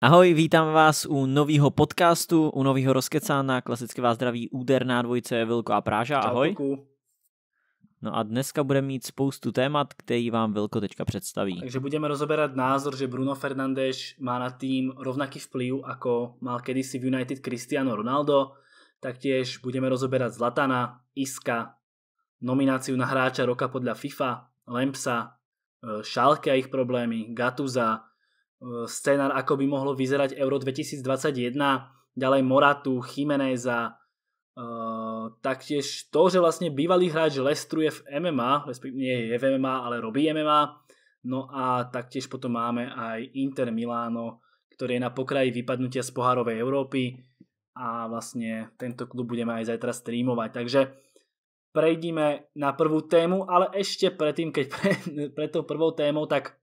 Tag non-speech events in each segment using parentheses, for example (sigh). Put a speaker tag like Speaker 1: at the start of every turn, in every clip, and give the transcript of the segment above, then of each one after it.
Speaker 1: Ahoj, vítám vás u nového podcastu, u nového rozkecána, klasicky vás zdraví úderná dvojice Vilko a Práža, ahoj. Čau, no a dneska budeme mít spoustu témat, který vám Vilko teďka představí. Takže
Speaker 2: budeme rozoberat názor, že Bruno Fernandes má na tým rovnaký vplyv, jako mal kedysi v United Cristiano Ronaldo, taktiež budeme rozoberat Zlatana, Iska, nomináciu na hráča roka podľa FIFA, Lempsa, Šalke eh, a ich problémy, Gatuza, Eh, scénar, ako by mohlo vyzerať Euro 2021, ďalej Moratu, Chimeneza, Uh, eh, taktiež to, že vlastne bývalý hráč Lestru je v MMA, nie je v MMA, ale robí MMA. No a taktiež potom máme aj Inter Milano, ktorý je na pokraji vypadnutia z pohárovej Európy a vlastne tento klub budeme aj zajtra streamovať. Takže prejdime na prvú tému, ale ešte predtým, keď (laughs) pre, pred tou prvou témou, tak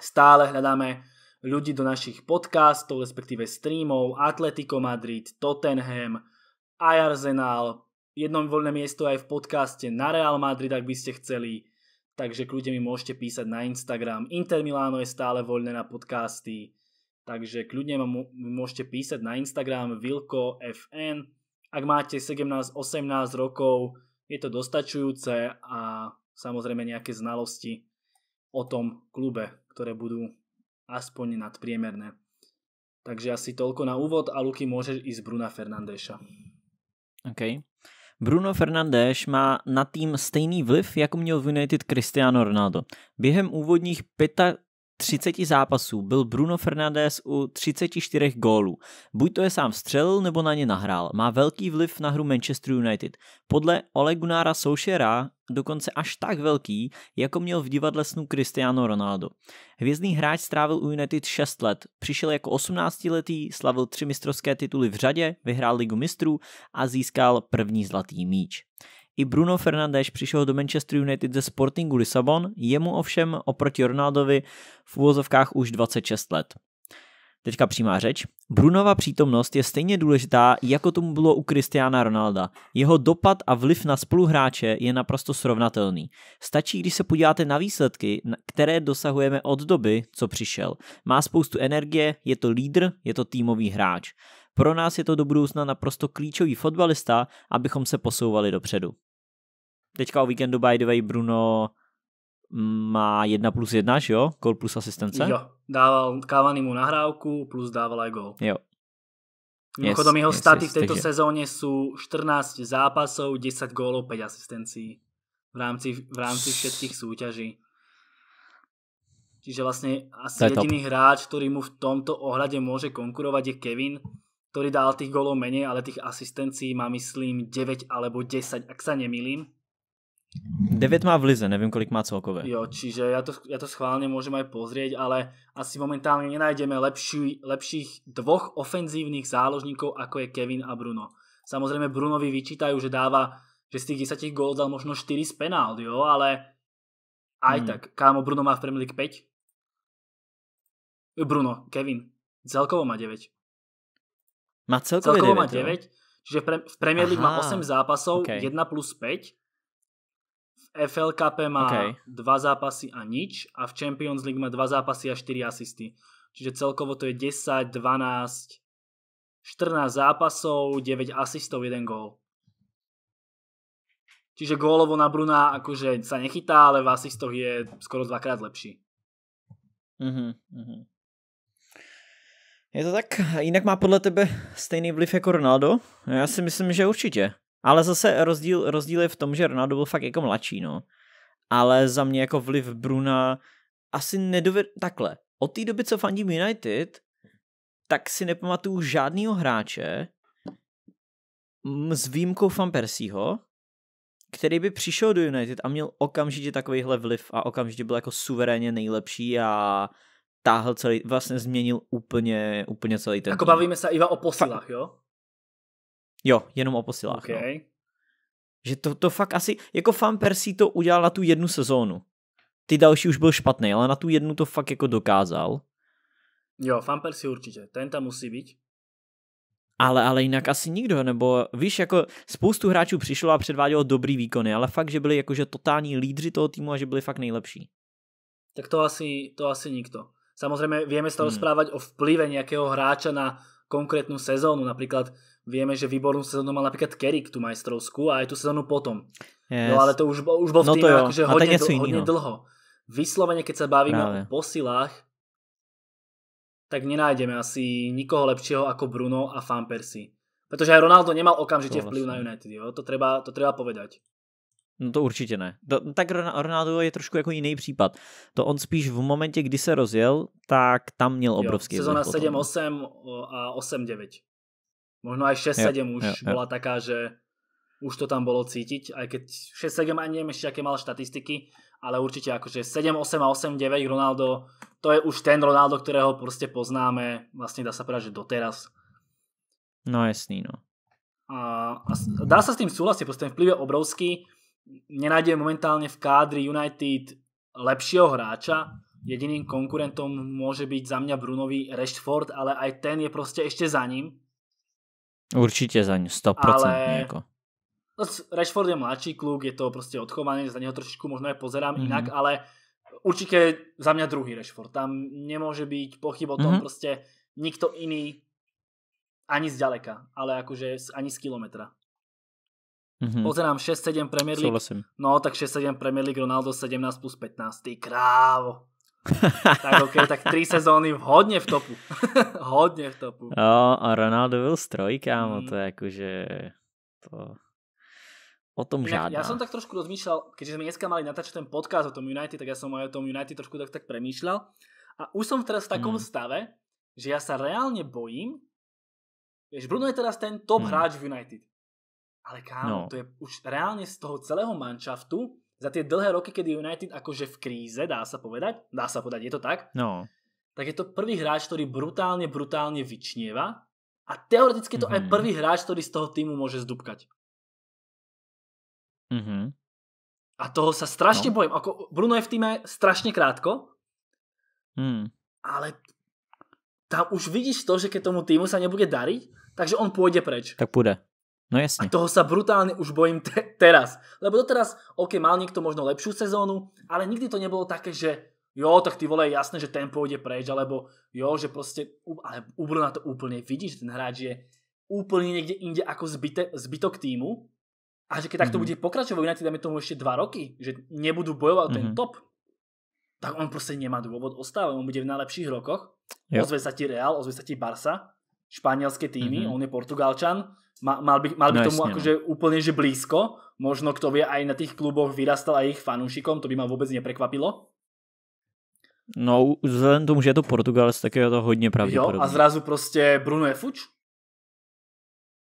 Speaker 2: stále hľadáme ľudí do našich podcastov, respektíve streamov, Atletico Madrid, Tottenham, aj Arsenal, jedno voľné miesto aj v podcaste na Real Madrid, ak by ste chceli, takže kľudne mi môžete písať na Instagram. Inter Milano je stále voľné na podcasty, takže kľudne mi môžete písať na Instagram Vilko FN. Ak máte 17-18 rokov, je to dostačujúce a samozrejme nejaké znalosti o tom klube, ktoré budú aspoň nadpriemerné. Takže asi toľko na úvod a Luky môžeš ísť Bruna Fernandéša.
Speaker 1: OK. Bruno Fernandes má na tým stejný vliv, jako měl v United Cristiano Ronaldo. Během úvodních 30 zápasů byl Bruno Fernandes u 34 gólů. Buď to je sám střelil, nebo na ně nahrál. Má velký vliv na hru Manchester United. Podle Ole Gunnara Solskjaera dokonce až tak velký, jako měl v divadle snu Cristiano Ronaldo. Hvězdný hráč strávil u United 6 let, přišel jako 18-letý, slavil tři mistrovské tituly v řadě, vyhrál ligu mistrů a získal první zlatý míč. I Bruno Fernandes přišel do Manchester United ze Sportingu Lisabon, jemu ovšem oproti Ronaldovi v úvozovkách už 26 let. Teďka přímá řeč. Brunova přítomnost je stejně důležitá, jako tomu bylo u Kristiana Ronalda. Jeho dopad a vliv na spoluhráče je naprosto srovnatelný. Stačí, když se podíváte na výsledky, které dosahujeme od doby, co přišel. Má spoustu energie, je to lídr, je to týmový hráč. Pro nás je to do budoucna naprosto klíčový fotbalista, abychom se posouvali dopředu. Teďka o víkendu, by the way, Bruno má 1 plus 1, že jo? Gol plus asistence? Jo,
Speaker 2: dával Cavani mu nahrávku, plus dával aj gol. Jo. Mimochodom yes, jeho yes, staty yes, v tejto takže... sezóne sú 14 zápasov, 10 gólov, 5 asistencií v rámci, v rámci všetkých súťaží. Čiže vlastne asi je jediný top. hráč, ktorý mu v tomto ohľade môže konkurovať je Kevin, ktorý dal tých gólov menej, ale tých asistencií má myslím 9 alebo 10, ak sa nemýlim.
Speaker 1: 9 má v lize, nevím, kolik má celkově.
Speaker 2: Jo, čiže já to, já to schválně môžem aj pozrieť, ale asi momentálně nenajdeme lepší, lepších dvoch ofenzívnych záložníků, jako je Kevin a Bruno. Samozřejmě Brunovi vyčítají, že dává, že z těch 10 gólů dal možno 4 z penál, jo, ale aj hmm. tak, kámo, Bruno má v Premier League 5. Bruno, Kevin, celkovo má 9.
Speaker 1: Má
Speaker 3: celkovo, celkovo 9, má 9, jo?
Speaker 2: čiže v Premier League Aha, má 8 zápasov, okay. 1 plus 5 FL Cup má okay. dva zápasy a nič a v Champions League má dva zápasy a 4 asisty. Čiže celkovo to je 10, 12, 14 zápasov, 9 asistov, 1 gól. Čiže gólovo na Bruna akože sa nechytá, ale v asistoch je skoro dvakrát lepší. Mm-hmm. Mm-hmm.
Speaker 1: Je to tak? Jinak má podle tebe stejný vliv jako Ronaldo? Já si myslím, že určitě. Ale zase rozdíl, rozdíl je v tom, že Ronaldo byl fakt jako mladší, no. Ale za mě jako vliv Bruna asi nedoved... Takhle, od té doby, co fandím United, tak si nepamatuju žádného hráče s výjimkou Van Persieho, který by přišel do United a měl okamžitě takovýhle vliv a okamžitě byl jako suverénně nejlepší a táhl celý, vlastně změnil úplně, úplně celý ten. Jako bavíme
Speaker 2: se iba o posilách, jo?
Speaker 1: Jo, jenom o posilách. No. Okay. No. Že to, to fakt asi, jako fan Persi to udělal na tu jednu sezónu. Ty další už byl špatný, ale na tu jednu to fakt jako dokázal.
Speaker 2: Jo, fan Persi určitě, ten tam musí být.
Speaker 1: Ale, ale jinak asi nikdo, nebo víš, jako spoustu hráčů přišlo a předvádělo dobrý výkony, ale fakt, že byli jakože totální lídři toho týmu a že byli fakt nejlepší.
Speaker 2: Tak to asi, to asi nikto. Samozřejmě víme, sa hmm. hmm. o vplyve nějakého hráča na konkrétnu sezónu. například. Vieme, že výbornú sezónu mal napríklad Kerik tú majstrovskú a aj tú sezónu potom. Yes. No ale to už, už bol v no tým jo. akože hodne, dl- iný, hodne no. dlho. Vyslovene, keď sa bavíme Práve. o posilách, tak nenájdeme asi nikoho lepšieho ako Bruno a Fan Persie. Pretože aj Ronaldo nemal okamžite vplyv na vlastně. United, jo? To, treba, to treba povedať.
Speaker 1: No to určitě ne. To, tak Ronaldo je trošku jako jiný případ. To on spíš v momentě, kdy se rozjel, tak tam měl obrovský jo, Sezona 7-8
Speaker 2: no. a Možno aj 6-7 ja, už ja, bola ja. taká, že už to tam bolo cítiť, aj keď 6-7 ani neviem ešte, aké mal štatistiky, ale určite akože 7-8 a 8-9 Ronaldo, to je už ten Ronaldo, ktorého proste poznáme, vlastne dá sa povedať, že doteraz.
Speaker 1: No jasný, no.
Speaker 2: A, a dá sa s tým súhlasiť, proste ten vplyv je obrovský. Nenájde momentálne v kádri United lepšieho hráča, jediným konkurentom môže byť za mňa Brunový Rashford, ale aj ten je proste ešte za ním.
Speaker 1: Určitě za ně, 100%. Ale... Jako.
Speaker 2: No, Rashford je mladší kluk, je to prostě odchovaný, za něho trošičku možná je pozerám mm-hmm. jinak, ale určitě za mě druhý Rashford. Tam nemůže být pochyb o tom, mm-hmm. prostě nikto jiný ani zďaleka, ale jakože ani z kilometra. Mm-hmm. Pozerám 6-7 Premier League. Souhlasím. No, tak 6-7 Premier League, Ronaldo 17 plus 15. Ty krávo tak OK, tak tri sezóny hodně v topu. (laughs) hodně v topu.
Speaker 1: Jo, a Ronaldo byl stroj, kámo, mm. to je jakože... To... O tom Inak, žádná. Ja som
Speaker 2: tak trošku rozmýšľal, keďže sme dneska mali natáčať ten podcast o tom United, tak ja som aj o tom United trošku tak, tak premýšľal. A už som teraz v takom mm. stave, že ja sa reálne bojím, že Bruno je teraz ten top mm. hráč v United. Ale kámo, no. to je už reálne z toho celého manšaftu, za tie dlhé roky, kedy United akože v kríze, dá sa povedať, dá sa povedať, je to tak, no. tak je to prvý hráč, ktorý brutálne, brutálne vyčnieva a teoreticky je to mm -hmm. aj mhm. prvý hráč, ktorý z toho týmu môže zdúbkať. Mm -hmm. A toho sa strašne no. bojím. Ako Bruno je v týme strašne krátko, mm. ale tam už vidíš to, že keď tomu týmu sa nebude dariť, takže on pôjde preč.
Speaker 1: Tak pôjde. No jasne.
Speaker 2: A toho sa brutálne už bojím te- teraz. Lebo doteraz, OK, mal niekto možno lepšiu sezónu, ale nikdy to nebolo také, že jo, tak ty vole, jasné, že tempo ide preč, alebo jo, že proste, ale u Bruna to úplne vidí, že ten hráč je úplne niekde inde ako zbyte, zbytok týmu a že keď takto mm-hmm. bude pokračovať, United dáme tomu ešte dva roky, že nebudú bojovať mm-hmm. ten mhm. top, tak on proste nemá dôvod ostávať, on bude v najlepších rokoch, jo. ozve sa ti Real, ozve sa ti Barca španielské týmy, mm-hmm. on je Portugalčan, Ma, mal by, mal by no, tomu jasne, akože no. úplne že blízko, možno kto vie aj na tých kluboch vyrastal aj ich fanúšikom, to by ma vôbec neprekvapilo.
Speaker 1: No, vzhledem tomu, že je to Portugalec, tak je to hodně pravděpodobné. Jo, a zrazu
Speaker 2: prostě Bruno je fuč.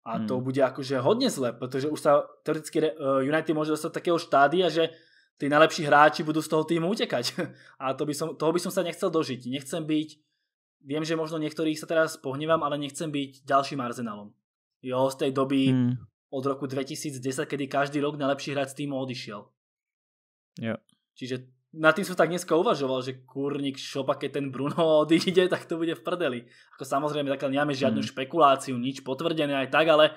Speaker 2: A hmm. to bude akože hodně zle, protože už sa teoreticky eh, United může dostat takého štádia, že ty najlepší hráči budou z toho týmu utekať. (laughs) A to by som, toho by som sa nechcel dožiť. Nechcem byť viem, že možno niektorých sa teraz pohnevam, ale nechcem byť ďalším Arsenalom. Jo, z tej doby mm. od roku 2010, kedy každý rok najlepší hráč z týmu odišiel. Jo. Čiže na tým som tak dneska uvažoval, že kurník šopa, keď ten Bruno (laughs) odíde, tak to bude v prdeli. Ako samozrejme, takhle nemáme žiadnu mm. špekuláciu, nič potvrdené aj tak, ale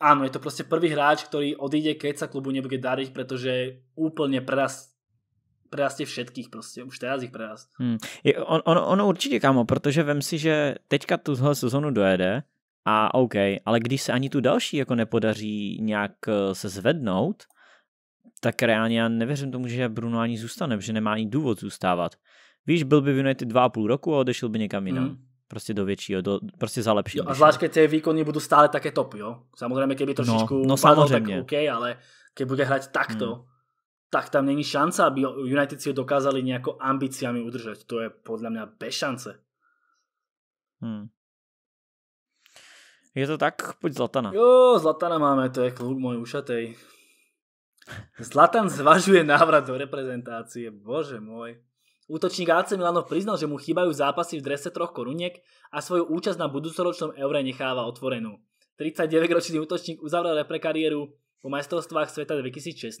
Speaker 2: áno, je to proste prvý hráč, ktorý odíde, keď sa klubu nebude dariť, pretože úplne prerast prerastě všetkých prostě, už teraz jich prerast.
Speaker 1: Hmm. On, on, ono určitě, kámo, protože vem si, že teďka tuhle sezonu dojede a OK, ale když se ani tu další jako nepodaří nějak eh, se zvednout, tak reálně já nevěřím tomu, že Bruno ani zůstane, že nemá ani důvod zůstávat. Víš, byl by v dva a půl roku a odešel by někam jinam. Hmm. Prostě do většího, do, prostě za lepší. Jo, a zvlášť, když
Speaker 2: ty výkony budou stále také top, jo? Samozřejmě, kdyby no, trošičku no, no, padlo, samozřejmě. tak OK, ale když bude hrát takto, hmm tak tam není šanca, aby United si ho dokázali nejako ambíciami udržať. To je podľa mňa bez šance.
Speaker 1: Hmm. Je to tak? Pojď Zlatana.
Speaker 2: Jo, Zlatana máme, to je kluk môj ušatej. Zlatan zvažuje návrat do reprezentácie, bože môj. Útočník AC Milanov priznal, že mu chýbajú zápasy v drese troch koruniek a svoju účasť na budúcoročnom eure necháva otvorenú. 39-ročný útočník uzavrel repre kariéru po majstrovstvách sveta 2016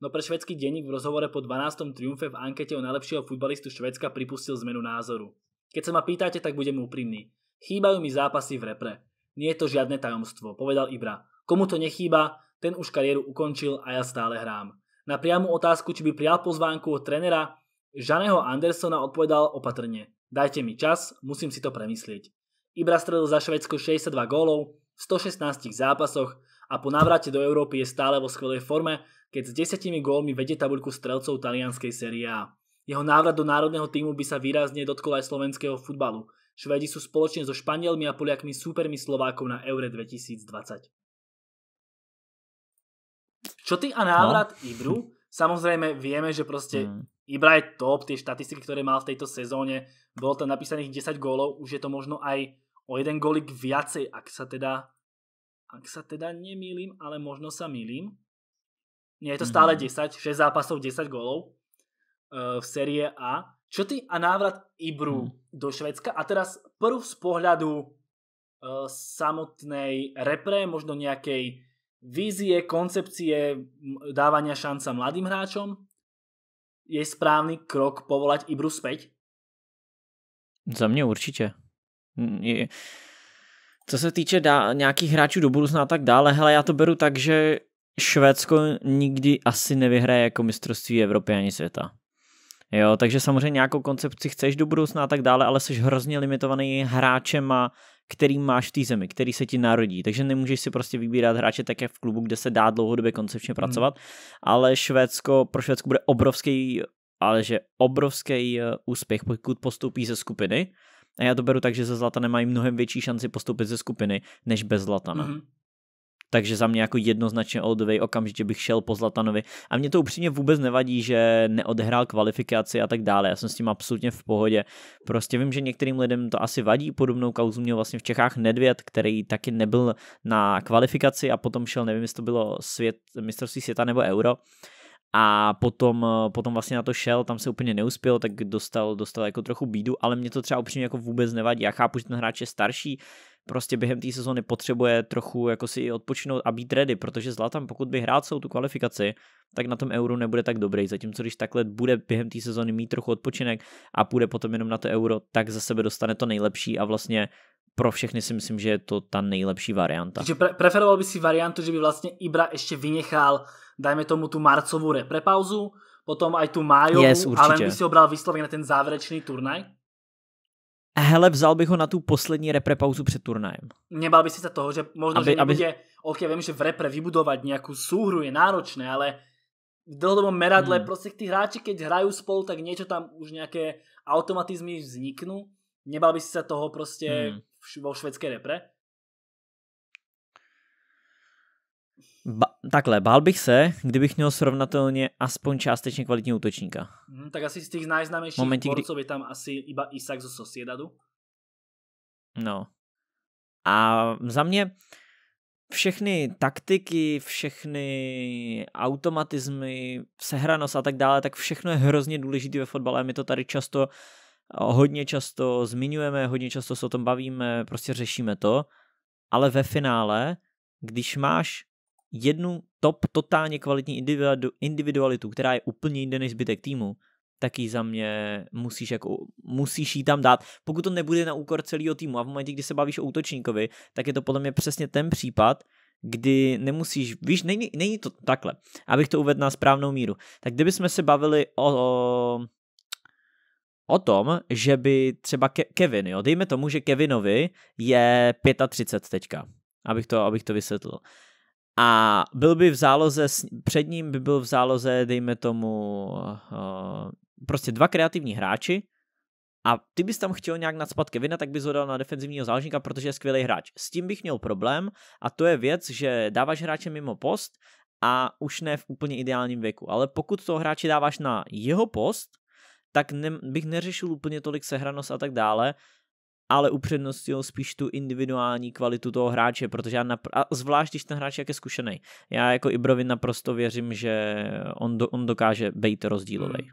Speaker 2: no pre švedský denník v rozhovore po 12. triumfe v ankete o najlepšieho futbalistu Švedska pripustil zmenu názoru. Keď sa ma pýtate, tak budem úprimný. Chýbajú mi zápasy v repre. Nie je to žiadne tajomstvo, povedal Ibra. Komu to nechýba, ten už kariéru ukončil a ja stále hrám. Na priamu otázku, či by prijal pozvánku od trenera, Žaného Andersona odpovedal opatrne. Dajte mi čas, musím si to premyslieť. Ibra stredil za Švedsko 62 gólov v 116 zápasoch a po návrate do Európy je stále vo skvelej forme keď s desiatimi gólmi vedie tabuľku strelcov talianskej série A. Jeho návrat do národného týmu by sa výrazne dotkol aj slovenského futbalu. Švédi sú spoločne so Španielmi a Poliakmi súpermi Slovákov na Eure 2020. Čo ty a návrat no. Ibru? Samozrejme vieme, že proste mm. Ibra je top, tie štatistiky, ktoré mal v tejto sezóne, bolo tam napísaných 10 gólov, už je to možno aj o jeden gólik viacej, ak sa teda ak sa teda nemýlim, ale možno sa mýlim. Nie je to stále 10, 6 zápasov, 10 golov v série A. Čo ty a návrat Ibru mhm. do Švedska a teraz prv z pohľadu eh, samotnej repre, možno nejakej vízie, koncepcie dávania šanca mladým hráčom? Je správný krok povolať Ibru späť?
Speaker 1: Za mě určitě. Hm, je... Co se týče nějakých hráčů do budoucna a tak dále, hele, já to beru tak, že Švédsko nikdy asi nevyhraje jako mistrovství Evropy ani světa. Jo, takže samozřejmě nějakou koncepci chceš do budoucna a tak dále, ale jsi hrozně limitovaný hráčema, který máš v té zemi, který se ti narodí. Takže nemůžeš si prostě vybírat hráče také v klubu, kde se dá dlouhodobě koncepčně hmm. pracovat. Hmm. Ale Švédsko, pro Švédsko bude obrovský, ale že obrovský eh, úspěch, pokud postoupí ze skupiny. A já to beru tak, že ze Zlatana mají mnohem větší šanci postoupit ze skupiny, než bez Zlatana. Hmm takže za mě jako jednoznačně all the way, okamžitě bych šel po Zlatanovi a mě to upřímně vůbec nevadí, že neodehrál kvalifikaci a tak dále, já jsem s tím absolutně v pohodě, prostě vím, že některým lidem to asi vadí, podobnou kauzu měl vlastně v Čechách Nedvěd, který taky nebyl na kvalifikaci a potom šel, nevím, jestli to bylo svět, mistrovství světa nebo euro, a potom, potom vlastně na to šel, tam se úplně neuspěl, tak dostal, dostal jako trochu bídu, ale mě to třeba upřímně jako vůbec nevadí. Já chápu, že ten hráč je starší, prostě během té sezóny potřebuje trochu jako si odpočinout a být ready, protože Zlatan, pokud by hrál celou tu kvalifikaci, tak na tom euro nebude tak dobrý. Zatímco když takhle bude během té sezóny mít trochu odpočinek a půjde potom jenom na to euro, tak za sebe dostane to nejlepší a vlastně pro všechny si myslím, že je to ta nejlepší varianta. Takže
Speaker 2: pre- preferoval by si variantu, že by vlastně Ibra ještě vynechal, dajme tomu tu marcovou reprepauzu, potom aj tu májovou, yes, ale by si obral vyslovene na ten závěrečný turnaj?
Speaker 1: Hele, vzal bych ho na tu poslední repre pauzu před turnajem.
Speaker 2: Nebal by si sa toho, že možno, aby, že nebude, aby... ok, viem, že v repre vybudovať nejakú súhru je náročné, ale v dlhodobom meradle hmm. proste tí hráči, keď hrajú spolu, tak niečo tam už nejaké automatizmy vzniknú. Nebal by si sa toho proste hmm. vo švedskej repre?
Speaker 1: Ba- takhle, bál bych se, kdybych měl srovnatelně aspoň částečně kvalitní útočníka.
Speaker 2: Hmm, tak asi z těch nejznámějších Momenti, kdy... je tam asi iba Isak zo Sosiedadu.
Speaker 1: No. A za mě všechny taktiky, všechny automatizmy, sehranost a tak dále, tak všechno je hrozně důležité ve fotbale. My to tady často, hodně často zmiňujeme, hodně často se o tom bavíme, prostě řešíme to. Ale ve finále, když máš jednu top totálně kvalitní individualitu, která je úplně jinde než zbytek týmu, taky za mě musíš, jako, musíš jí tam dát. Pokud to nebude na úkor celého týmu a v momentě, kdy se bavíš o útočníkovi, tak je to podle mě přesně ten případ, kdy nemusíš, víš, není, není to takhle, abych to uvedl na správnou míru. Tak kdybychom se bavili o, o, o tom, že by třeba Ke- Kevin, jo, dejme tomu, že Kevinovi je 35 teďka, abych to, abych to vysvětlil. A byl by v záloze, před ním by byl v záloze, dejme tomu, eh, prostě dva kreativní hráči, a ty bys tam chtěl nějak nadspat Kevina, tak bys ho dal na defenzivního záložníka, protože je skvělý hráč. S tím bych měl problém a to je věc, že dáváš hráče mimo post a už ne v úplně ideálním věku. Ale pokud toho hráče dáváš na jeho post, tak ne, bych neřešil úplně tolik sehranost a tak dále ale upřednostnil spíš tu individuální kvalitu toho hráče, protože já napr- a zvlášť, když ten hráč jak je zkušený. Já jako Ibrovi naprosto věřím, že on, do- on dokáže být rozdílový.
Speaker 2: Hmm.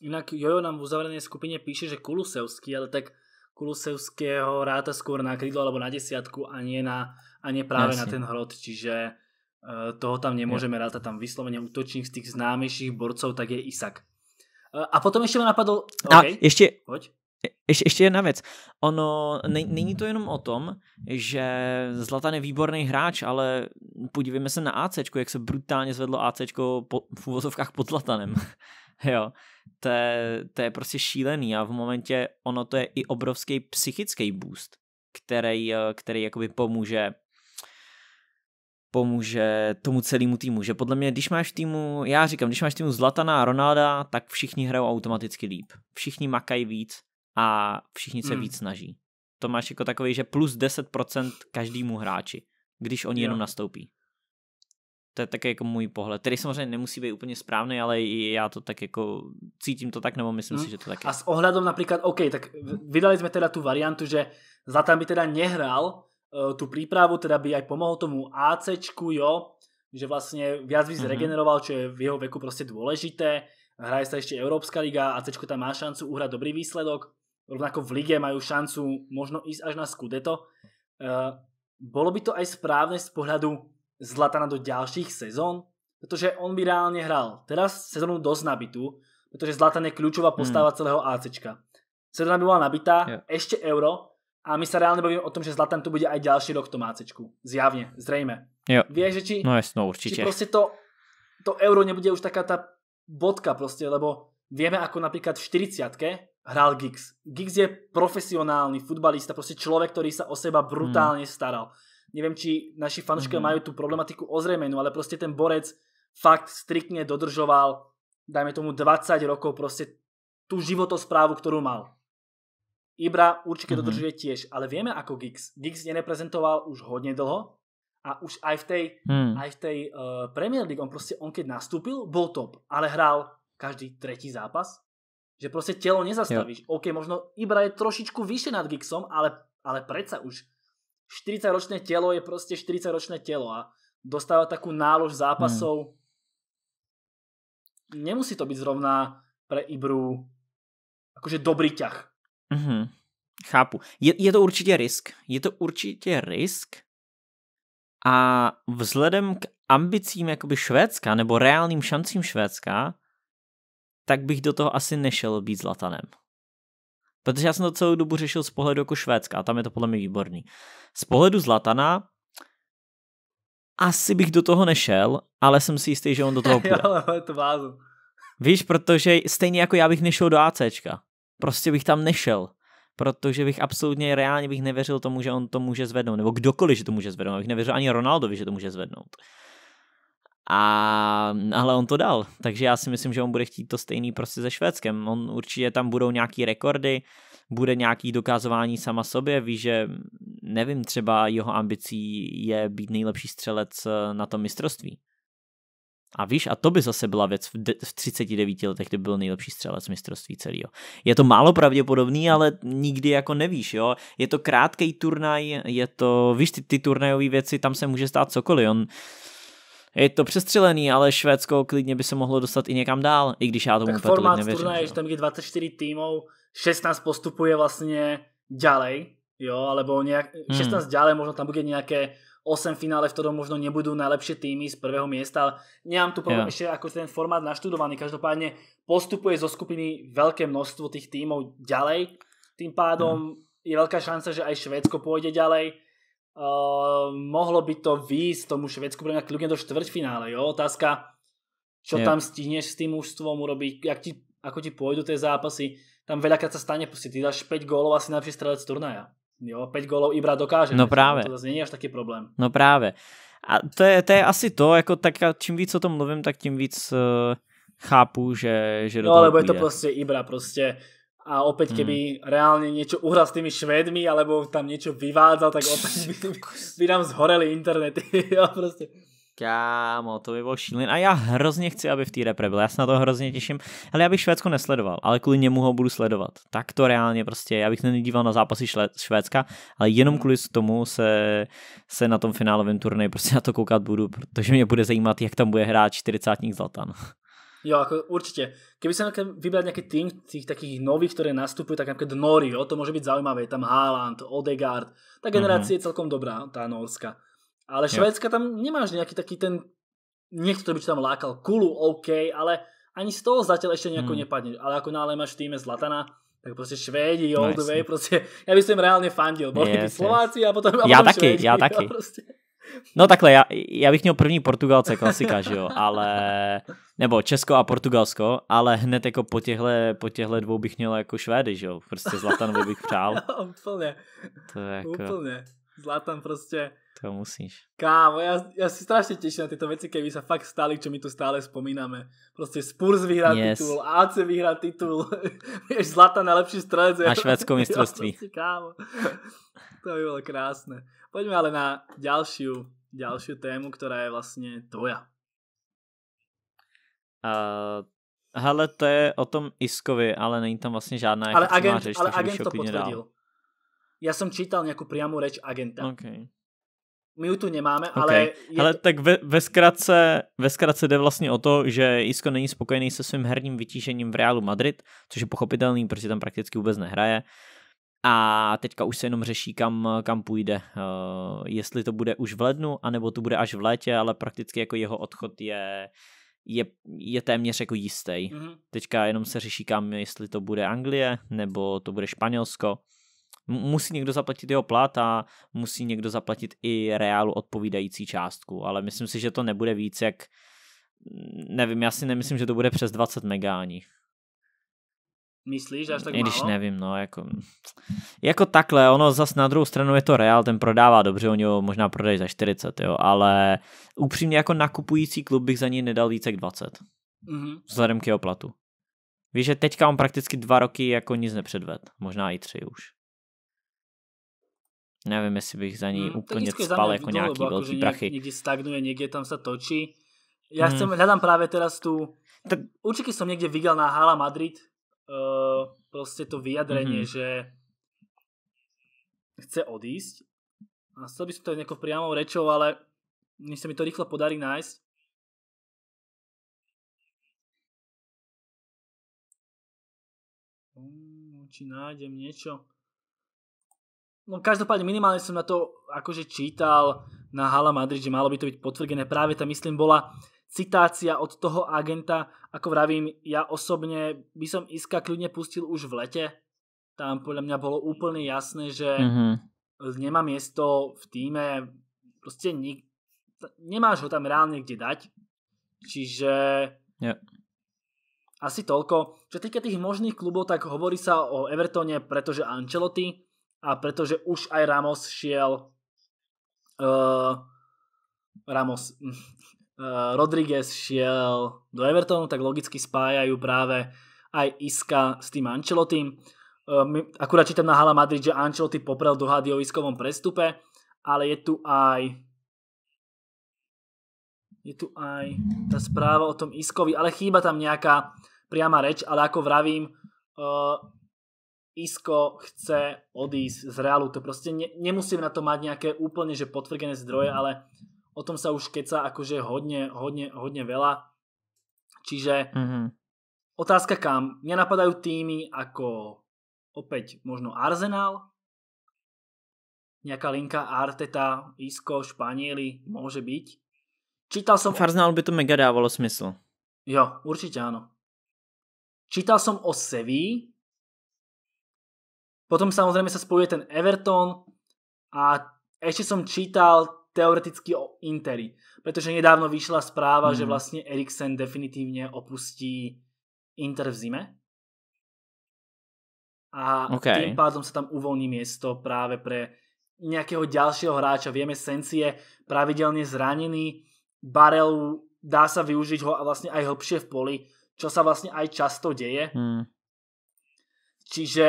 Speaker 2: Jinak Jojo nám v uzavřené skupině píše, že Kulusevský, ale tak Kulusevského ráta skôr na krídlo alebo na desiatku a nie, na, a nie práve Jasne. na ten hrot, čiže e, toho tam nemôžeme ráta tam vyslovene útočník z tých známejších borcov, tak je Isak. E, a potom ešte ma napadol... Okay, a ešte, Poď.
Speaker 1: Ještě, ještě jedna věc. Ono ne, není to jenom o tom, že Zlatan je výborný hráč, ale podívejme se na AC, jak se brutálně zvedlo AC po, v úvozovkách pod Zlatanem. (laughs) jo, to je, to je prostě šílený a v momentě ono to je i obrovský psychický boost, který, eh, který jakoby pomůže pomůže tomu celému týmu. Že podle mě, když máš týmu, já říkám, když máš týmu Zlatana a Ronalda, tak všichni hrajou automaticky líp. Všichni makají víc, a všichni se mm. víc snaží. To máš jako takový, že plus 10% každému hráči, když oni jo. jenom nastoupí. To je také jako můj pohled, který samozřejmě nemusí být úplně správný, ale já to tak jako cítím to tak, nebo myslím mm. si, hmm. že to tak je.
Speaker 2: A s ohledem například, OK, tak vydali jsme teda tu variantu, že Zlatan by teda nehrál uh, tu přípravu, teda by aj pomohl tomu ACčku, jo, že vlastně viac by mhm. zregeneroval, čo je v jeho věku prostě důležité, Hraje se ještě Evropská liga, ACčko tam má šancu uhrať dobrý výsledok rovnako v lige majú šancu možno ísť až na Scudetto. Eh, bolo by to aj správne z pohľadu Zlatana do ďalších sezón, protože on by reálne hral teraz sezónu dosť nabitú, protože Zlatan je kľúčová hmm. postava hmm. celého ACčka. Sezóna by bola nabitá, yeah. ešte euro a my sa reálne bavíme o tom, že Zlatan tu bude aj ďalší rok v tom ACčku. Zjavne, zrejme.
Speaker 1: Jo. Vieš, že či, no jasno, určite. či proste
Speaker 2: to, to euro nebude už taká tá bodka proste, lebo vieme ako napríklad v 40 hral Giggs. Giggs je profesionálny futbalista, prostě člověk, který sa o seba brutálně hmm. staral. Nevím, či naši fanouškové majú hmm. tú mají tu problematiku ozrejmenú, ale prostě ten borec fakt striktne dodržoval, dajme tomu 20 rokov, prostě tu životosprávu, kterou mal. Ibra určitě hmm. dodržuje tiež, ale vieme ako Giggs. Giggs nereprezentoval už hodně dlho a už aj v tej, eh, Premier League, on prostě, on keď nastúpil, bol top, ale hral každý tretí zápas že proste telo nezastavíš. Jo. OK, možno Ibra je trošičku vyššie nad Gixom, ale, ale predsa už 40-ročné telo je proste 40-ročné telo a dostáva takú nálož zápasov. Hmm. Nemusí to byť zrovna pre Ibru akože dobrý ťah.
Speaker 3: Mm-hmm.
Speaker 1: Chápu. Je, je to určitě risk. Je to určitě risk a vzhledem k ambicím jakoby Švédska nebo reálným šancím Švédska tak bych do toho asi nešel být Zlatanem. Protože já jsem to celou dobu řešil z pohledu jako Švédska a tam je to podle mě výborný. Z pohledu Zlatana asi bych do toho nešel, ale jsem si jistý, že on do toho (laughs) půjde.
Speaker 2: jo, to vázu.
Speaker 1: Víš, protože stejně jako já bych nešel do ACčka. Prostě bych tam nešel. Protože bych absolutně reálně bych nevěřil tomu, že on to může zvednout. Nebo kdokoliv, že to může zvednout. Bych nevěřil ani Ronaldovi, že to může zvednout. A, ale on to dal, takže já si myslím, že on bude chtít to stejný prostě se Švédskem. On určitě tam budou nějaký rekordy, bude nějaký dokázování sama sobě, ví, že nevím, třeba jeho ambicí je být nejlepší střelec eh, na tom mistrovství. A víš, a to by zase byla věc v, de- v 39 letech, kdyby byl nejlepší střelec mistrovství celého. Je to málo pravděpodobný, ale nikdy jako nevíš, jo. Je to krátký turnaj, je to, víš, ty, ty turnajové věci, tam se může stát cokoliv. On je to přestřelený, ale Švédsko klidně by se mohlo dostat i někam dál, i když já tomu tak formát nevěřím. Turnaje, že
Speaker 2: tam je 24 týmů, 16 postupuje vlastně ďalej, jo, alebo nějak 16 hmm. ďalej, možno tam bude nějaké 8 finále, v kterém možno nebudou nejlepší týmy z prvého města, ale nemám tu problém ještě jako ten formát naštudovaný. každopádně postupuje zo skupiny velké množstvo těch týmů ďalej. Tým pádom hmm. je velká šance, že aj Švédsko půjde ďalej. Uh, mohlo by to výjsť tomu Švedsku pre mňa kľudne do štvrťfinále. Jo? Otázka, čo yeah. tam stihneš s tým mužstvom urobiť, jak ti, ako ti pôjdu tie zápasy. Tam veľakrát sa stane, proste ty dáš 5 gólov asi najlepší strelec z turnaja. Jo, 5 gólov Ibra dokáže. No práve. To zase nie je až taký problém.
Speaker 1: No práve. A to je, to je asi to, ako tak čím víc o tom mluvím, tak tím víc uh, chápu, že, že do No, lebo je to proste
Speaker 2: Ibra, proste a opäť, hmm. reálne niečo uhral s tými Švédmi, alebo tam niečo vyvádzal, tak opäť by, by nám zhoreli internety. (laughs) prostě. Kámo, to by bylo
Speaker 1: šílené. A já hrozně chci, aby v té repre byl. Já se na to hrozně těším. Ale já bych Švédsko nesledoval, ale kvůli němu ho budu sledovat. Tak to reálně prostě. Já bych nedíval na zápasy šle- Švédska, ale jenom hmm. kvůli tomu se, se na tom finálovém turnaji prostě na to koukat budu, protože mě bude zajímat, jak tam bude hrát 40 Zlatan.
Speaker 2: Jo, ako určite. Keby sa vybrať nejaký tým tých takých nových, ktoré nastupujú, tak napríklad jo, to môže byť zaujímavé, tam Haaland, Odegaard, tá mhm. generácia je celkom dobrá, tá norska. Ale Švédska tam nemáš nejaký taký ten, niekto by tam lákal, kulu, OK, ale ani z toho zatiaľ ešte nejako mm. nepadne. Ale ako náhle máš v týme Zlatana, tak prostě Švédi, old no, way, prostě, já bych som reálně fandil. Byli yes, by Slováci yes. a potom, a potom já taky, Švédi, já taky. Prostě.
Speaker 1: No takhle, já, já bych měl první Portugalce, klasika, že jo, ale, nebo Česko a Portugalsko, ale hned jako po těchto po těhle dvou bych měl jako Švédy, že jo, prostě Zlatanovi bych přál. (laughs)
Speaker 2: No, úplně, to je jako... úplně, Zlatan prostě... To musíš. Kámo, já, já si strašně těším na tyto věci, keby se fakt stály, čo my tu stále vzpomínáme. Prostě Spurs vyhrá yes. titul, AC vyhrá titul, Ješ (laughs) Zlatan nejlepší strelec. A švédskou (laughs) mistrovství. prostě, kámo, to by bylo krásné. Poďme ale na ďalšiu, ďalšiu tému, ktorá je vlastne tvoja.
Speaker 1: Uh, hele, to je o tom Iskovi, ale není tam vlastně žádná ale agent, řeč, ale agent to potvrdil.
Speaker 2: Já jsem čítal nějakou priamu reč agenta. Okay. My ju tu nemáme, okay. ale... Je... Hele,
Speaker 1: tak ve, ve, zkratce, ve zkratce jde vlastně o to, že Isko není spokojený se svým herním vytížením v Realu Madrid, což je pochopitelný, protože tam prakticky vůbec nehraje. A teďka už se jenom řeší, kam, kam půjde. Uh, jestli to bude už v lednu, anebo to bude až v létě, ale prakticky jako jeho odchod je, je, je téměř jako jistý. Mm-hmm. Teďka jenom se řeší, kam, jestli to bude Anglie, nebo to bude Španělsko. M- musí někdo zaplatit jeho plat a musí někdo zaplatit i reálu odpovídající částku, ale myslím si, že to nebude víc jak nevím, já si nemyslím, že to bude přes 20 mega ani.
Speaker 2: Myslíš, až tak I když málo?
Speaker 1: nevím, no, jako, jako takhle, ono zase na druhou stranu je to Real, ten prodává dobře, oni ho možná prodají za 40, jo, ale upřímně jako nakupující klub bych za ní nedal více k 20, mm-hmm. vzhledem k jeho platu. Víš, že teďka on prakticky dva roky jako nic nepředved, možná i tři už. Nevím, jestli bych za ní mm, úplně spal jako nějaký jako, velký jako, prachy.
Speaker 2: Někdy stagnuje, někde tam se točí. Já mm. chcem, hledám právě teraz tu... Tak... Určitě jsem někde viděl na Hala Madrid, Prostě proste to vyjadrenie, mm-hmm. že chce odísť. A chcel by som to nejako priamou rečou, ale mi sa
Speaker 3: mi to rýchlo podarí nájsť.
Speaker 2: Mm, či nájdem niečo. No každopádne minimálne som na to akože čítal na Hala Madrid, že malo by to byť potvrdené. Práve tam myslím bola citácia od toho agenta, ako vravím, ja osobne by som Iska kľudne pustil už v lete. Tam podľa mňa bolo úplne jasné, že mm-hmm. nemá miesto v týme, proste nik- nemáš ho tam reálne kde dať. Čiže yeah. asi toľko. Čo týka tých možných klubov, tak hovorí sa o Evertone, pretože Ancelotti a pretože už aj Ramos šiel uh, Ramos Eh, Rodriguez šiel do Evertonu, tak logicky spájajú práve aj Iska s tým Ancelotim. Eh, akurát čítam na Hala Madrid, že Ancelotti poprel do o iskovom prestupe, ale je tu aj je tu aj tá správa o tom Iskovi, ale chýba tam nejaká priama reč, ale ako vravím, eh, Isko chce odísť z Realu, to prostě ne, nemusím na to mať nejaké úplne že potvrdené zdroje, ale o tom sa už keca akože hodne, hodne, hodne veľa. Čiže mm-hmm. otázka kam? Mňa napadajú týmy ako opäť možno Arsenal, nejaká linka Arteta, Isco, Španieli, môže byť. Čítal som... V by
Speaker 1: to mega dávalo smysl.
Speaker 2: Jo, určite áno. Čítal som o Seví, potom samozrejme sa spojuje ten Everton a ešte som čítal teoreticky o Interi, protože nedávno vyšla správa, mm. že hmm. vlastně Eriksen definitivně opustí Inter v zime. A okay. tým pádom se tam uvolní miesto právě pre nějakého ďalšieho hráča. Vieme, Sensi je pravidelne zranený, Barelu dá sa využiť ho vlastne aj hlbšie v poli, čo sa vlastne aj často deje. Mm. Čiže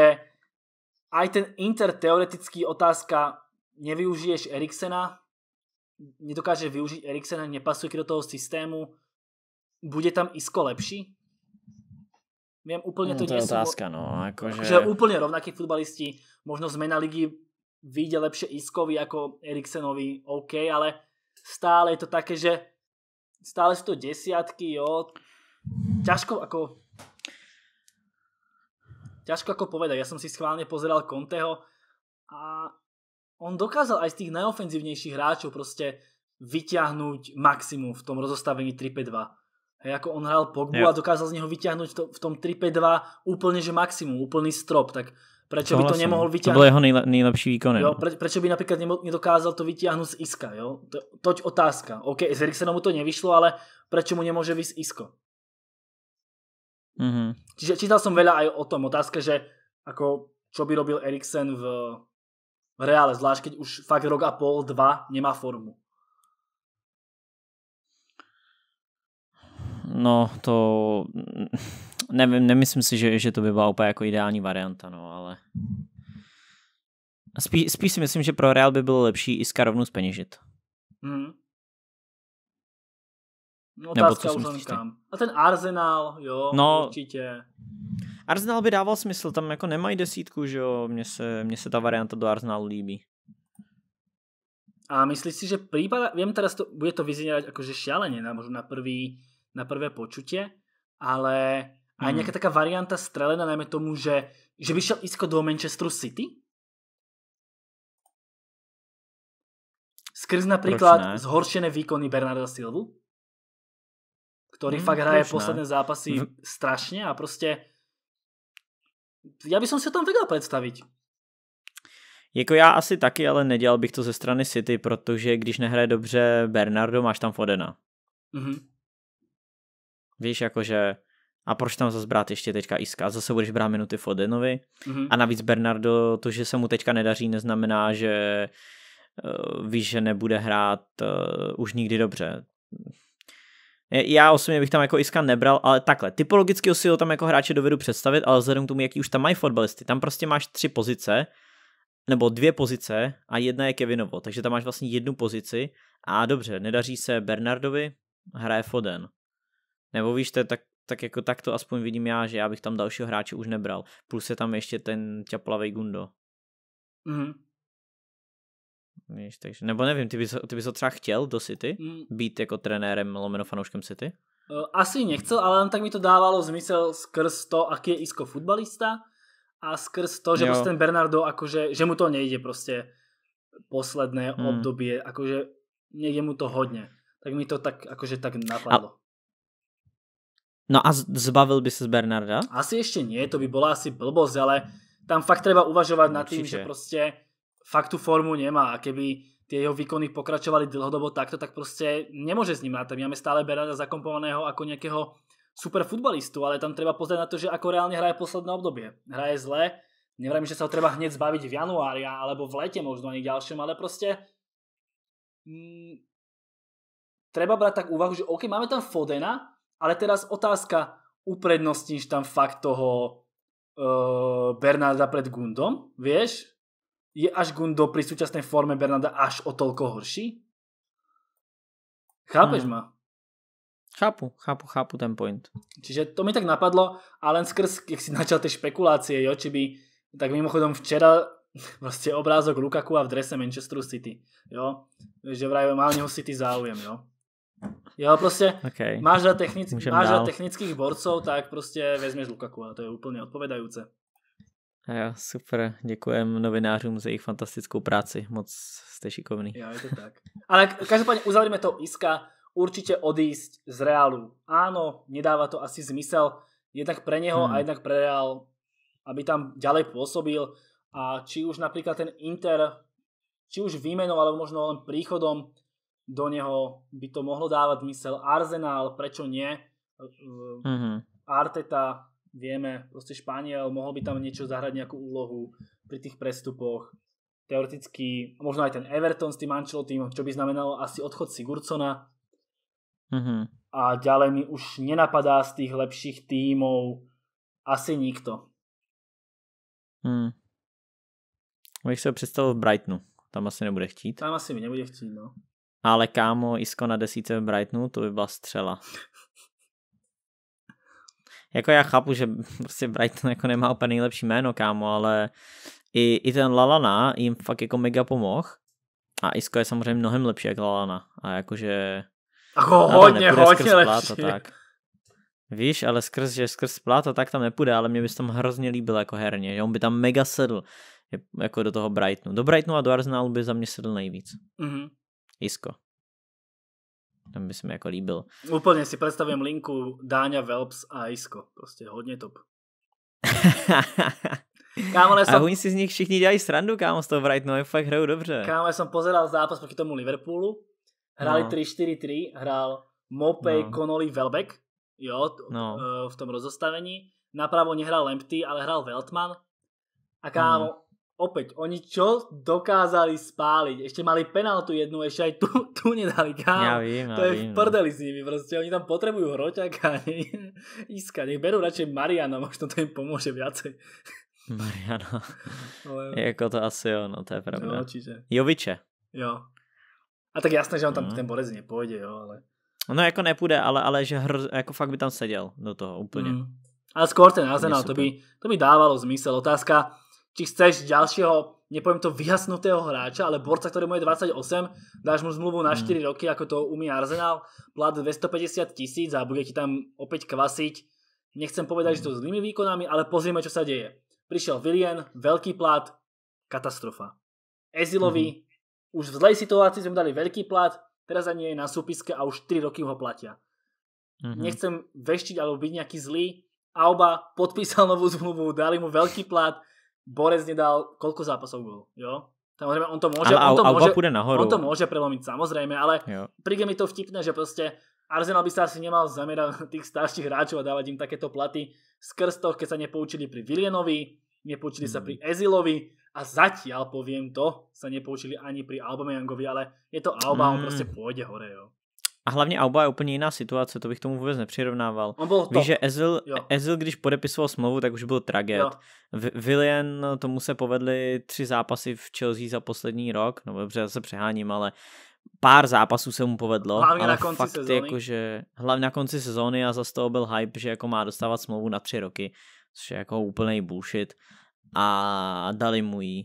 Speaker 2: aj ten Inter teoretický otázka, nevyužiješ Eriksena, nedokáže využiť Eriksena, nepasuje do toho systému, bude tam Isko lepší? Viem, úplne hmm, to, no, to je otázka, no. Akože... Že úplne rovnakí futbalisti, možno zmena ligy vyjde lepšie Iskovi ako Eriksenovi, OK, ale stále je to také, že stále sú to desiatky, jo. Ťažko ako... Ťažko ako povedať, ja som si schválne pozeral Conteho a on dokázal aj z tých najofenzívnejších hráčov proste vyťahnuť maximum v tom rozostavení 3-5-2. Hej, ako on hral Pogbu yeah. a dokázal z neho vyťahnuť to, v tom 3-5-2 úplne, že maximum, úplný strop, tak prečo by to nemohol vyťahnuť? To byl jeho
Speaker 1: nejlepší výkon. Jo,
Speaker 2: prečo by napríklad nedokázal to vyťahnuť z Iska, jo? To, toť otázka. OK, z Eriksenom mu to nevyšlo, ale prečo mu nemôže vysť Isko?
Speaker 1: Mm
Speaker 3: -hmm.
Speaker 2: Čiže čítal som veľa aj o tom, otázka, že ako čo by robil Eriksen v v reále, zvlášť keď už fakt rok a pol, dva nemá formu.
Speaker 1: No to nevím, nemyslím si, že, že to by byla úplně jako ideální varianta, no ale spíš, spíš si myslím, že pro Real by bylo lepší i rovnou zpeněžit.
Speaker 2: Hmm. No, otázka Nebo co už kam. A ten Arsenal, jo, no, určitě.
Speaker 1: Arsenal by dával smysl, tam jako nemají desítku, že jo, mně se, mně se ta varianta do Arsenalu líbí.
Speaker 2: A myslíš si, že prípada, Vím, teda, to, bude to jako že šialeně, na, Možná na, prvý, na prvé počutě, ale aj hmm. nejaká taká varianta strelena, najmä tomu, že, že by šiel Isko do Manchesteru City? Skrz například zhoršené výkony Bernarda Silvu, který hmm, fakt hraje posledné zápasy v... strašně a prostě já bych si tam vedel představit.
Speaker 1: Jako já asi taky, ale nedělal bych to ze strany City, protože když nehraje dobře Bernardo, máš tam Fodena. Mm-hmm. Víš, jakože a proč tam zase brát ještě teďka Iska? Zase budeš brát minuty Fodenovi. Mm-hmm. A navíc Bernardo, to, že se mu teďka nedaří, neznamená, že uh, víš, že nebude hrát uh, už nikdy dobře. Já osobně bych tam jako Iska nebral, ale takhle. Typologicky si ho tam jako hráče dovedu představit, ale vzhledem k tomu, jaký už tam mají fotbalisty, tam prostě máš tři pozice, nebo dvě pozice a jedna je Kevinovo, takže tam máš vlastně jednu pozici a dobře, nedaří se Bernardovi, hraje Foden. Nebo víš, to je tak, tak jako tak to aspoň vidím já, že já bych tam dalšího hráče už nebral. Plus je tam ještě ten ťaplavej Gundo. Mm. Víš, takže, nebo nevím, ty bys, ty bys ho třeba chtěl do City? Mm. Být jako trenérem, lomeno fanouškem City?
Speaker 2: Eh, asi nechcel, ale tak mi to dávalo zmysel skrz to, aký je Isko futbalista a skrz to, že prostě ten Bernardo, akože, že mu to nejde prostě posledné hmm. obdobie, akože nejde mu to hodně. Tak mi to tak, akože tak napadlo. A...
Speaker 1: No a zbavil by se z Bernarda?
Speaker 2: Asi ještě nie, to by bola asi blbosť, ale tam fakt treba uvažovat na nad tým, že prostě fakt tú formu nemá a keby tie jeho výkony pokračovali dlhodobo takto, tak proste nemôže s ním rátať. máme stále Berada zakomponovaného ako nejakého super futbalistu, ale tam treba pozrieť na to, že ako reálne hraje posledné obdobie. Hraje zle, nevrajím, že sa ho treba hneď zbaviť v januári alebo v lete možno ani ďalšom, ale proste mm, treba brať tak úvahu, že OK, máme tam Fodena, ale teraz otázka, uprednostníš tam fakt toho eh, Bernarda pred Gundom, vieš? je až Gundo pri súčasnej forme Bernarda až o toľko horší? Chápeš hmm. ma?
Speaker 1: Chápu, chápu, chápu ten point.
Speaker 2: Čiže to mi tak napadlo a len skrz, jak si načal tie špekulácie, jo, či by, tak mimochodom včera (laughs) proste obrázok Lukaku a v drese Manchesteru City, jo, že vraj má neho City záujem, jo. Jo, prostě okay. máš rád, technic- máš technických borcov, tak prostě vezmeš Lukaku a to je úplně odpovedajúce.
Speaker 1: A jo, super. Děkujem novinářům za jejich fantastickou práci. Moc jste šikovný. Jo, je
Speaker 2: to tak. Ale každopádně uzavřeme to Iska. Určitě odísť z Realu. Áno, nedává to asi zmysel. Jednak pre něho hmm. a jednak pre Real, aby tam ďalej působil. A či už například ten Inter, či už výmenou, alebo možno len príchodom do něho by to mohlo dávat zmysel. Arsenal, prečo ne? Mm-hmm. Arteta, vieme, proste Španiel mohol by tam niečo zahrať nejakú úlohu pri tých prestupoch. Teoreticky, možno aj ten Everton s tým Ancelotým, čo by znamenalo asi odchod Sigurcona. Mm-hmm. A ďalej mi už nenapadá z tých lepších tímov asi nikto.
Speaker 1: Hmm. Bych se představil v Brightonu. Tam asi nebude chtít.
Speaker 2: Tam asi mi nebude chtít, no.
Speaker 1: Ale kámo, Isko na desíce v Brightonu, to by byla střela jako já chápu, že (laughs) prostě Brighton jako nemá úplně nejlepší jméno, kámo, ale i, i ten Lalana jim fakt jako mega pomoh. A Isko je samozřejmě mnohem lepší jak Lalana. A jakože...
Speaker 4: Ako hodně, hodně lepší. Pláta, tak.
Speaker 1: Víš, ale skrz, že skrz pláta tak tam nepůjde, ale mě by se tam hrozně líbil jako herně, že on by tam mega sedl jako do toho Brightonu. Do Brightonu a do Arsenalu by za mě sedl nejvíc. Mm-hmm. Isko tam by se mi jako líbil.
Speaker 2: Úplně si představím linku Dáňa, Velps a Isko, prostě hodně top. (laughs) Kámo, ale A oni
Speaker 1: si z nich všichni dělají srandu, kámo, z toho Brightonu, fakt hrajou dobře.
Speaker 2: Kámo, já jsem pozeral zápas proti tomu Liverpoolu, hráli no. 3-4-3, hrál Mopey, no. Connolly, Velbek, jo, no. Eh, v tom rozostavení. Napravo nehrál Lempty, ale hrál Veltman. A kámo, no opäť, oni čo dokázali spáliť? Ešte mali penaltu jednu, ešte aj tu, (laughs) tu nedali kámo. Ja vím, ja to je vím, v no. prdeli s nimi, proste oni tam potrebujú hroťaka, (laughs) ne, iska, nech berú radšej Mariana, možno to im pomôže viacej. (laughs)
Speaker 1: Mariana, Ale... jako to asi jo, no to je pravda. No, Joviče.
Speaker 2: Jo. A tak jasné, že on tam mm. ten Borec nepôjde, jo, ale...
Speaker 1: No jako nepůjde, ale, ale že hr, jako fakt by tam seděl do toho úplně. Mm.
Speaker 2: A skôr ten Arsenal, to by, to by dávalo zmysel. Otázka, či chceš ďalšieho, nepoviem to vyhasnutého hráča, ale borca, ktorý mu je 28, dáš mu zmluvu na 4 hmm. roky, ako to umí Arsenal, plat 250 tisíc a bude ti tam opäť kvasiť. Nechcem povedať, že to hmm. zlými výkonami, ale pozrime, čo sa deje. Prišiel Vilien, veľký plat, katastrofa. Ezilovi, hmm. už v zlej situácii sme dali veľký plat, teraz ani je na súpiske a už 3 roky ho platia.
Speaker 3: Mm-hmm. Nechcem
Speaker 2: veštiť alebo byť nejaký zlý. Auba podpísal novú zmluvu, dali mu veľký plat, Borec nedal koľko zápasov gol, jo? Samozrejme, on to môže, ale, on to ale, môže, půjde nahoru. on to môže prelomiť, samozrejme, ale jo. príde mi to vtipné, že proste Arsenal by sa asi nemal zamerať tých starších hráčov a dávať im takéto platy skrz toho, keď sa nepoučili pri Vilienovi, nepoučili hmm. sa mhm. pri Ezilovi a zatiaľ, poviem to, sa nepoučili ani pri Aubameyangovi, ale je to Alba, hmm. on mhm. proste pôjde hore, jo.
Speaker 1: A hlavně Auba je úplně jiná situace, to bych tomu vůbec nepřirovnával. Víš, že Ezil, Ezil, když podepisoval smlouvu, tak už byl traget. V- Villian, no, tomu se povedly tři zápasy v Chelsea za poslední rok, no dobře, se přeháním, ale pár zápasů se mu povedlo, hlavně ale na konci fakt sezóny. jako, že hlavně na konci sezóny a zase toho byl hype, že jako má dostávat smlouvu na tři roky, což je jako úplný bullshit a dali mu ji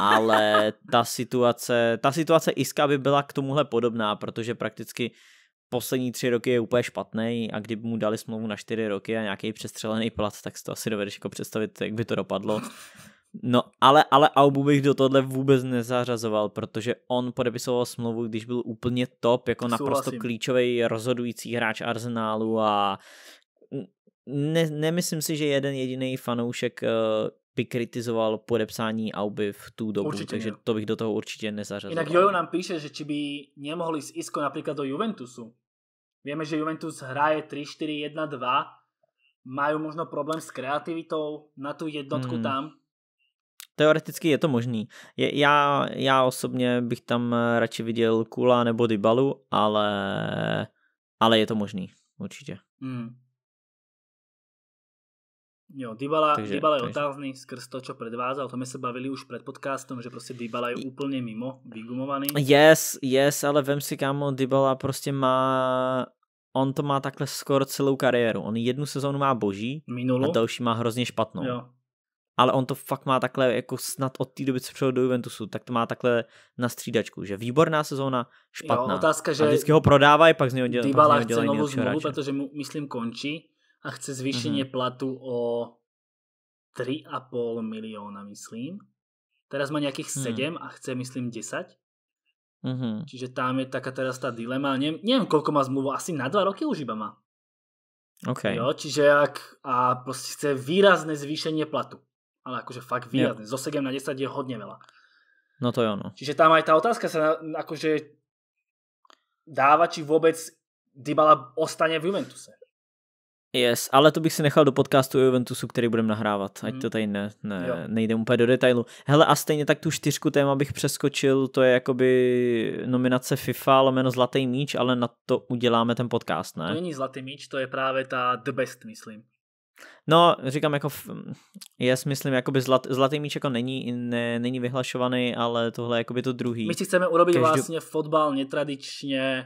Speaker 1: ale ta situace, ta situace Iska by byla k tomuhle podobná, protože prakticky poslední tři roky je úplně špatný a kdyby mu dali smlouvu na čtyři roky a nějaký přestřelený plat, tak si to asi dovedeš jako představit, jak by to dopadlo. No, ale, ale Aubu bych do tohle vůbec nezařazoval, protože on podepisoval smlouvu, když byl úplně top, jako Souhlasím. naprosto klíčový rozhodující hráč Arsenálu a ne, nemyslím si, že jeden jediný fanoušek eh, by kritizoval podepsání Auby v tu dobu, určitě takže ne. to bych do toho určitě nezařazoval. Jinak Jojo
Speaker 2: nám píše, že či by nemohli s Isko například do Juventusu. Víme, že Juventus hraje 3-4-1-2, mají možno problém s kreativitou na tu jednotku hmm. tam.
Speaker 1: Teoreticky je to možný. Je, já, já osobně bych tam radši viděl Kula nebo Dybalu, ale, ale je to možný, určitě.
Speaker 3: Hmm.
Speaker 2: Jo, Dybala, takže, Dybala je takže. otázný skrz to, čo predvádza, o tom se bavili už před podcastem, že prostě Dybala je úplně mimo, vygumovaný. Yes,
Speaker 1: yes, ale vem si kámo, Dybala prostě má, on to má takhle skoro celou kariéru, on jednu sezónu má boží Minulou? a další má hrozně špatnou. Jo. Ale on to fakt má takhle, jako snad od té doby, co přišel do Juventusu, tak to má takhle na střídačku, že výborná sezóna, špatná. Jo, otázka, že a vždycky ho prodávají, pak z něho dělají Dybala chce novou zmluvu,
Speaker 2: protože mu, myslím, končí a chce zvýšenie mm-hmm. platu o 3,5 milióna, myslím. Teraz má nejakých mm-hmm. a chce, myslím, 10. Mm-hmm. Čiže tam je taká teraz tá dilema. Neviem, neviem, koľko má zmluvu, asi na 2 roky už iba má. Okay. Jo, čiže ak, a proste chce výrazné zvýšenie platu. Ale akože fakt výrazné. Yep. Zo 7 na 10 je hodne veľa. No to je ono. Čiže tam aj tá otázka sa akože dáva, či vôbec Dybala ostane v Juventuse.
Speaker 1: Yes, ale to bych si nechal do podcastu o Juventusu, který budeme nahrávat, ať mm. to tady ne, ne, nejde úplně do detailu. Hele, a stejně tak tu čtyřku téma bych přeskočil, to je jakoby nominace FIFA lomeno Zlatý míč, ale na to uděláme ten podcast, ne? To
Speaker 2: není Zlatý míč, to je právě ta The Best, myslím.
Speaker 1: No, říkám jako, yes, myslím, jakoby zlat, Zlatý míč jako není, ne, není vyhlašovaný, ale tohle je jakoby to druhý. My si chceme urobit Každou... vlastně
Speaker 2: fotbal netradičně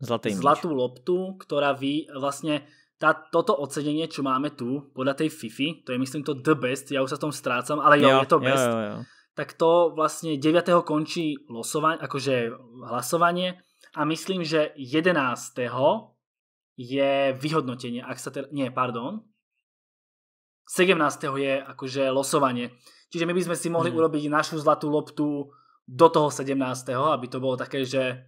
Speaker 2: Zlatý míč. loptu, která ví, vlastně ta, toto ocenění, čo máme tu, podle tej FIFI, to je myslím to the best, já už se v tom ztrácam, ale jo, jo je to best, jo, jo, jo. tak to vlastně 9. končí losování, jakože hlasování a myslím, že 11. je vyhodnotenie, ak sa te, nie, pardon, 17. je akože losovanie. Čiže my by sme si mohli hmm. urobiť našu zlatú loptu do toho 17., aby to bylo také, že...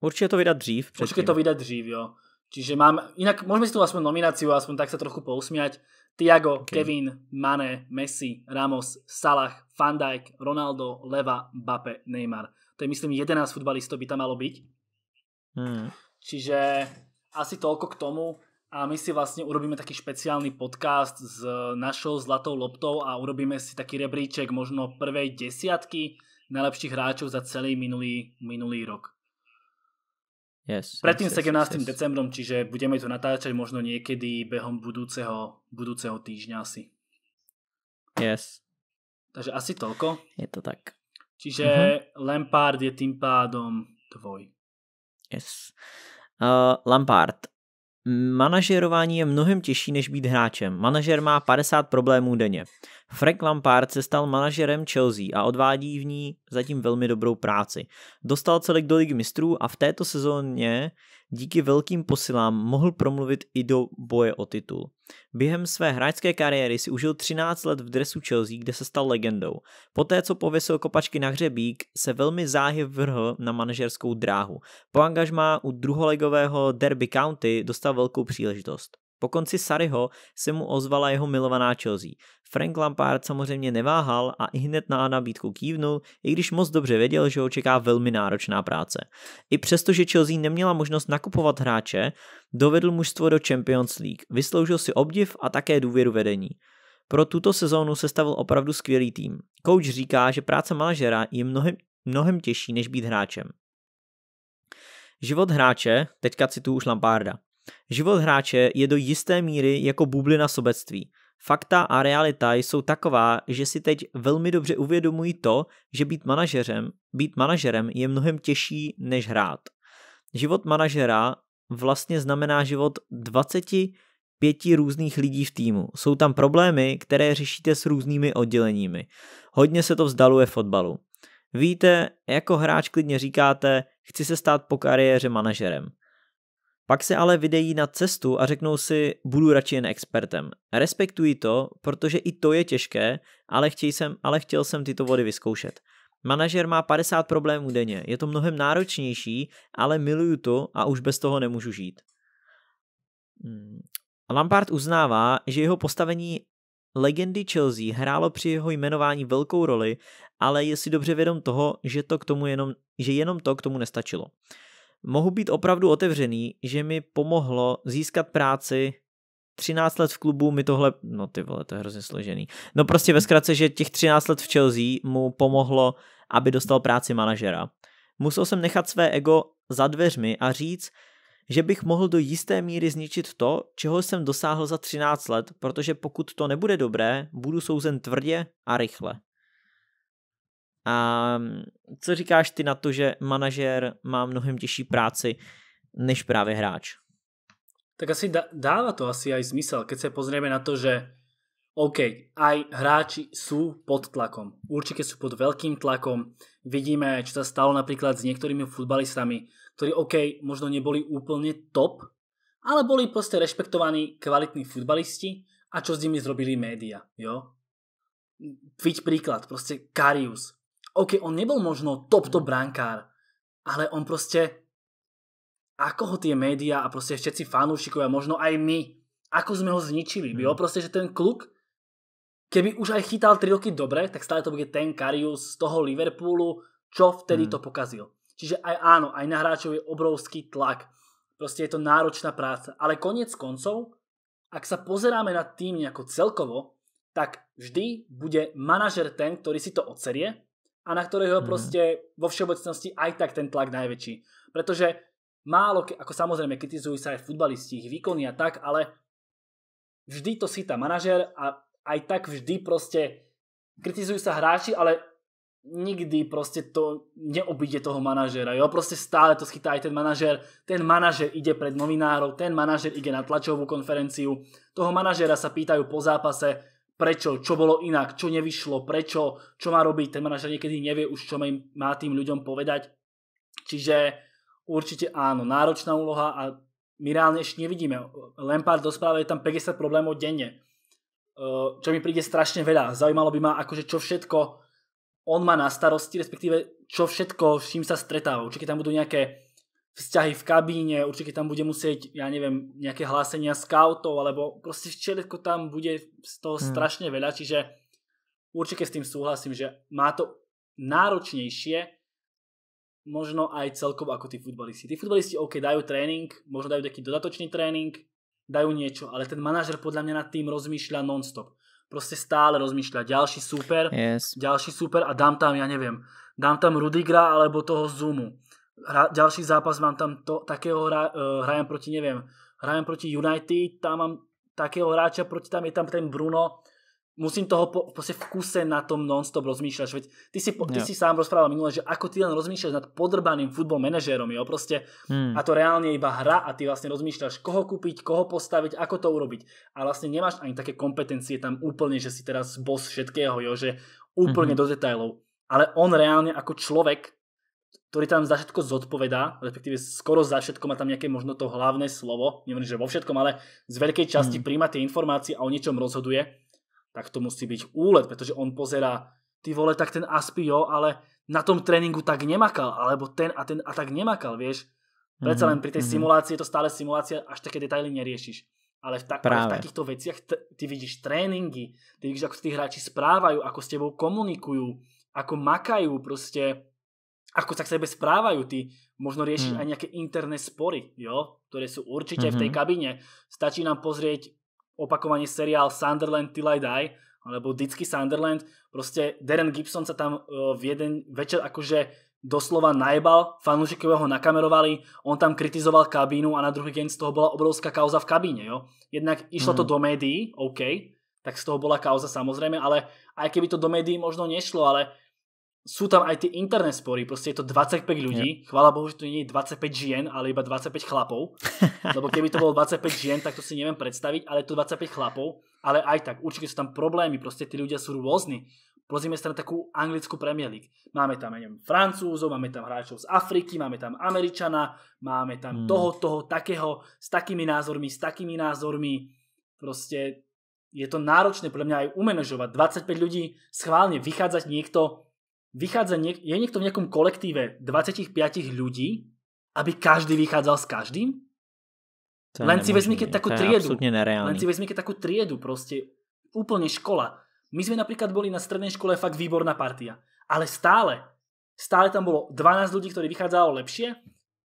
Speaker 1: Určitě to vydat dřív. Určitě to
Speaker 2: vydat dřív, jo. Čiže mám, inak môžeme si tu aspoň nomináciu, aspoň tak sa trochu pousmiať. Tiago, okay. Kevin, Mane, Messi, Ramos, Salah, Van Dijk, Ronaldo, Leva, Bape, Neymar. To je myslím 11 futbalistov by tam malo byť. Hmm. Čiže asi toľko k tomu a my si vlastne urobíme taký špeciálny podcast s e, našou zlatou loptou a urobíme si taký rebríček možno prvej desiatky najlepších hráčov za celý minulý, minulý rok.
Speaker 1: Yes, Pred tým yes, 17. Yes, yes.
Speaker 2: decembrom, čiže budeme to natáčať možno niekedy behom budúceho, budúceho týždňa asi. Yes. Takže asi toľko. Je to tak. Čiže uh-huh. Lampard je tým pádom tvoj.
Speaker 1: Yes. Uh, Lampard. Manažerování je mnohem těžší, než být hráčem. Manažer má 50 problémů denně. Frank Lampard se stal manažerem Chelsea a odvádí v ní zatím velmi dobrou práci. Dostal celek do ligy mistrů a v této sezóně díky velkým posilám mohl promluvit i do boje o titul. Během své hráčské kariéry si užil 13 let v dresu Chelsea, kde se stal legendou. Poté, co pověsil kopačky na hřebík, se velmi záhy vrhl na manažerskou dráhu. Po angažmá u druholegového Derby County dostal velkou příležitost. Po konci Saryho se mu ozvala jeho milovaná Chelsea. Frank Lampard samozřejmě neváhal a i hned na nabídku kývnul, i když moc dobře věděl, že ho čeká velmi náročná práce. I přesto, že Chelsea neměla možnost nakupovat hráče, dovedl mužstvo do Champions League, vysloužil si obdiv a také důvěru vedení. Pro tuto sezónu sestavil opravdu skvělý tým. Coach říká, že práce manažera je mnohem, mnohem těžší než být hráčem. Život hráče, teďka cituju už Lamparda. Život hráče je do jisté míry jako bublina sobectví. Fakta a realita jsou taková, že si teď velmi dobře uvědomují to, že být manažerem, být manažerem je mnohem těžší než hrát. Život manažera vlastně znamená život 25 různých lidí v týmu. Jsou tam problémy, které řešíte s různými odděleními. Hodně se to vzdaluje fotbalu. Víte, jako hráč klidně říkáte, chci se stát po kariéře manažerem. Pak se ale vydejí na cestu a řeknou si, budu radši jen expertem. Respektuji to, protože i to je těžké, ale, chtěl jsem, ale chtěl jsem tyto vody vyzkoušet. Manažer má 50 problémů denně, je to mnohem náročnější, ale miluju to a už bez toho nemůžu žít. Hmm. Lampard uznává, že jeho postavení legendy Chelsea hrálo při jeho jmenování velkou roli, ale je si dobře vědom toho, že, to k tomu jenom, že jenom to k tomu nestačilo. Mohu být opravdu otevřený, že mi pomohlo získat práci 13 let v klubu mi tohle, no ty vole, to je hrozně složený. No prostě ve zkratce, že těch 13 let v Chelsea mu pomohlo, aby dostal práci manažera. Musel jsem nechat své ego za dveřmi a říct, že bych mohl do jisté míry zničit to, čeho jsem dosáhl za 13 let, protože pokud to nebude dobré, budu souzen tvrdě a rychle. A co říkáš ty na to, že manažer má mnohem těžší práci než právě hráč?
Speaker 2: Tak asi dává to asi aj smysl, keď se pozrieme na to, že OK, aj hráči sú pod tlakom. Určite sú pod veľkým tlakom. Vidíme, čo sa stalo napríklad s niektorými futbalistami, ktorí OK, možno neboli úplne top, ale boli proste rešpektovaní kvalitní futbalisti a čo s nimi zrobili média, jo? Fiť príklad, proste Karius, OK, on nebol možno top top brankár, ale on proste, ako ho tie médiá a proste všetci fanúšikovia, možno aj my, ako sme ho zničili. Bylo hmm. proste, že ten kluk, keby už aj chytal 3 roky dobre, tak stále to bude ten Karius z toho Liverpoolu, čo vtedy hmm. to pokazil. Čiže aj áno, aj na hráčov je obrovský tlak. Proste je to náročná práca. Ale konec koncov, ak sa pozeráme na tým nejako celkovo, tak vždy bude manažer ten, ktorý si to odserie a na ktorého mm. proste vo všeobecnosti aj tak ten tlak najväčší. Pretože málo, ako samozrejme kritizujú sa aj futbalisti, ich výkony a tak, ale vždy to síta manažer a aj tak vždy proste kritizujú sa hráči, ale nikdy proste to neobíde toho manažera. Jo? Proste stále to schytá aj ten manažer. Ten manažer ide pred novinárov, ten manažer ide na tlačovú konferenciu. Toho manažera sa pýtajú po zápase, prečo, čo bolo inak, čo nevyšlo, prečo, čo má robiť. Ten manažer niekedy nevie už, čo má tým ľuďom povedať. Čiže určite áno, náročná úloha a my reálne ešte nevidíme. Lampard dospráva je tam 50 problémov denne, čo mi príde strašne veľa. Zaujímalo by ma, akože čo všetko on má na starosti, respektíve čo všetko, s čím sa stretáva. Určite tam budú nejaké vzťahy v kabíne, určite tam bude musieť, ja neviem, nejaké hlásenia scoutov, alebo proste všetko tam bude z toho hmm. strašne veľa, čiže určite s tým súhlasím, že má to náročnejšie, možno aj celkovo ako tí futbalisti. Tí futbalisti, OK, dajú tréning, možno dajú taký dodatočný tréning, dajú niečo, ale ten manažer podľa mňa nad tým rozmýšľa nonstop. Proste stále rozmýšľa ďalší super, yes. ďalší super a dám tam, ja neviem, dám tam Rudigra alebo toho Zoomu hra, další zápas mám tam to, takého hra, uh, hrajem proti, nevím, hrajem proti United, tam mám takého hráča proti tam, je tam ten Bruno, musím toho po, prostě v kuse na tom non-stop rozmýšľať. Veď ty si, ty yeah. si sám rozprával minule, že ako ty len rozmýšľaš nad podrbaným futbol manažérom, jo, proste. Hmm. A to reálne je iba hra a ty vlastne rozmýšľaš, koho kúpiť, koho postaviť, ako to urobiť. A vlastne nemáš ani také kompetencie tam úplne, že si teraz boss všetkého, jo, že úplne mm-hmm. do detailov. Ale on reálne ako človek ktorý tam za všetko zodpovedá, respektíve skoro za všetko má tam nejaké možno to hlavné slovo, neviem, že vo všetkom, ale z veľkej časti hmm. príjma tie informácie a o niečom rozhoduje, tak to musí byť úlet, pretože on pozerá, ty vole, tak ten Aspi, jo, ale na tom tréningu tak nemakal, alebo ten a ten a tak nemakal, vieš.
Speaker 4: Predsa mhm, len pri tej mhm.
Speaker 2: simulácii je to stále simulácia, až také detaily neriešiš. Ale v, ta ale v takýchto veciach ty vidíš tréningy, ty vidíš, ako tí hráči správajú, ako s tebou komunikujú, ako makajú, proste ako sa k sebe správajú, tí, možno riešiť mm. aj nejaké interné spory, jo, ktoré sú určite mm-hmm. v tej mhm. kabine. Stačí nám pozrieť opakovanie seriál Sunderland Till I Die, alebo Dicky Sunderland, prostě Darren Gibson sa tam e, v jeden večer akože doslova najbal, fanúšikovia ho nakamerovali, on tam kritizoval kabínu a na druhý deň z toho bola obrovská kauza v kabíne, jo. Jednak išlo mm. to mhm. do médií, OK, tak z toho bola kauza samozrejme, ale aj keby to do médií možno nešlo, ale sú tam aj tie interné spory, proste je to 25 ľudí, yeah. chvála Bohu, že to nie je 25 žien, ale iba 25 chlapov, (laughs) lebo keby to bolo 25 žien, tak to si neviem predstaviť, ale to 25 chlapov, ale aj tak, určite sú tam problémy, proste tí ľudia sú rôzni. Pozrime sa na takú anglickú Premier League. Máme tam, neviem, Francúzov, máme tam hráčov z Afriky, máme tam Američana, máme tam mm. toho, toho, takého, s takými názormi, s takými názormi. Proste je to náročné pre mňa aj umenežovať. 25 ľudí schválne vychádzať niekto vychádza niek- je niekto v nejakom kolektíve 25 ľudí, aby každý vychádzal s každým? To Len si keď takú to triedu. Len si vezmite takú triedu, proste úplne škola. My sme napríklad boli na strednej škole fakt výborná partia. Ale stále, stále tam bolo 12 ľudí, ktorí vychádzalo lepšie,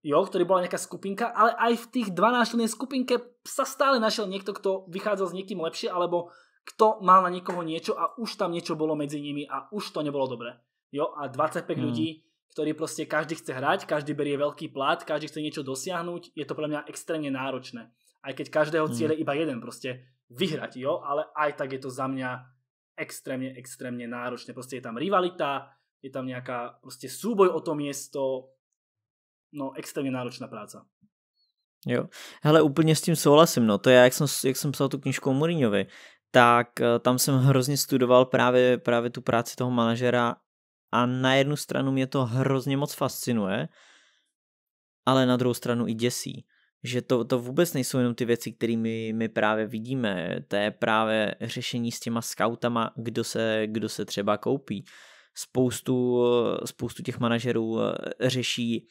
Speaker 2: jo, ktorý bola nejaká skupinka, ale aj v tých 12 člennej skupinke sa stále našiel niekto, kto vychádzal s niekým lepšie, alebo kto mal na niekoho niečo a už tam niečo bolo medzi nimi a už to nebolo dobré. Jo, a 25 mm. ľudí, ktorí proste každý chce hrať, každý berie veľký plat, každý chce niečo dosiahnuť, je to pre mňa extrémne náročné. Aj keď každého hmm. cieľ je iba jeden, proste vyhrať, jo, ale aj tak je to za mňa extrémne, extrémne náročné. Proste je tam rivalita, je tam nejaká proste súboj o to miesto, no extrémne náročná práce.
Speaker 1: Jo, hele, úplně s tím souhlasím, no to je, jak jsem, jak jsem psal tu knižku o Mourinhovi, tak eh, tam jsem hrozně studoval právě, právě tu práci toho manažera a na jednu stranu mě to hrozně moc fascinuje, ale na druhou stranu i děsí. Že to, to vůbec nejsou jenom ty věci, které my, my právě vidíme. To je právě řešení s těma scoutama, kdo se, kdo se třeba koupí. Spoustu, spoustu těch manažerů eh, řeší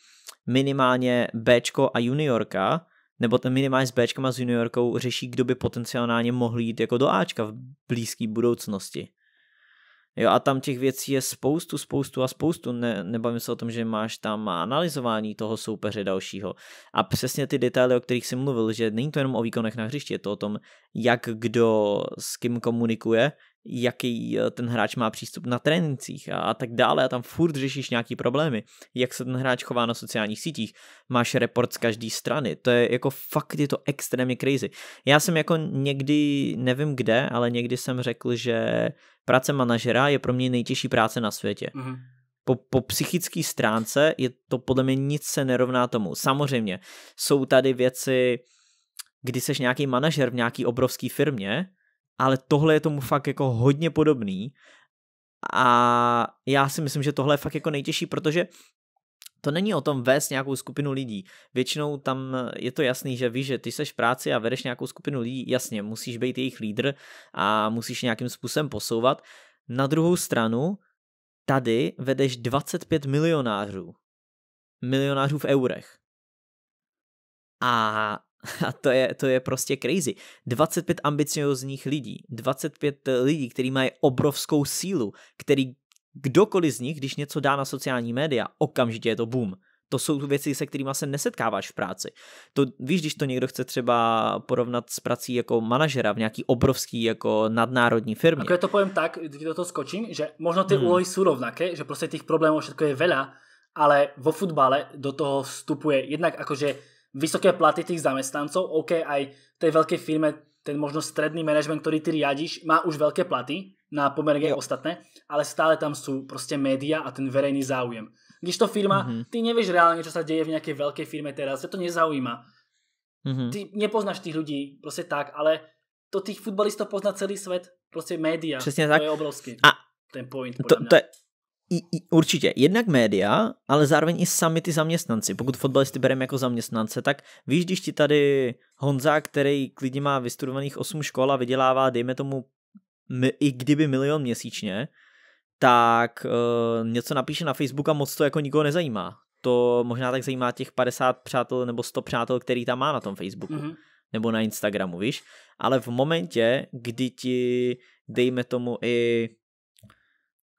Speaker 1: minimálně B a juniorka, nebo ten minimálně s B a s juniorkou řeší, kdo by potenciálně mohl jít jako do Ačka v blízké budoucnosti. Jo, a tam těch věcí je spoustu, spoustu a spoustu. Ne, nebavím se o tom, že máš tam analyzování toho soupeře dalšího. A přesně ty detaily, o kterých jsem mluvil, že není to jenom o výkonech na hřišti, je to o tom, jak kdo s kým komunikuje, jaký eh, ten hráč má přístup na trénincích a, a tak dále a tam furt řešíš nějaký problémy, jak se ten hráč chová na sociálních sítích, máš report z každé strany, to je jako fakt je to extrémně crazy. Já jsem jako někdy, nevím kde, ale někdy jsem řekl, že práce manažera je pro mě nejtěžší práce na světě. Mm-hmm po, po psychické stránce je to podle mě nic se nerovná tomu. Samozřejmě jsou tady věci, kdy seš nějaký manažer v nějaký obrovský firmě ale tohle je tomu fakt jako hodně podobný a já si myslím, že tohle je fakt jako nejtěžší, protože to není o tom vést nějakou skupinu lidí. Většinou tam je to jasný, že víš, že ty seš v práci a vedeš nějakou skupinu lidí, jasně, musíš být jejich lídr a musíš nějakým způsobem posouvat. Na druhou stranu, tady vedeš 25 milionářů. Milionářů v eurech. A a to je, to je prostě crazy. 25 ambiciozních lidí, 25 eh, lidí, kteří mají obrovskou sílu, který kdokoliv z nich, když něco dá na sociální média, okamžitě je to boom. To jsou věci, se kterými se nesetkáváš v práci. To, víš, když to někdo chce třeba porovnat s prací jako manažera v nějaký obrovský jako nadnárodní firmě. Ako ja
Speaker 2: to povím tak, když to skočím, že možno ty hmm. úlohy jsou rovnaké, že prostě těch problémů všechno je veľa, ale vo futbale do toho vstupuje jednak jakože vysoké platy tých zamestnancov, OK, aj tej veľkej firme ten možno stredný manažment, ktorý ty riadiš, má už veľké platy na pomer jo. ostatné, ale stále tam sú prostě média a ten verejný záujem. Když to firma, mm -hmm. ty nevieš reálne, čo sa deje v nejakej veľkej firme teraz, to nezaujíma. Mm -hmm. Ty nepoznáš tých ľudí, prostě tak, ale to tých futbalistov pozná celý svet, prostě média. tak. To je obrovský. A ten point, to, to,
Speaker 1: je, i, i, určitě, jednak média, ale zároveň i sami ty zaměstnanci. Pokud fotbalisty bereme jako zaměstnance, tak víš, když ti tady Honza, který klidně má vystudovaných 8 škol a vydělává, dejme tomu, i kdyby milion měsíčně, tak e, něco napíše na Facebook a moc to jako nikoho nezajímá. To možná tak zajímá těch 50 přátel nebo 100 přátel, který tam má na tom Facebooku. Mm-hmm. Nebo na Instagramu, víš? Ale v momentě, kdy ti, dejme tomu i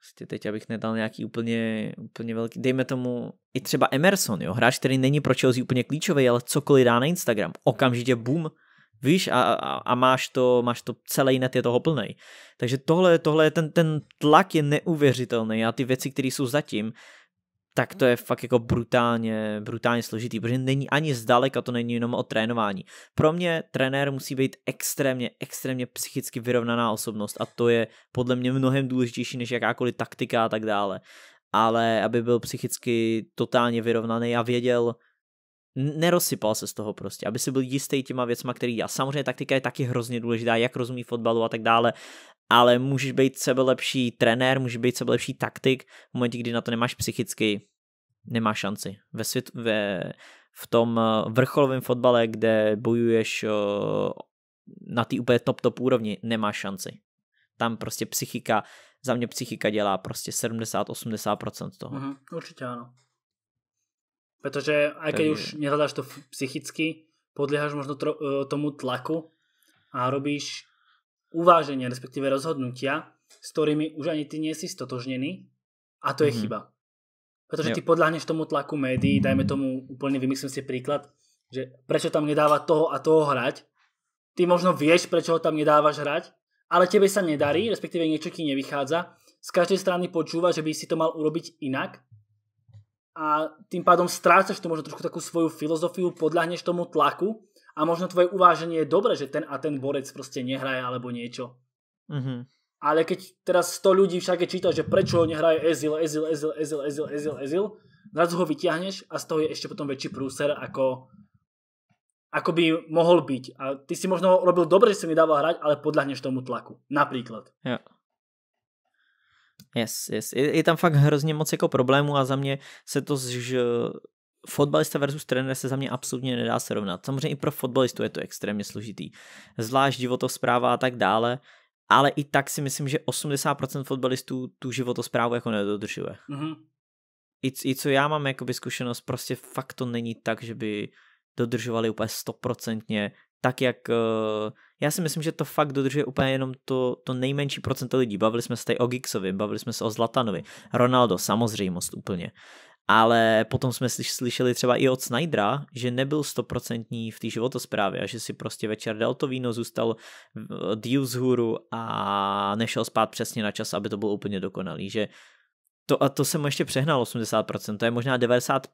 Speaker 1: prostě teď, abych nedal nějaký úplně, úplně velký, dejme tomu i třeba Emerson, jo, hráč, který není pro Chelsea úplně klíčový, ale cokoliv dá na Instagram, okamžitě boom, víš, a, a, a máš to, máš to celý net je toho plnej. Takže tohle, tohle ten, ten tlak je neuvěřitelný a ty věci, které jsou zatím, tak to je fakt jako brutálně, brutálně složitý, protože není ani zdaleka, to není jenom o trénování. Pro mě trenér musí být extrémně, extrémně psychicky vyrovnaná osobnost a to je podle mě mnohem důležitější než jakákoliv taktika a tak dále. Ale aby byl psychicky totálně vyrovnaný a věděl, nerozsypal se z toho prostě, aby si byl jistý těma věcma, který a Samozřejmě taktika je taky hrozně důležitá, jak rozumí fotbalu a tak dále, ale můžeš být sebe lepší trenér, můžeš být sebe lepší taktik, v momentě, kdy na to nemáš psychicky, nemá šanci. Ve, svět, ve v tom eh, vrcholovém fotbale, kde bojuješ eh, na té úplně top top úrovni, nemá šanci. Tam prostě psychika, za mě psychika dělá prostě 70-80% toho.
Speaker 2: Mm, určitě ano. Pretože aj keď už nehľadáš to psychicky, podliehaš možno e, tomu tlaku a robíš uváženie, respektíve rozhodnutia, s ktorými už ani ty nie si stotožnený a to je mhm. chyba. Protože ty podľahneš tomu tlaku médií, dajme tomu úplne vymyslím si příklad, že prečo tam nedáva toho a toho hrať. Ty možno vieš, prečo ho tam nedávaš hrať, ale tebe sa nedarí, respektíve niečo ti nevychádza. Z každej strany počúva, že by si to mal urobiť inak a tým pádom strácaš tu možno trošku takú svoju filozofiu, podľahneš tomu tlaku a možno tvoje uváženie je dobré, že ten a ten borec proste nehraje alebo niečo. Mm-hmm. Ale keď teraz 100 ľudí však je čítal, že prečo nehraje Ezil, Ezil, Ezil, Ezil, Ezil, Ezil, Ezil, zrazu ho vyťahneš a z toho je ešte potom väčší prúser ako ako by mohol byť. A ty si možno robil dobre, že si mi dával hrať, ale podľahneš tomu tlaku. Napríklad.
Speaker 1: Yeah. Yes, yes. Je, je tam fakt hrozně moc jako problémů a za mě se to z, fotbalista versus trenér se za mě absolutně nedá srovnat. Samozřejmě i pro fotbalistu je to extrémně složitý. Zvlášť životospráva a tak dále, ale i tak si myslím, že 80% fotbalistů tu životosprávu jako nedodržuje. Mm-hmm. I, I co já mám jako zkušenost, prostě fakt to není tak, že by dodržovali úplně stoprocentně, tak jak uh, já si myslím, že to fakt dodržuje úplně jenom to, to nejmenší procento lidí. Bavili jsme se tady o Gixovi, bavili jsme se o Zlatanovi, Ronaldo, samozřejmost úplně. Ale potom jsme slyšeli třeba i od Snydera, že nebyl stoprocentní v té životosprávě a že si prostě večer dal to víno, zůstal díl z hůru a nešel spát přesně na čas, aby to bylo úplně dokonalý. Že to, a to se mu ještě přehnal 80%, to je možná 98%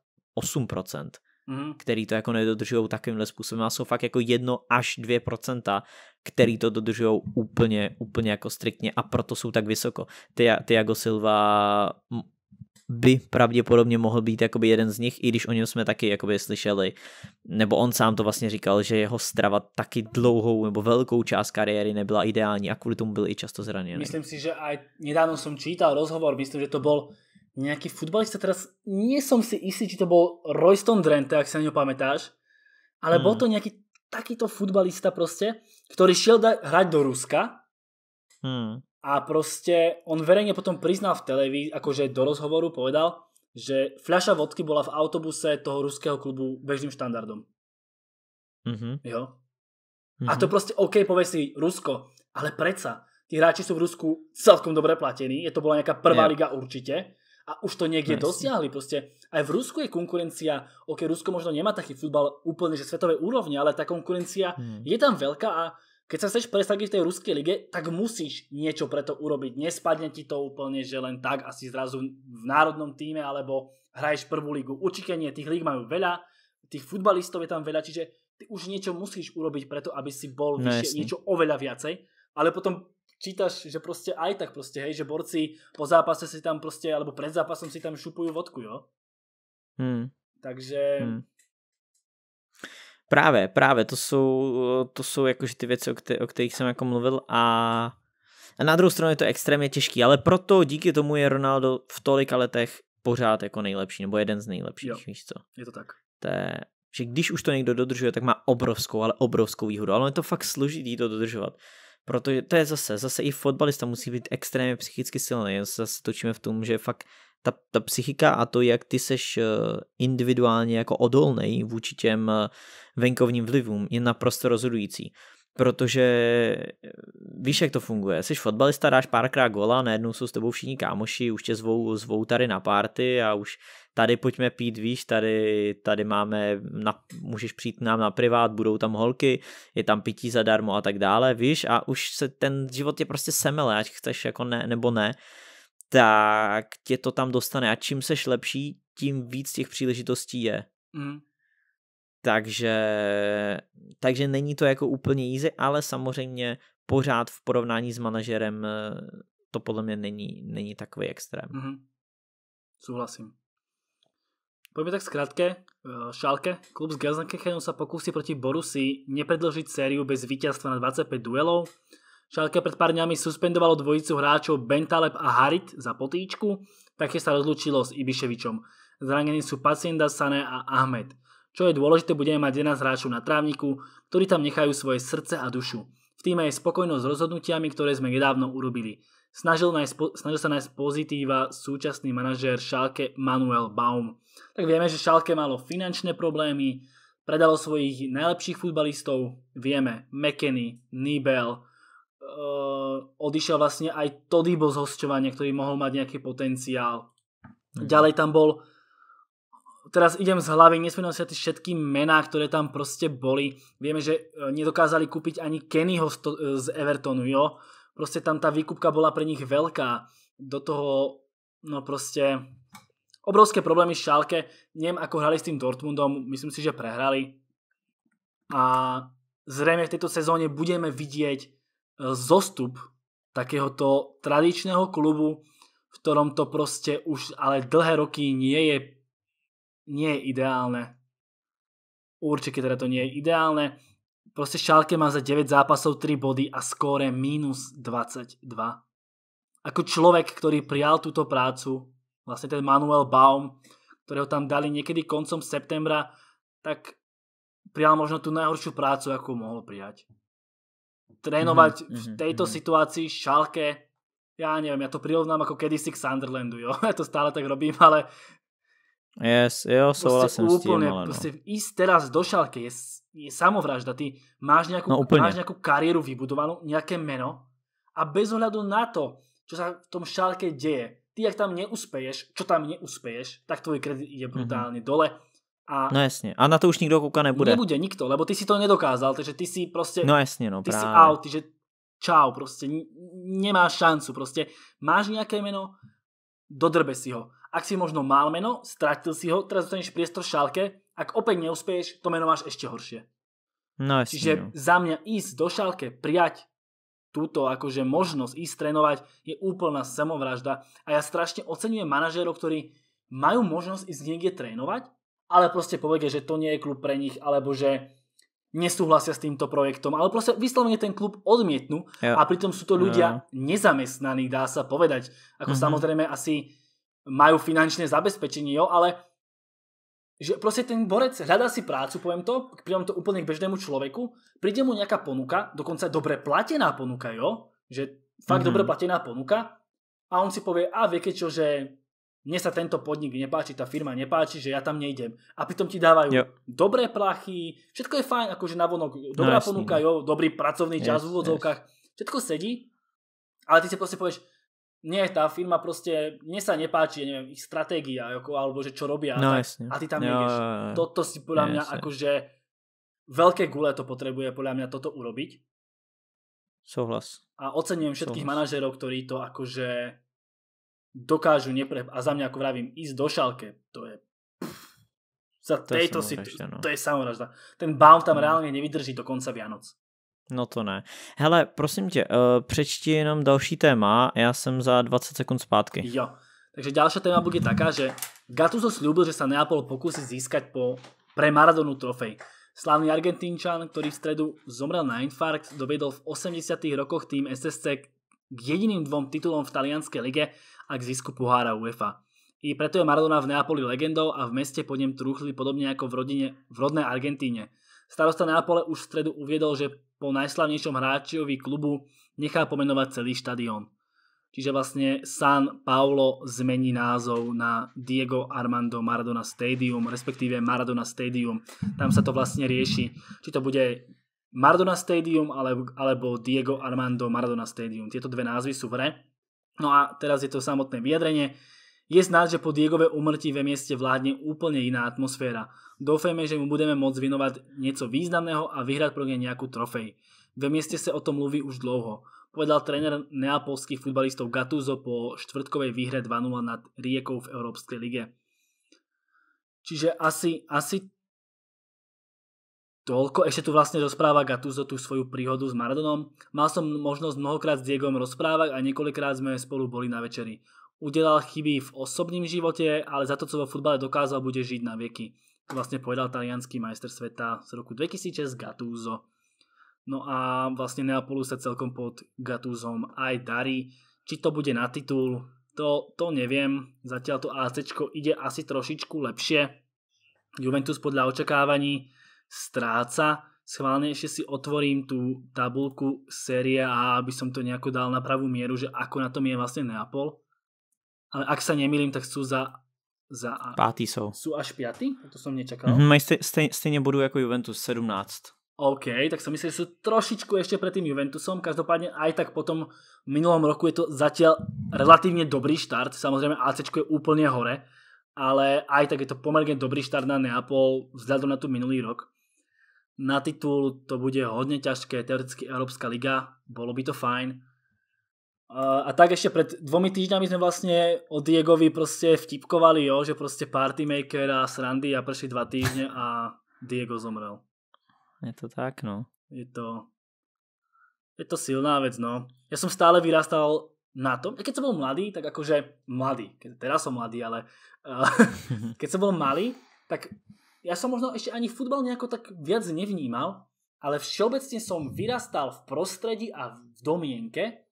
Speaker 1: mm. který to jako nedodržují takovýmhle způsobem a jsou fakt jako jedno až dvě procenta, který to dodržují úplně, úplně jako striktně a proto jsou tak vysoko. Tiago Silva by pravděpodobně mohl být jakoby jeden z nich, i když o něm jsme taky jakoby slyšeli, nebo on sám to vlastně říkal, že jeho strava taky dlouhou nebo velkou část kariéry nebyla ideální a kvůli tomu byl i často zraněný. Myslím
Speaker 2: si, že aj nedávno jsem čítal rozhovor, myslím, že to byl nejaký futbalista, teraz nie som si istý, či to bol Royston Drenthe, ak sa na ňo pamätáš, ale hmm. bol mm. to nejaký takýto futbalista proste, ktorý šiel da- hrať do Ruska mm. a proste on verejne potom priznal v televízii, akože do rozhovoru povedal, že fľaša vodky bola v autobuse toho ruského klubu bežným štandardom. Mm-hmm. Jo? Mm-hmm. A mhm. to proste OK, povie si Rusko, ale predsa, tí hráči sú v Rusku celkom dobre platení, je to bola nejaká prvá yeah. liga určite, a už to niekde Presne. dosiahli. Proste aj v Rusku je konkurencia, ok, Rusko možno nemá taký futbal úplne, že svetové úrovne, ale tá konkurencia hmm. je tam veľká a keď sa chceš presadiť v tej ruskej lige, tak musíš niečo to urobiť. Nespadne ti to úplne, že len tak asi zrazu v národnom týme alebo hraješ prvú ligu. Určite nie, tých líg majú veľa, tých futbalistov je tam veľa, čiže ty už niečo musíš urobiť preto, aby si bol no, vyššie, niečo oveľa viacej. Ale potom čítaš, že prostě aj tak prostě, hej, že borci po zápase si tam prostě, alebo před zápasem si tam šupují vodku, jo? Hmm. Takže... Hmm.
Speaker 1: Právě, právě, to jsou, to jsou jakože ty věci, o, kter- o kterých jsem jako mluvil a... a na druhou stranu je to extrémně těžký, ale proto díky tomu je Ronaldo v tolika letech pořád jako nejlepší, nebo jeden z nejlepších, jo. víš co? Je to tak. To je, že když už to někdo dodržuje, tak má obrovskou, ale obrovskou výhodu, ale je to fakt složitý to dodržovat. Protože to je zase, zase i fotbalista musí být extrémně psychicky silný. Zase točíme v tom, že fakt ta, ta psychika a to, jak ty seš eh, individuálně jako odolný vůči těm eh, venkovním vlivům, je naprosto rozhodující protože eh, víš, jak to funguje. Jsi fotbalista, dáš párkrát gola, najednou jsou s tebou všichni kámoši, už tě zvou, zvou tady na párty a už tady pojďme pít, víš, tady, tady máme, na, můžeš přijít nám na privát, budou tam holky, je tam pití zadarmo a tak dále, víš, a už se ten život je prostě semele, ať chceš jako ne, nebo ne, tak tě to tam dostane a čím seš lepší, tím víc těch příležitostí je. Mm. Takže, takže není to jako úplně easy, ale samozřejmě pořád v porovnání s manažerem eh, to podle mě není, není takový extrém.
Speaker 2: Mm-hmm. Souhlasím. Pojďme tak zkrátke. Šálke, eh, klub z Gelsenkirchenu sa pokusí proti Borusi nepredlžiť sériu bez víťazstva na 25 duelov. Šálke pred pár dňami suspendovalo dvojicu hráčov Bentaleb a Harit za potýčku, takže sa rozlučilo s Ibiševičom. Zranení sú Pacienda, Sané a Ahmed. Čo je dôležité, budeme mať 11 hráčov na trávniku, ktorí tam nechajú svoje srdce a dušu. V týme je spokojnosť s rozhodnutiami, ktoré sme nedávno urobili. Snažil, nájsť, snažil sa nájsť pozitíva súčasný manažér Šalke Manuel Baum. Tak vieme, že Šalke malo finančné problémy, predalo svojich najlepších futbalistov, vieme, McKenny, Nibel, uh, odišiel vlastne aj Todibo z hosťovania, ktorý mohol mať nejaký potenciál. Mhm. Ďalej tam bol teraz idem z hlavy, nesmíme si tie všetky mená, ktoré tam proste boli. Vieme, že e, nedokázali kúpiť ani Kennyho e, z Evertonu, jo? Proste tam tá výkupka bola pre nich veľká. Do toho, no proste, obrovské problémy s Šálke. Neviem, ako hrali s tým Dortmundom, myslím si, že prehrali. A zrejme v tejto sezóne budeme vidieť e, zostup takéhoto tradičného klubu, v ktorom to proste už ale dlhé roky nie je nie je ideálne. Určite teda to nie je ideálne. Proste Šalke má za 9 zápasov 3 body a skóre minus 22. Ako človek, ktorý prijal túto prácu, vlastne ten Manuel Baum, ktorého tam dali niekedy koncom septembra, tak prijal možno tú najhoršiu prácu, akú mohol prijať. Trénovať mm-hmm, v mhm, tejto mm-hmm. situácii šalke, ja neviem, ja to prirovnám ako kedysi k Sunderlandu, jo? (laughs) Ja to stále tak robím, ale
Speaker 1: Yes, jo, prostě souhlasím s tím, ale no. Proste
Speaker 2: teraz do šalke je, je samovražda. Ty máš nějakou, no, máš nějakou kariéru vybudovanou, nějaké meno a bez ohledu na to, co se v tom šalke děje, ty jak tam neuspěješ, co tam neuspěješ, tak tvůj kredit je mhm. brutálně mm-hmm. dole. A no jasně.
Speaker 1: A na to už nikdo kouka nebude. Nebude
Speaker 2: nikto, lebo ty si to nedokázal, takže ty si prostě... No jasně, no ty právě. si out, že čau, prostě nemáš šancu, prostě máš nějaké meno, dodrbe si ho. Ak si možno mal meno, stratil si ho, teraz dostaneš priestor v šálke, ak opäť neuspeješ, to meno máš ešte horšie.
Speaker 1: No jasne. Čiže no.
Speaker 2: za mňa ísť do šálke, prijať túto akože možnosť ísť trénovať je úplná samovražda a ja strašne oceňujem manažérov, ktorí majú možnosť ísť niekde trénovať, ale proste povedia, že to nie je klub pre nich, alebo že nesúhlasia s týmto projektom, ale proste vyslovene ten klub odmietnú jo. a pritom sú to ľudia jo. nezamestnaní, dá sa povedať. Ako mm -hmm. samozrejme asi majú finančné zabezpečenie, jo, ale že proste ten borec hľadá si prácu, poviem to, príjem to úplne k bežnému človeku, príde mu nejaká ponuka, dokonca dobre platená ponuka, jo, že fakt mm-hmm. dobre platená ponuka a on si povie, a viete čo, že mne sa tento podnik nepáči, tá firma nepáči, že ja tam nejdem. A pritom ti dávajú jo. dobré plachy, všetko je fajn, akože navonok, dobrá no, ponuka, no. jo, dobrý pracovný čas yes, v úvodzovkách, yes. všetko sedí, ale ty si proste povieš, nie, tá firma proste, mne sa nepáči, ja neviem, ich stratégia, ako, alebo že čo robia. No, tak, jasne. A ty tam jo, ideš. Toto si podľa mňa jasne. akože veľké gule to potrebuje podľa mňa toto urobiť. Souhlas. A ocenujem všetkých Souhlas. manažerov, ktorí to akože dokážu nepre... A za mňa, ako vravím, ísť do šalke, to je... Za to tejto si... No. To je samovražda. Ten Baum tam no. reálne nevydrží do konca Vianoc.
Speaker 1: No to ne. Hele, prosím tě, eh, přečti jenom další téma, já jsem za 20 sekund zpátky.
Speaker 2: Jo, takže další téma bude taká, že Gattuso slúbil, že sa Neapol pokusí získať po pre Maradonu trofej. Slavný Argentínčan, ktorý v stredu zomrel na infarkt, dovedol v 80. rokoch tým SSC k jediným dvom titulom v talianskej lige a k zisku pohára UEFA. I preto je Maradona v Neapoli legendou a v meste po ňom truchli podobne ako v, rodine, v rodné Argentíne. Starosta Neapole už v stredu uviedol, že po najslavnejšom hráčovi klubu nechá pomenovať celý štadión. Čiže vlastne San Paulo zmení názov na Diego Armando Maradona Stadium, respektíve Maradona Stadium. Tam sa to vlastne rieši, či to bude Maradona Stadium alebo Diego Armando Maradona Stadium. Tieto dve názvy sú v No a teraz je to samotné vyjadrenie. Je znát, že po Diegové umrtí ve mieste vládne úplne iná atmosféra. Doufejme, že mu budeme môcť vinovať nieco významného a vyhrať pro ne nejakú trofej. Ve mieste sa o tom mluví už dlouho. Povedal tréner neapolských futbalistov Gattuso po štvrtkovej výhre 2-0 nad Riekou v Európskej lige. Čiže asi, asi Toľko, ešte tu vlastne rozpráva Gattuso tú svoju príhodu s Maradonom. Mal som možnosť mnohokrát s Diegom rozprávať a niekoľkokrát sme spolu boli na večeri udělal chyby v osobním životě, ale za to, co vo futbale dokázal, bude žiť na veky. To vlastne povedal talianský majster sveta z roku 2006 Gattuso. No a vlastne Neapolu sa celkom pod Gattusom aj darí. Či to bude na titul, to, to neviem. Zatiaľ to AC ide asi trošičku lepšie. Juventus podľa očakávaní stráca. Schválne ešte si otvorím tú tabulku série A, aby som to nejako dal na pravú mieru, že ako na tom je vlastne Neapol ale ak sa nemýlim, tak sú za za Pátý jsou. Jsou až pátý? To jsem nečekal. Mm-hmm, mají
Speaker 1: stej, stejně bodu jako Juventus, 17.
Speaker 2: OK, tak som myslel, že sú trošičku ešte pred tým Juventusom, každopádne aj tak potom v minulom roku je to zatiaľ relatívne dobrý štart, samozrejme AC je úplne hore, ale aj tak je to pomerne dobrý štart na Neapol vzhľadom na tu minulý rok. Na titul to bude hodne ťažké, teoreticky Európska liga, bolo by to fajn, a tak ešte pred dvomi týždňami sme vlastne o Diegovi proste vtipkovali, jo, že proste maker a srandy a prešli dva týždne a Diego zomrel. Je
Speaker 1: to tak, no.
Speaker 2: Je to, je to silná vec, no. Ja som stále vyrastal na tom, keď som bol mladý, tak akože mladý, teraz som mladý, ale uh, (laughs) keď som bol malý, tak ja som možno ešte ani futbal nejako tak viac nevnímal, ale všeobecne som vyrastal v prostredí a v domienke,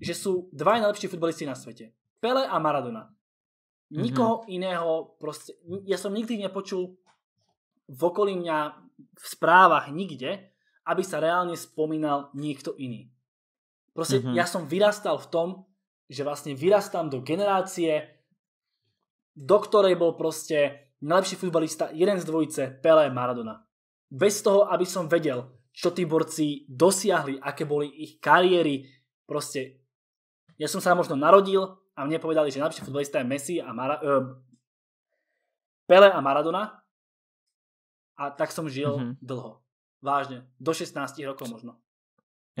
Speaker 2: že sú dva najlepší futbalisti na svete. Pele a Maradona. Mhm. Nikoho mm-hmm. iného proste, ja som nikdy nepočul v okolí mňa v správach nikde, aby sa reálne spomínal niekto iný. Proste mm-hmm. ja som vyrastal v tom, že vlastne vyrastám do generácie, do ktorej bol proste najlepší futbalista jeden z dvojice Pele Maradona. Bez toho, aby som vedel, čo tí borci dosiahli, aké boli ich kariéry, proste Ja som sa možno narodil a mne povedali, že najlepší futbalista je Messi a Mara, uh, Pele a Maradona a tak som žil mm-hmm. dlho. Vážne. Do 16 rokov možno.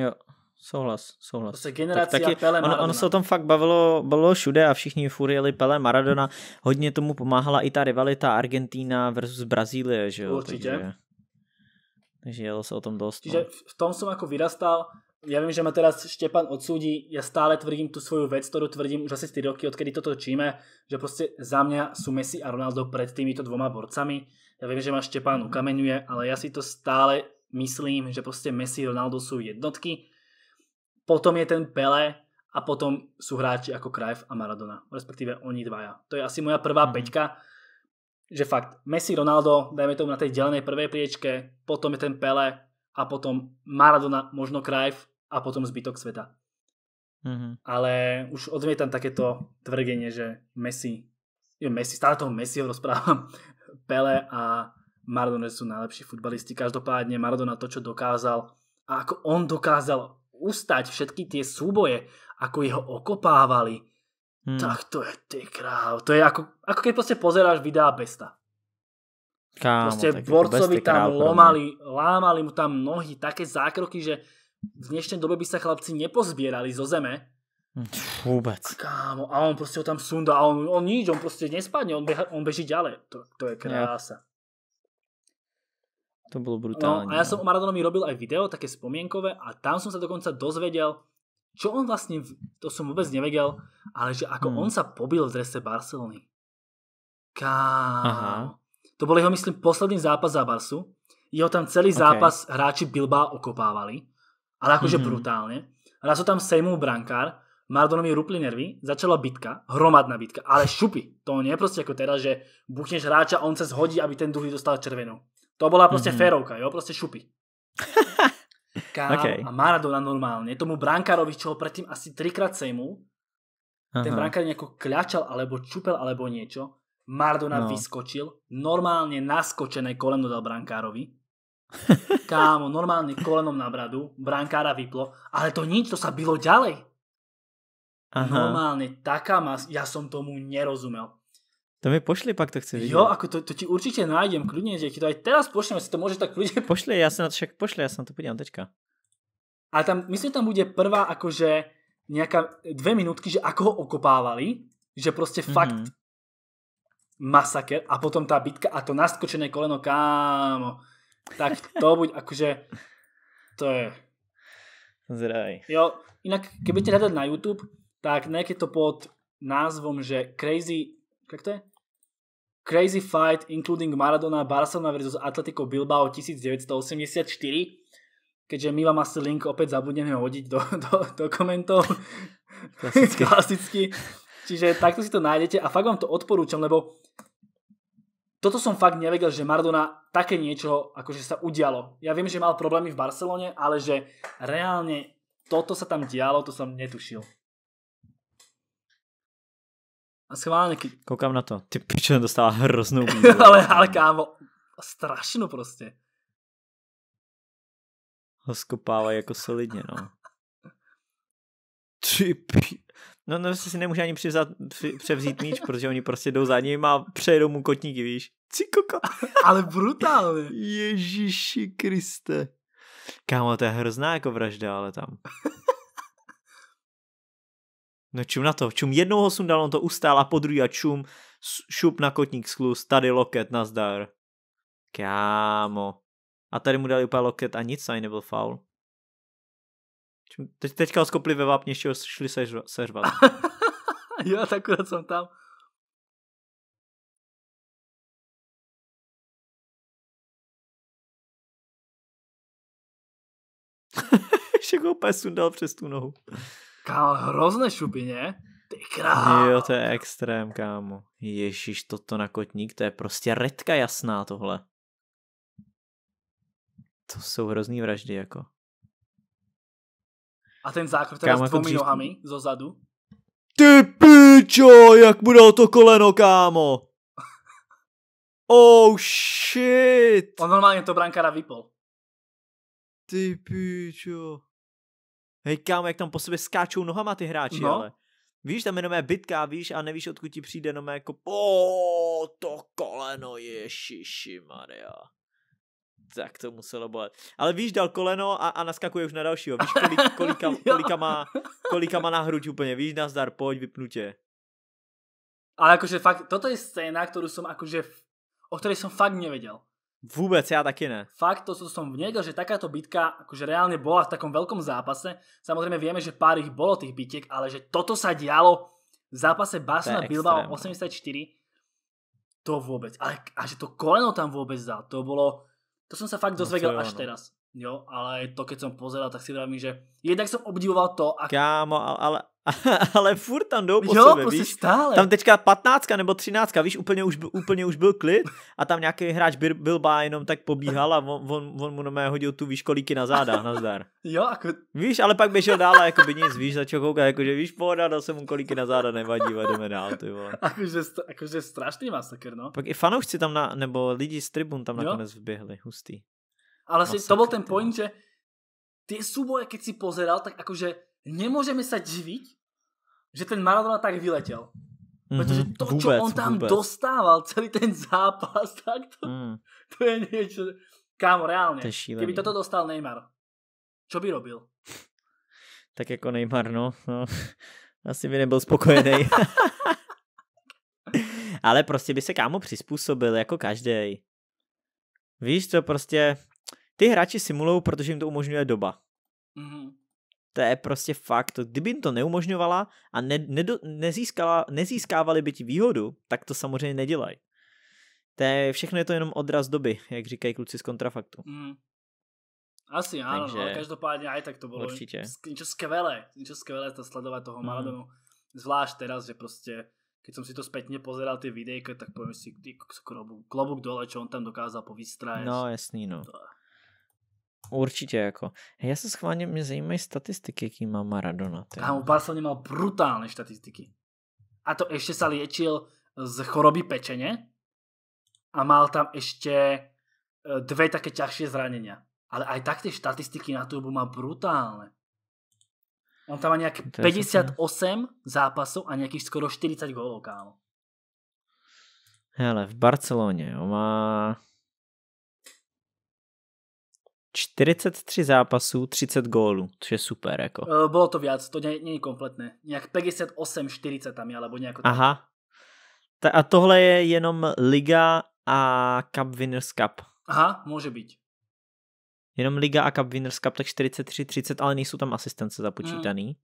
Speaker 1: Jo, souhlas, souhlas. se generace tak, Pele, Maradona. ono se o tom fakt bavilo, bylo všude a všichni furieli Pele, Maradona. Hodně tomu pomáhala i ta rivalita Argentína versus Brazílie, že jo? Určitě. Takže, takže jelo se o tom dost. Čiže no.
Speaker 2: v tom jsem jako vyrastal Ja viem, že ma teraz Štepan odsúdi, ja stále tvrdím tú svoju vec, ktorú tvrdím už asi 4 roky, odkedy to točíme, že proste za mňa sú Messi a Ronaldo pred týmito dvoma borcami. Ja viem, že ma Štepan mhm. ukameňuje, ale ja si to stále myslím, že proste Messi a Ronaldo sú jednotky. Potom je ten Pele a potom sú hráči ako Cruyff a Maradona, respektíve oni dvaja. To je asi moja prvá mhm. peťka, že fakt Messi, Ronaldo, dajme tomu na tej delenej prvej priečke, potom je ten Pele a potom Maradona, možno Cruyff a potom zbytok sveta. Mm-hmm. Ale už odmietam takéto tvrdenie, že Messi, jo, Messi, stále toho Messiho rozprávam, (laughs) Pele a Maradona sú najlepší futbalisti. Každopádne Maradona to, čo dokázal a ako on dokázal ustať všetky tie súboje, ako jeho okopávali, mm. tak to je ty kráv. To je ako, ako keď proste pozeráš videá Besta.
Speaker 4: Kámo, proste borcovi tam lomali,
Speaker 2: lámali mu tam nohy, také zákroky, že v dnešnej dobe by sa chlapci nepozbierali zo zeme.
Speaker 4: Hm, vôbec. A
Speaker 2: kámo, a on proste ho tam sundá, a on, on nič, on proste nespadne, on, beha, on beží ďalej. To, to je krása.
Speaker 1: To bolo brutálne. No, a ja no. som
Speaker 2: o Maradonovi robil aj video, také spomienkové a tam som sa dokonca dozvedel, čo on vlastne, to som vôbec nevedel, ale že ako hmm. on sa pobil v drese Barcelony. Kámo. To bol jeho, myslím, posledný zápas za Barsu. Jeho tam celý okay. zápas hráči Bilbao okopávali ale akože mm-hmm. brutálne. Raz ho tam sejmul brankár, Mardonovi rupli nervy, začala bitka, hromadná bitka, ale šupy. To nie je proste ako teraz, že buchneš hráča, on sa zhodí, aby ten druhý dostal červenú. To bola proste mm-hmm. férovka, jo, proste šupy. (laughs) okay. a Maradona normálne, tomu brankárovi, čo ho predtým asi trikrát sejmul, Aha. ten brankár nejako kľačal, alebo čupel, alebo niečo, Maradona no. vyskočil, normálne naskočené koleno dal brankárovi, Kámo, normálne kolenom na bradu, brankára vyplo, ale to nič, to sa bylo ďalej.
Speaker 1: Aha. Normálne
Speaker 2: taká mas, ja som tomu nerozumel.
Speaker 1: To mi pošli, pak to chci vidět. Jo, ako
Speaker 2: to, to ti určite nájdem, kľudne, že ti to aj teraz pošlím, si to môže tak kľudne... (laughs) Pošli, ja sa na to však pošli, ja sa na to podívám teďka. A tam, myslím, tam bude prvá akože nejaká dve minutky, že ako ho okopávali, že prostě mm -hmm. fakt masaker a potom tá bitka a to naskočené koleno, kámo tak to buď akože, to je... Zraj. Jo, inak keby ste hľadali na YouTube, tak nejak je to pod názvom, že Crazy, jak to je? Crazy Fight Including Maradona Barcelona vs Atletico Bilbao 1984 keďže my vám asi link opäť zabudneme hodiť do, do, do komentov. Klasicky. (laughs) Klasicky. Čiže takto si to nájdete a fakt vám to odporúčam, lebo toto som fakt nevedel, že Maradona také niečo akože sa udialo. Ja viem, že mal problémy v Barcelone, ale že reálne toto sa tam dialo, to som netušil. A schválne, keď...
Speaker 1: Koukám na to. Ty pičo, dostala hroznú (laughs) ale,
Speaker 2: ale kámo, strašnú prostě.
Speaker 1: Ho skopávají jako solidně, no. Ty pičo. No, no si nemůže ani přivzat, převzít míč, protože oni prostě jdou za ním a přejedou mu kotníky, víš.
Speaker 2: Cikoko. (laughs) Ale brutálně. Ježíši Kriste.
Speaker 1: Kámo, to je hrozná jako vražda, ale tam. No čum na to, čum jednou ho sundal, on to ustál a podruhý a čum, šup na kotník sklus, tady loket, nazdar. Kámo. A tady mu dali úplně loket a nic, ani nebyl faul. Teď, teďka ho skopli ve vápně, ještě ho šli sežva, sežvat. (laughs) jo, tak jsem tam.
Speaker 2: (laughs) Všechno ho úplně sundal přes tu nohu. Kámo, hrozné šupině. Ty krávo.
Speaker 1: Jo, to je extrém, kámo. Ježíš, toto na kotník, to je prostě redka jasná tohle. To jsou hrozný vraždy, jako.
Speaker 2: A ten zákrok teda s dvomi nohami zo nohami
Speaker 1: Ty pičo, jak mu dal to koleno, kámo.
Speaker 2: Oh shit. On normálně to brankára vypol.
Speaker 1: Ty pičo. Hej kámo, jak tam po sobě skáčou nohama ty hráči, no. ale. Víš, tam jenom je bytka, víš, a nevíš, odkud ti přijde jenom jako Oh, to koleno, ježiši Maria tak to muselo bolet. Ale víš, dal koleno a, a naskakuje už na dalšího. Víš, kolik, (laughs) kolika, kolika, má, kolika má na hruď úplně. Víš, nazdar, pojď, vypnutě.
Speaker 2: Ale jakože fakt, toto je scéna, kterou jsem jakože o které jsem fakt nevěděl.
Speaker 1: Vůbec já taky ne.
Speaker 2: Fakt, to, co jsem vnedel, že takáto bitka jakože reálně byla v takom velkom zápase. samozřejmě víme, že pár jich bolo těch bitiek, ale že toto se dialo v zápase Basna Bilbao 84, to vůbec. Ale, a že to koleno tam vůbec dal, to bolo to som sa fakt dozvedel no, až no. teraz. Jo, ale to, keď som pozeral, tak si vravím, že jednak som obdivoval to, ak... Kámo, ale, (laughs) ale furt tam jdou po jo, sebe, prostě víš? Stále. Tam
Speaker 1: teďka 15 nebo 13, víš, úplně už, úplně už byl klid a tam nějaký hráč byl, byl bá jenom tak pobíhal a on, on, on mu na hodil tu kolíky na záda, zdar. jo, jako... Víš, ale pak běžel dál a jako by nic, víš, začal koukat, že víš, pohoda, dal jsem mu kolíky na záda, nevadí, jdeme dál, ty vole.
Speaker 2: Akože, akože strašný masakr, no.
Speaker 1: Pak i fanoušci tam, na, nebo lidi z tribun tam jo. nakonec vběhli, hustý. Ale masakr, to
Speaker 2: byl ten point, že tie súboje, keď si pozeral, tak akože nemôžeme sa diviť, že ten Maradona tak vyletel.
Speaker 4: Protože mhm, to, vůbec, čo on tam vůbec.
Speaker 2: dostával, celý ten zápas, (laughs) tak to, mm. to je niečo... Kámo, reálne. To Kdyby toto no. dostal Neymar, čo by robil? (laughs)
Speaker 1: Tak jako Neymar, no. no. (laughs) Asi by nebyl spokojený. Ale prostě by se kámo přizpůsobil, jako každý. Víš, to prostě... Ty hráči simulují, protože jim to umožňuje doba. Mm-hmm to je prostě fakt, kdyby jim to neumožňovala a ne, nedo, nezískala, nezískávali by ti výhodu, tak to samozřejmě nedělají. To je, všechno je to jenom odraz doby, jak říkají kluci z kontrafaktu.
Speaker 4: Mm.
Speaker 2: Asi ano, Takže... no, každopádně aj tak to bylo určitě. Něco skvělé, něco skvělé, to sledovat toho mm. Maradonu. Zvlášť teraz, že prostě, když jsem si to zpětně pozeral ty videjky, tak povím si, klobuk, klobuk dole, čo on tam dokázal povystrájať. No jasný, no. To
Speaker 1: Určitě jako. Já se schválně, mě zajímají statistiky, jaký má Maradona. u
Speaker 2: Barcelony měl brutální statistiky. A to ještě se liečil z choroby pečeně a mal tam ještě eh, dvě také těžší zranění. Ale aj tak ty statistiky na tubu má brutálne. On tam má nějak 58 zápasů a nějakých skoro 40 gólov, kámo.
Speaker 1: Hele, v Barceloně jo, má 43 zápasů, 30 gólů, což je super. Jako.
Speaker 2: Eh, bylo to víc, to není kompletné. Nějak 58, 40 tam je, alebo nějak.
Speaker 1: Aha. Ta, a tohle je jenom Liga a Cup Winners Cup.
Speaker 2: Aha, může být.
Speaker 1: Jenom Liga a Cup Winners Cup, tak 43, 30, ale nejsou tam asistence započítaný. Hmm.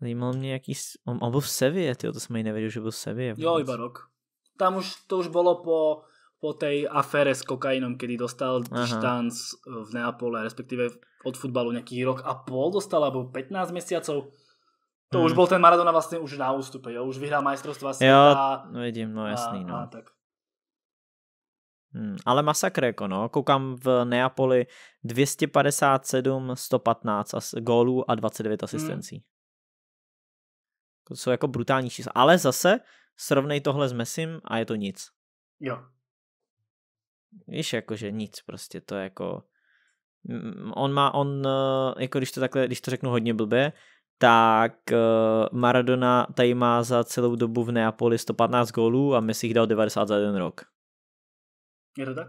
Speaker 1: Zajímalo mě, jaký... On, on byl v Sevě, tyjo, to jsme ji nevěděl, že byl v Sevě. Jo,
Speaker 2: iba rok. Tam už, to už bylo po po tej afére s kokainom, kedy dostal distanc v Neapole, respektíve od futbalu nejaký rok a pol dostal, alebo 15 mesiacov. To už mhm. bol ten Maradona vlastne už na ústupe, jo? už vyhral majstrovstvo asi. Jo, No, vidím, no jasný. no.
Speaker 1: Hmm, ale masakre, jako no, koukám v Neapoli 257, 115 gólů a 29 hmm. asistencí. To jsou jako brutální čísla, ale zase srovnej tohle s Messim a je to nic. Jo. Víš, jakože nic, prostě to jako... Mm, on má, on, eh, jako když to takhle, když to řeknu hodně blbě, tak eh, Maradona tady má za celou dobu v Neapoli 115 gólů a Messi jich dal 90 za jeden rok. Je to tak?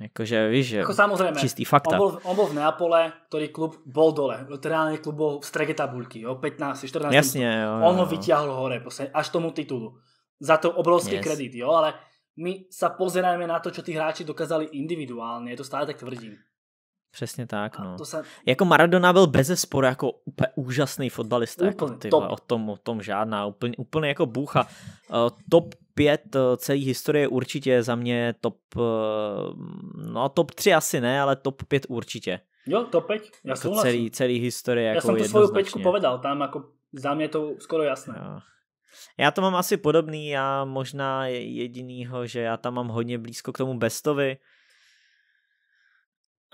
Speaker 1: Jakože víš, že jako samozřejmě, čistý fakta. On
Speaker 2: on byl, v Neapole, který klub bol dole. Reálne klub bol v strege tabulky, jo, 15, 14. Jasně, jo, On jo. ho vytiahl hore, prostě, až tomu titulu. Za to obrovský yes. kredit, jo, ale my sa pozeráme na to, čo tí hráči dokázali individuálně, to stále tak tvrdím.
Speaker 1: Přesně tak, no. se... Jako Maradona byl bez sporu jako úplně úžasný fotbalista. jako, ty, top. O, tom, o tom žádná, úplně, úplně jako bůh a uh, top 5 uh, eh, celé historie určitě za mě top, uh, no top 3 asi ne, ale top 5 určitě.
Speaker 2: Jo, top 5, já jako celý, celý historie. Já jako jsem tu svoju pečku povedal, tam jako za mě to skoro jasné. Jo.
Speaker 1: Já to mám asi podobný, já možná jedinýho, že já tam mám hodně blízko k tomu Bestovi,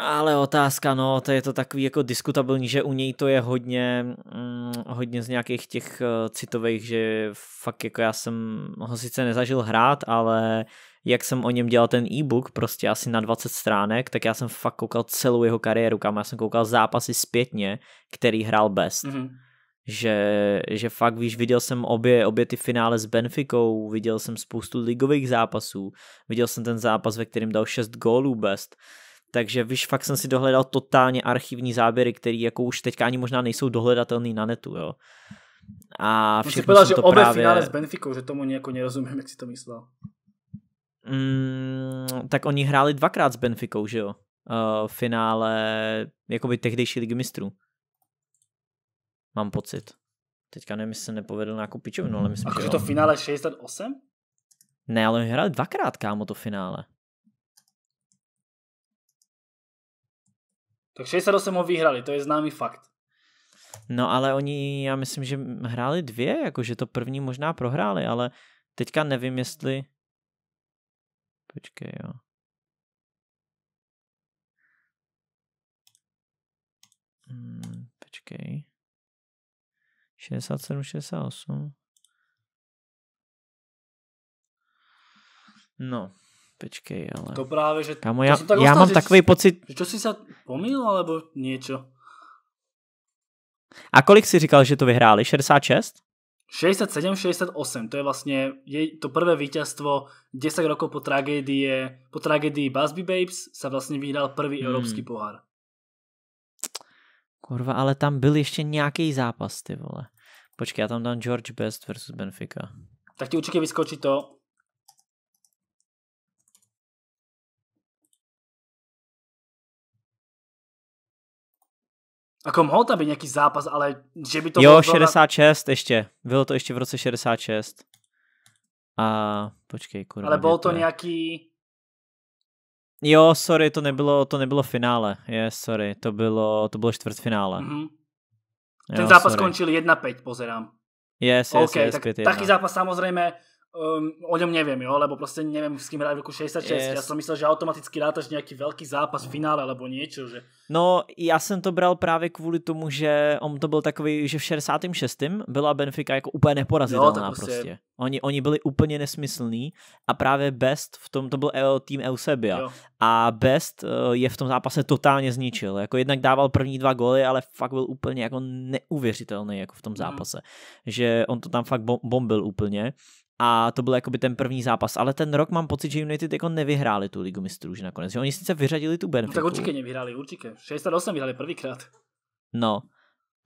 Speaker 1: ale otázka, no, to je to takový jako diskutabilní, že u něj to je hodně, mm, hodně z nějakých těch uh, citových, že fakt jako já jsem ho sice nezažil hrát, ale jak jsem o něm dělal ten e-book, prostě asi na 20 stránek, tak já jsem fakt koukal celou jeho kariéru, kam já jsem koukal zápasy zpětně, který hrál best. Mm-hmm že, že fakt, víš, viděl jsem obě, obě ty finále s Benficou, viděl jsem spoustu ligových zápasů, viděl jsem ten zápas, ve kterém dal 6 gólů best, takže víš, fakt jsem si dohledal totálně archivní záběry, které jako už teďka ani možná nejsou dohledatelné na netu, jo. A všechno to jsem že to obě právě... finále s
Speaker 2: Benficou, že tomu nějako nerozumím, jak si to myslel.
Speaker 1: Mm, tak oni hráli dvakrát s Benficou, že jo? Uh, finále jakoby tehdejší ligy mistrů. Mám pocit. Teďka nevím, jestli se nepovedl nějakou pičovinu, ale mhm.
Speaker 2: myslím, A že to jo. finále 68?
Speaker 1: Ne, ale oni hráli dvakrát, kámo, to finále.
Speaker 2: Tak 68 ho vyhrali, to je známý fakt.
Speaker 1: No ale oni, já myslím, že hráli dvě, jakože to první možná prohráli, ale teďka nevím, jestli...
Speaker 4: Počkej, jo. Hmm, počkej.
Speaker 1: 67, 68. No, pečkej, ale... To právě, že... Kamo, já, to já mám takový pocit...
Speaker 2: Že to si se pomýlil, alebo něco?
Speaker 1: A kolik si říkal, že to vyhráli? 66?
Speaker 2: 67-68, to je vlastně je to prvé vítězstvo 10 rokov po tragédii, po tragédii Busby Babes sa vlastně vydal prvý hmm. evropský pohár.
Speaker 1: Kurva, ale tam byl ještě nějaký zápas, ty vole. Počkej, já tam dám George Best versus Benfica.
Speaker 2: Tak ti určitě vyskočí to. Jako mohl tam být nějaký zápas, ale že by to Jo, bylo 66
Speaker 1: na... ještě. Bylo to ještě v roce 66. A počkej, kurva. Ale bylo
Speaker 2: to, nějaký...
Speaker 1: Jo, sorry, to nebylo, to nebylo finále. Je, yeah, sorry, to bylo, to bylo čtvrtfinále. Mm-hmm.
Speaker 2: Ten jo, zápas sorry. skončil 1-5, pozerám. Yes, yes, okay, yes, tak, 5, Taký zápas samozrejme Um, o ňom neviem, jo, lebo proste neviem, s kým hrá v roku 66. Yes. Ja som myslel, že automaticky rátaš nejaký veľký zápas v finále alebo niečo, že...
Speaker 1: No, já jsem to bral právě kvůli tomu, že on to byl takový, že v 66. byla Benfica jako úplně neporazitelná jo, prostě... prostě. Oni, oni byli úplně nesmyslní a právě Best v tom, to byl e tým Eusebia jo. a Best eh, je v tom zápase totálně zničil. Jako jednak dával první dva góly, ale fakt byl úplně jako neuvěřitelný jako v tom mhm. zápase. Mm. Že on to tam fakt bombil úplně a to byl jakoby ten první zápas, ale ten rok mám pocit, že United jako nevyhráli tu ligu mistrů už nakonec, že oni sice vyřadili tu Benfiku. No, tak určitě
Speaker 2: nevyhráli, určitě. 68 vyhráli prvýkrát.
Speaker 1: No,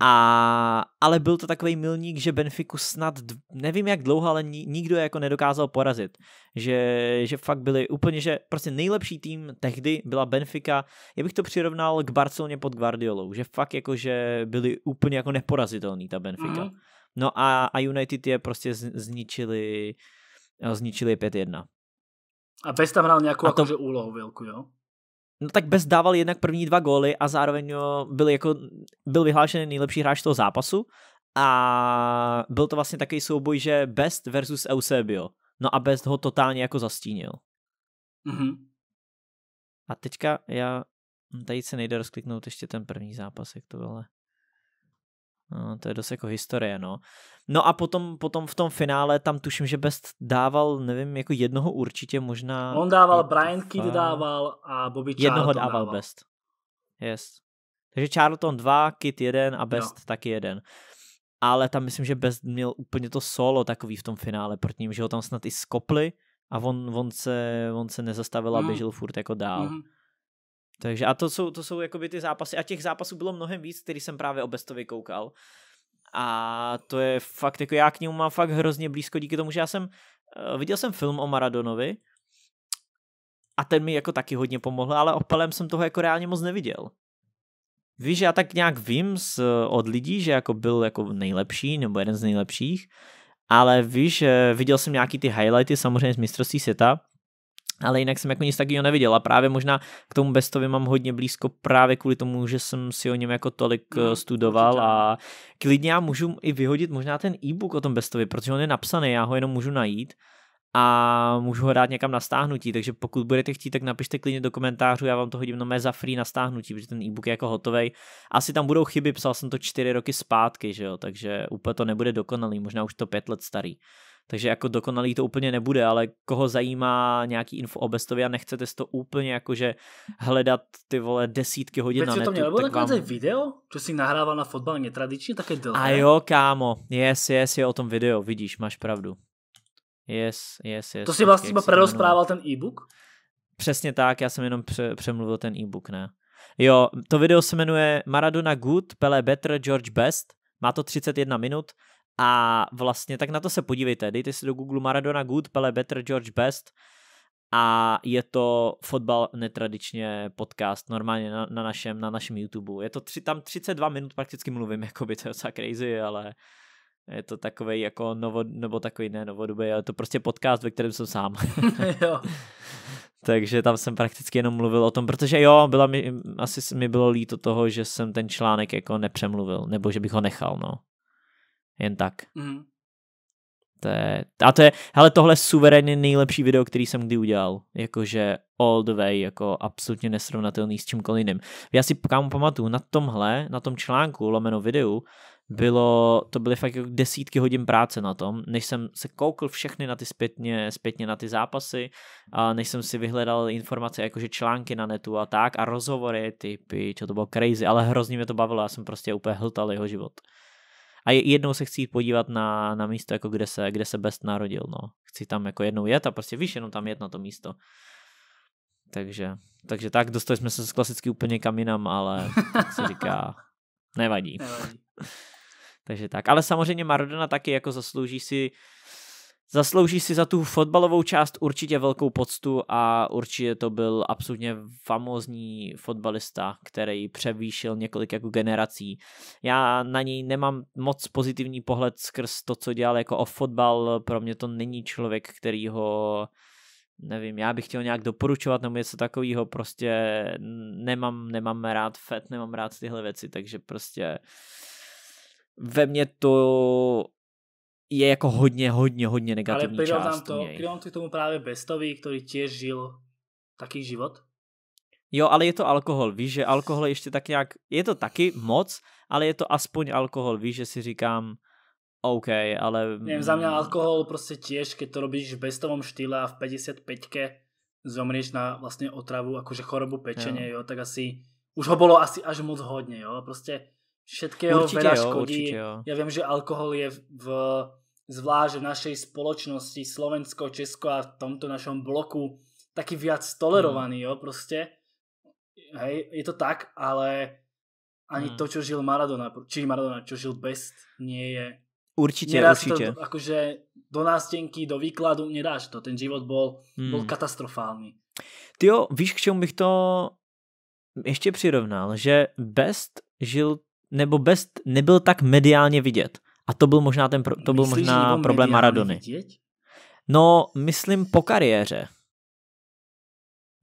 Speaker 1: a, ale byl to takový milník, že Benfiku snad, nevím jak dlouho, ale nikdo je jako nedokázal porazit. Že, že fakt byli úplně, že prostě nejlepší tým tehdy byla Benfica. Já bych to přirovnal k Barceloně pod Guardiolou, že fakt jako, že byli úplně jako neporazitelný ta Benfica. Mm-hmm. No a, a United je prostě zničili, eh, zničili 5-1.
Speaker 2: A Bez tam hrál nějakou to... jakože úlohu velkou, jo?
Speaker 1: No tak Bez dával jednak první dva góly a zároveň jo, byl, jako, byl vyhlášený nejlepší hráč toho zápasu a byl to vlastně takový souboj, že Best versus Eusebio. No a Best ho totálně jako zastínil. Mm-hmm. A teďka já, hm, tady se nejde rozkliknout ještě ten první zápas, jak to bylo. No, to je dost jako historie, no. No a potom, potom v tom finále tam tuším, že Best dával, nevím, jako jednoho určitě možná. On dával, jako Brian Kidd dával
Speaker 2: a Bobby Charlton Jednoho dával, dával.
Speaker 1: Best. Yes. Takže Charlton 2, Kidd 1 a Best no. taky jeden. Ale tam myslím, že Best měl úplně to solo takový v tom finále proti ním, že ho tam snad i skopli a on, on, se, on se nezastavil a mm. běžel furt jako dál. Mm-hmm. Takže a to jsou, to jsou jakoby ty zápasy a těch zápasů bylo mnohem víc, který jsem právě o Bestovi koukal. A to je fakt, jako já k němu mám fakt hrozně blízko díky tomu, že já jsem, eh, viděl jsem film o Maradonovi a ten mi jako taky hodně pomohl, ale opelem jsem toho jako reálně moc neviděl. Víš, já tak nějak vím z, eh, od lidí, že jako byl jako nejlepší nebo jeden z nejlepších, ale víš, eh, viděl jsem nějaký ty highlighty samozřejmě z mistrovství světa, ale jinak jsem jako nic takového neviděl a právě možná k tomu Bestovi mám hodně blízko právě kvůli tomu, že jsem si o něm jako tolik no, eh, studoval určitě. a klidně já můžu i vyhodit možná ten e-book o tom Bestovi, protože on je napsaný, já ho jenom můžu najít a můžu ho dát někam na stáhnutí, takže pokud budete chtít, tak napište klidně do komentářů, já vám to hodím na za free na stáhnutí, protože ten e-book je jako hotovej. Asi tam budou chyby, psal jsem to čtyři roky zpátky, že jo, takže úplně to nebude dokonalý, možná už to pět let starý. Takže jako dokonalý to úplně nebude, ale koho zajímá nějaký info o Bestovi a nechcete to úplně jakože hledat ty vole desítky hodin Teď na netu. to mělo tak vám...
Speaker 2: video, co si nahrával na fotbal netradičně, také dlhé. A jo,
Speaker 1: kámo, yes, yes, je o tom video, vidíš, máš pravdu. Yes, yes, yes. To si vlastně iba prerozprával ten e-book? Přesně tak, já jsem jenom pře- přemluvil ten e-book, ne. Jo, to video se jmenuje Maradona Good, Pele Better, George Best. Má to 31 minut a vlastně tak na to se podívejte. Dejte si do Google Maradona Good, Pele Better, George Best. A je to fotbal netradičně podcast, normálně na, na, našem, na našem YouTube. Je to tři, tam 32 minut prakticky mluvím, (laughs) jako by to je docela crazy, ale je to takový jako novo, nebo takový ne novodobý, ale to prostě podcast, ve kterém jsem sám. (laughs) jo. (laughs) Takže tam jsem prakticky jenom mluvil o tom, protože jo, byla mi, asi mi bylo líto toho, že jsem ten článek jako nepřemluvil, nebo že bych ho nechal, no jen tak. Mm. To je, a to je, hele, tohle je suverénně nejlepší video, který jsem kdy udělal. Jakože all the way, jako absolutně nesrovnatelný s čímkoliv jiným. Já si kámo pamatuju, na tomhle, na tom článku, lomeno videu, bylo, to byly fakt jako desítky hodin práce na tom, než jsem se koukl všechny na ty zpětně, zpětně na ty zápasy, a než jsem si vyhledal informace, jakože články na netu a tak, a rozhovory, typy, čo to bylo crazy, ale hrozně mě to bavilo, já jsem prostě úplně hltal jeho život a jednou se chci jít podívat na, na místo, jako kde se, kde se Best narodil, no. Chci tam jako jednou jet a prostě víš, jenom tam jet na to místo. Takže, takže tak, dostali jsme se klasicky úplně kam jinam, ale jak se říká, (laughs) nevadí. nevadí. (laughs) takže tak, ale samozřejmě Maradona taky jako zaslouží si zaslouží si za tu fotbalovou část určitě velkou poctu a určitě to byl absolutně famózní fotbalista, který převýšil několik jako generací. Já na něj nemám moc pozitivní pohled skrz to, co dělal jako o fotbal. Pro mě to není člověk, který ho nevím, já bych chtěl nějak doporučovat nebo něco takového, prostě nemám, nemám rád FED, nemám rád tyhle věci, takže prostě ve mně to je jako hodně, hodně, hodně negativní Ale část. tam to,
Speaker 2: pridal k tomu právě Bestovi, který těž žil taký život.
Speaker 1: Jo, ale je to alkohol, víš, že alkohol ještě tak nějak, je to taky moc, ale je to aspoň alkohol, víš, že si říkám, OK, ale... Nevím, za mě mm.
Speaker 2: alkohol prostě těž, keď to robíš v bestovom štýle a v 55-ke zomrieš na vlastně otravu, jakože chorobu pečeně, jo. jo, tak asi, už ho bylo asi až moc hodně, jo, prostě všetkého určitě škodí. jo, škodí. Určitě, jo. Já vím, že alkohol je v, v zvlášť v našej spoločnosti Slovensko, Česko a v tomto našom bloku taký viac tolerovaný, mm. jo, proste. Hej, je to tak, ale ani mm. to, čo žil Maradona, či Maradona, čo žil Best, nie je...
Speaker 3: Určite, Neraz určite.
Speaker 2: To, akože do nástenky, do výkladu nedáš to. Ten život bol, mm. bol hmm. katastrofálny.
Speaker 1: Ty jo, víš, k čemu bych to ještě přirovnal, že Best žil, nebo Best nebyl tak mediálně vidět. A to byl možná ten pro, to byl Myslíš, možná problém Maradony. Vidět? No, myslím po kariéře.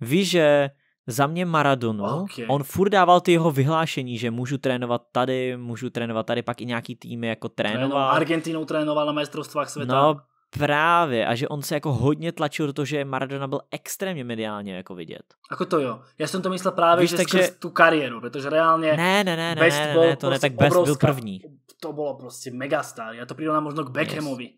Speaker 1: Víš, že za mě Maradonu, okay. on furt dával ty jeho vyhlášení, že můžu trénovat tady, můžu trénovat tady, pak i nějaký týmy jako trénoval.
Speaker 2: Argentinou trénoval na mistrovstvách světa. No,
Speaker 1: Právě, a že on se jako hodně tlačil do toho, že Maradona byl extrémně mediálně jako vidět.
Speaker 2: Jako to jo. Já jsem to myslel právě, Víš, že takže... skrz tu kariéru, protože reálně ne, ne, ne, Best ne, ne, ne, ne to prostě ne, tak prostě Best obrovská, byl první. To bylo prostě megastar. Já to přirovnám možno k Beckhamovi. Yes.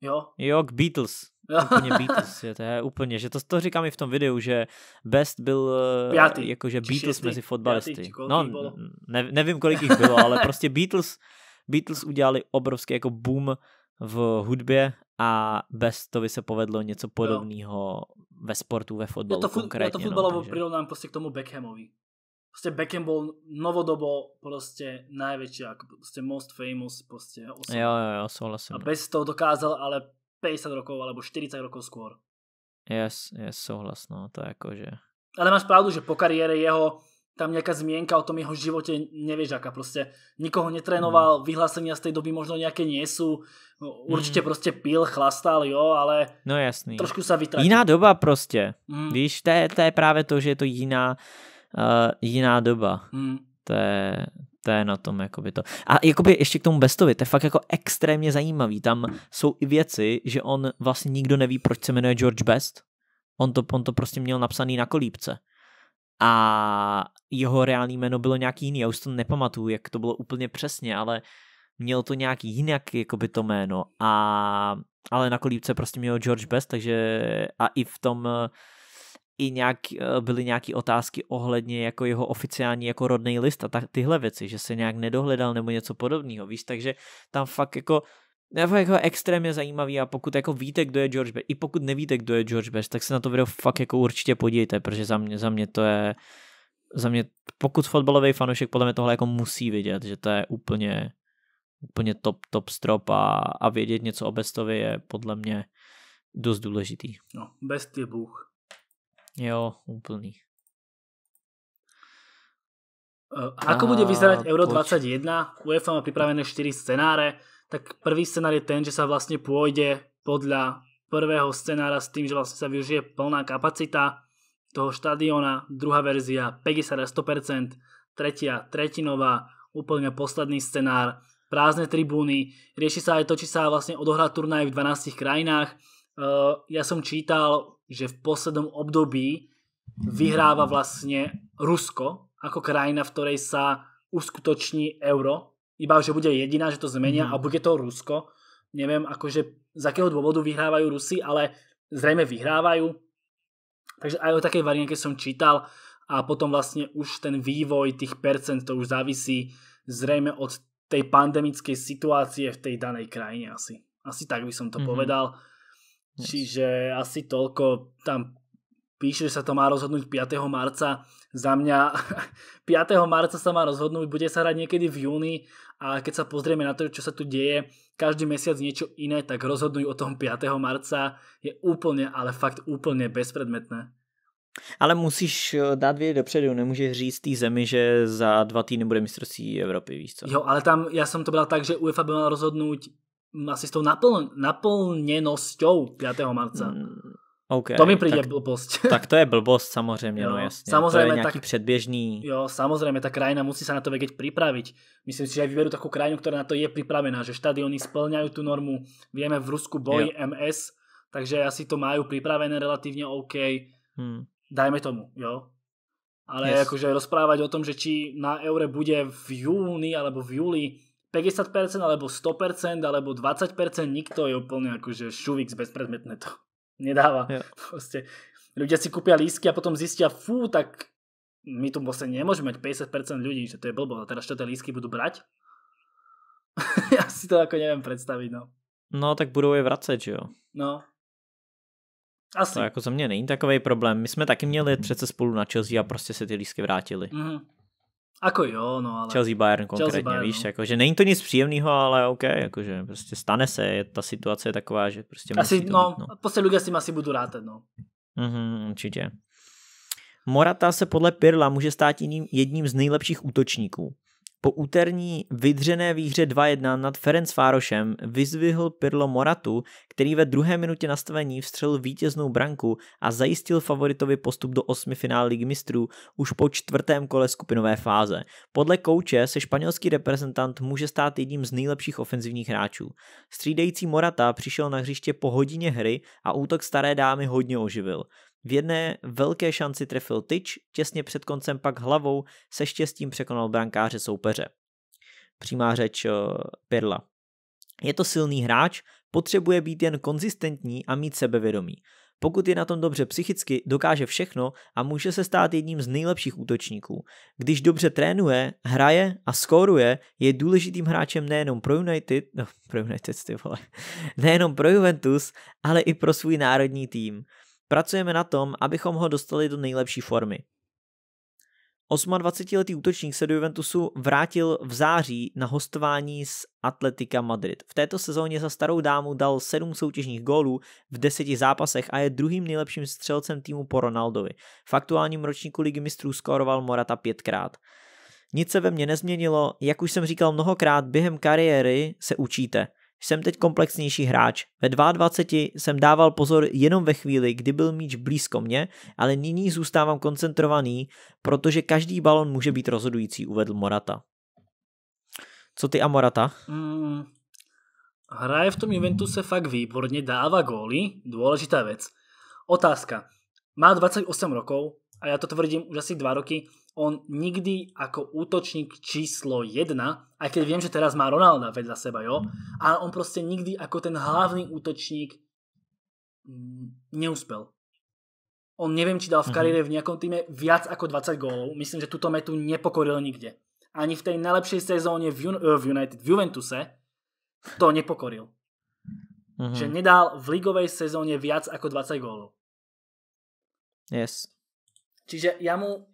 Speaker 2: Jo?
Speaker 1: Jo, k Beatles. Jo. Úplně (laughs) Beatles, je, to je úplně, že to, to říkám i v tom videu, že Best byl eh, jako jakože Beatles šestý, mezi fotbalisty. Pátý, no, ne, nevím, kolik jich bylo, ale prostě Beatles, Beatles udělali obrovský jako boom v hudbě a bez by se povedlo něco podobného ve sportu, ve fotbalu ja to, konkrétně. Ja to fotbalo no,
Speaker 2: takže... prostě k tomu Beckhamovi. Prostě Beckham byl novodobo prostě největší jako prostě most famous prostě osoba. Jo, jo, jo, souhlasím. A bez toho dokázal ale 50 rokov alebo 40 rokov skôr.
Speaker 1: Yes, yes, souhlas, no, to je jako, že...
Speaker 2: Ale máš pravdu, že po kariére jeho tam nejaká zmienka o tom jeho živote, nevieš aká, proste nikoho netrénoval, mm. vyhlásenia z tej doby možno nejaké nie sú, určite mm. proste pil, chlastal, jo, ale no jasný. trošku sa vytratil. Jiná
Speaker 1: doba proste, mm. víš, to je, to je práve to, že je to jiná, uh, jiná doba. Mm. To je, to je na tom jakoby to. A jakoby ještě k tomu Bestovi, to je fakt jako extrémně zajímavý. Tam jsou i věci, že on vlastně nikdo neví, proč se jmenuje George Best. On to, on to prostě měl napsaný na kolípce a jeho reálné jméno bylo nějaký jiný, já už to nepamatuju, jak to bylo úplně přesně, ale měl to nějaký jinak jakoby to jméno a ale na kolíbce prostě měl George Best, takže a i v tom i nějak, byly nějaké otázky ohledně jako jeho oficiální jako rodný list a tak, tyhle věci, že se nějak nedohledal nebo něco podobného, víš, takže tam fakt jako nebo jako extrémně zajímavý a pokud jako víte, kdo je George Best, i pokud nevíte, kdo je George Best, tak se na to video fakt jako určitě podívejte, protože za mě, za mě to je, za mě, pokud fotbalový fanoušek podle mě tohle jako musí vidět, že to je úplně, úplně top, top strop a, a vědět něco o Bestovi je podle mě dost důležitý.
Speaker 2: No, Best je Bůh.
Speaker 1: Jo, úplný.
Speaker 2: Eh, ako bude vyzerať Euro 21? UEFA má pripravené 4 scenáre tak prvý scenár je ten, že sa vlastne pôjde podľa prvého scenára s tým, že vlastne sa využije plná kapacita toho štadiona, druhá verzia 50 100%, tretia tretinová, úplne posledný scenár, prázdne tribúny, rieši sa aj to, či sa vlastne odohrá turnaj v 12 krajinách. ja som čítal, že v poslednom období vyhráva vlastne Rusko ako krajina, v ktorej sa uskutoční euro, iba že bude jediná, že to zmenia a mhm. bude to Rusko. Neviem, akože z akého dôvodu vyhrávajú Rusy, ale zrejme vyhrávajú. Takže aj o takej varianke som čítal a potom vlastne už ten vývoj tých percent to už závisí zrejme od tej pandemickej situácie v tej danej krajine asi. Asi tak by som to mhm. povedal. Čiže asi toľko tam píše, že sa to má rozhodnúť 5. marca. Za mňa 5. (laughs) marca sa má rozhodnúť, bude sa hrať niekedy v júni a keď sa pozrieme na to, čo sa tu deje, každý mesiac niečo iné, tak rozhodnúť o tom 5. marca. Je úplne, ale fakt úplne bezpredmetné.
Speaker 1: Ale musíš eh, dát vědět dopředu, nemůžeš říct té zemi, že za dva týdny bude mistrovství Evropy, víš co?
Speaker 2: Jo, ale tam, já jsem to byla tak, že UEFA by měla rozhodnout asi s tou napln, naplněnosťou 5. marca. Mm,
Speaker 1: Okay, to mi přijde tak, blbost. (laughs) tak to je blbost samozřejmě, no jo, no jasně. Samozřejmě, to je nějaký tak, předběžný...
Speaker 2: Jo, samozřejmě, ta krajina musí se na to vědět připravit. Myslím si, že vyberu takovou krajinu, která na to je připravená, že štadiony splňají tu normu. Víme, v Rusku bojí MS, takže asi to mají připravené relativně OK. Hmm. Dajme tomu, jo. Ale yes. jakože rozprávať o tom, že či na eure bude v júni alebo v júli 50% alebo 100% alebo 20% nikto je úplne akože šuvik bezpredmetné to nedáva. Jo. Proste, ľudia si kúpia lísky a potom zistia, fú, tak my tu vlastne nemôžeme mať 50% ľudí, že to je blbo, a teraz čo tie lísky budú brať? (laughs) ja si to ako neviem predstaviť, no.
Speaker 1: No, tak budou je vracet, že jo?
Speaker 2: No. Asi. To jako
Speaker 1: za mě není takový problém. My jsme taky měli přece spolu na Chelsea a prostě se ty lísky vrátili.
Speaker 2: Mm. Ako jo, no ale... Chelsea Bayern konkrétně, Chelsea Bayern, víš,
Speaker 1: no. jako, že není to nic příjemného, ale OK, jakože prostě stane se, je, ta situace je taková, že prostě asi, musí to no, být, no.
Speaker 2: Prostě lidé s tím asi budu rátat, no.
Speaker 1: Mhm, určitě. Morata se podle Pirla může stát jedním z nejlepších útočníků. Po úterní vydřené výhře 2-1 nad Ferenc Fárošem vyzvihl Pirlo Moratu, který ve druhé minutě nastavení vstřelil vítěznou branku a zajistil favoritovi postup do osmi finále Ligy mistrů už po čtvrtém kole skupinové fáze. Podle kouče se španělský reprezentant může stát jedním z nejlepších ofenzivních hráčů. Střídející Morata přišel na hřiště po hodině hry a útok staré dámy hodně oživil. V jedné velké šanci trefil tyč, těsně před koncem pak hlavou se štěstím překonal brankáře soupeře. Přímá řeč eh, Pirla. Je to silný hráč, potřebuje být jen konzistentní a mít sebevědomí. Pokud je na tom dobře psychicky, dokáže všechno a může se stát jedním z nejlepších útočníků. Když dobře trénuje, hraje a skóruje, je důležitým hráčem nejenom pro United, no, (laughs) pro United ty vole, nejenom pro Juventus, ale i pro svůj národní tým. Pracujeme na tom, abychom ho dostali do nejlepší formy. 28-letý útočník se do Juventusu vrátil v září na hostování s Atletika Madrid. V této sezóně za starou dámu dal 7 soutěžních gólů v 10 zápasech a je druhým nejlepším střelcem týmu po Ronaldovi. V aktuálním ročníku ligy mistrů skóroval Morata pětkrát. Nic se ve mně nezměnilo, jak už jsem říkal mnohokrát, během kariéry se učíte – jsem teď komplexnější hráč. Ve 22 jsem dával pozor jenom ve chvíli, kdy byl míč blízko mě, ale nyní zůstávám koncentrovaný, protože každý balon může být rozhodující, uvedl Morata. Co ty a Morata?
Speaker 2: Mm, hraje v tom eventu se fakt výborně, dává góly, důležitá věc. Otázka. Má 28 rokov a já to tvrdím už asi 2 roky, on nikdy ako útočník číslo 1, aj keď viem, že teraz má Ronalda vedľa seba, jo, mm. ale on proste nikdy ako ten hlavný útočník mm, neúspel. On neviem, či dal v mhm. kariére v nejakom týme viac ako 20 gólov. Myslím, že túto metu nepokoril nikde. Ani v tej najlepšej sezóne v, eh, United, v Juventuse to nepokoril. Mm-hmm. Že nedal v ligovej sezóne viac ako 20 gólov. Yes. Čiže ja mu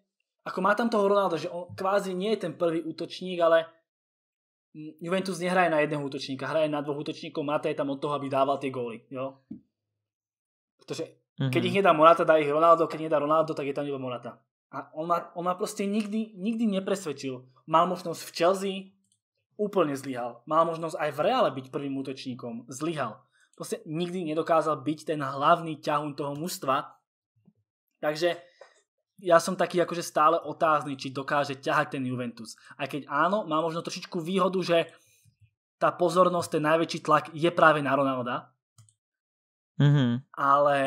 Speaker 2: ako má tam toho Ronaldo, že on kvázi nie je ten prvý útočník, ale Juventus nehraje na jedného útočníka, hraje na dvoch útočníkov, Mata je tam od toho, aby dával tie góly, jo? Protože mm-hmm. keď mhm. ich nedá Morata, dá ich Ronaldo, keď nedá Ronaldo, tak je tam iba Morata. A on ma, on ma prostě nikdy, nikdy nepresvedčil. Mal možnost v Chelsea, úplně zlyhal. Mal možnost aj v Reále byť prvým útočníkom, zlyhal. Prostě nikdy nedokázal byť ten hlavný ťahun toho mužstva. Takže ja som taký akože stále otázny, či dokáže ťahať ten Juventus. A keď áno, má možno trošičku výhodu, že tá pozornosť, ten najväčší tlak je práve na Ronalda. Mm-hmm. Ale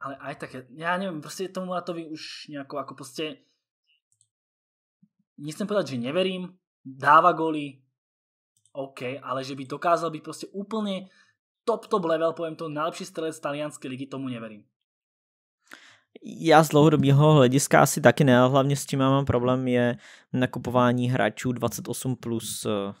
Speaker 2: ale aj tak, ja neviem, proste tomu Latovi už nejako, ako proste nechcem povedať, že neverím, dáva goly. OK, ale že by dokázal byť proste úplne top top level, poviem to, najlepší strelec talianskej ligy, tomu neverím.
Speaker 1: Já z dlouhodobého hlediska asi taky ne, ale hlavně s tím já mám problém je nakupování hráčů 28 plus eh,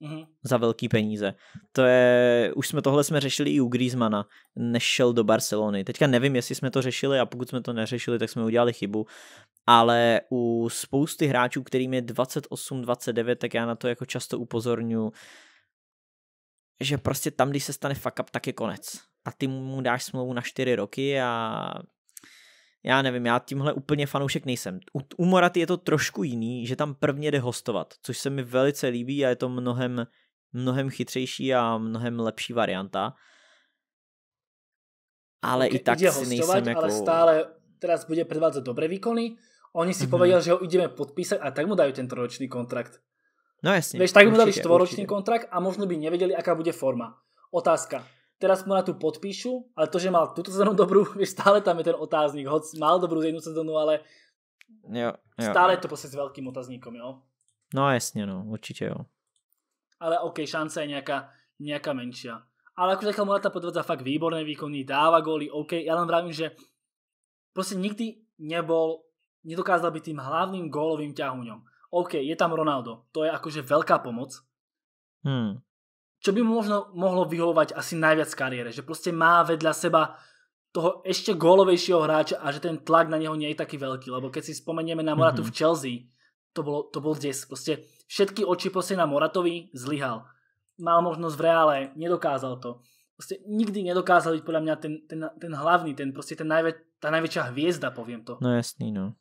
Speaker 1: mhm. za velký peníze. To je, už jsme tohle jsme řešili i u Griezmana, než šel do Barcelony. Teďka nevím, jestli jsme to řešili a pokud jsme to neřešili, tak jsme udělali chybu. Ale u spousty hráčů, kterým je 28, 29, tak já na to jako často upozorňuji, že prostě tam, když se stane fuck up, tak je konec. A ty mu dáš smlouvu na 4 roky a já nevím, já tímhle úplně fanoušek nejsem. U, u Moraty je to trošku jiný, že tam prvně jde hostovat, což se mi velice líbí a je to mnohem, mnohem chytřejší a mnohem lepší varianta. Ale Ke, i tak si nejsem jako... Ale stále
Speaker 2: teraz bude předvádět dobré výkony, oni si mm-hmm. povedali, že ho ideme podpísať a tak mu dajú ten trojročný kontrakt. No jasne. Vieš, tak určite, mu dali štvoročný kontrakt a možno by nevedeli, aká bude forma. Otázka teraz mu na tu podpíšu, ale to, že mal tuto sezónu dobrú, (laughs) vieš, stále tam je ten otáznik, hoď mal dobrú jednu sezónu, ale
Speaker 1: jo, jo. stále je
Speaker 2: to prostě s velkým otazníkom, jo?
Speaker 1: No jasně, no, určitě jo.
Speaker 2: Ale OK, šance je nějaká, nějaká menšia. Ale akože Michal Morata podvádza fakt výborné výkony, dáva góly, OK, já len vravím, že prostě nikdy nebol, nedokázal být tým hlavným gólovým ťahuňom. OK, je tam Ronaldo, to je akože veľká pomoc, hmm čo by mu možno mohlo vyhovovať asi najviac kariére, že proste má vedľa seba toho ešte gólovejšieho hráča a že ten tlak na neho nie je taký veľký, lebo keď si spomenieme na Moratu mm -hmm. v mhm. Chelsea, to, bolo, to bol des. Proste všetky oči proste na Moratovi zlyhal. Mal možnosť v reále, nedokázal to. Proste nikdy nedokázal byť podľa mňa ten, ten, ten hlavný, ten proste ten najvä, tá najväčšia hviezda, poviem to.
Speaker 1: No jasný, no.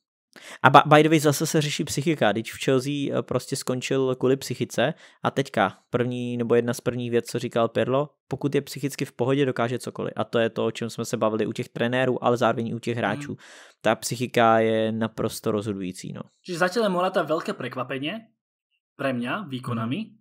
Speaker 1: A by the way, zase se řeší psychika. Když v Chelsea eh, prostě skončil kvůli psychice a teďka první nebo jedna z prvních věc, co říkal Pirlo, pokud je psychicky v pohodě, dokáže cokoliv. A to je to, o čem jsme se bavili u těch trenérů, ale zároveň i u těch hráčů. Mm. Ta psychika je naprosto rozhodující. No.
Speaker 2: Čiže zatiaľ je Morata velké prekvapenie pre mě výkonami, mm.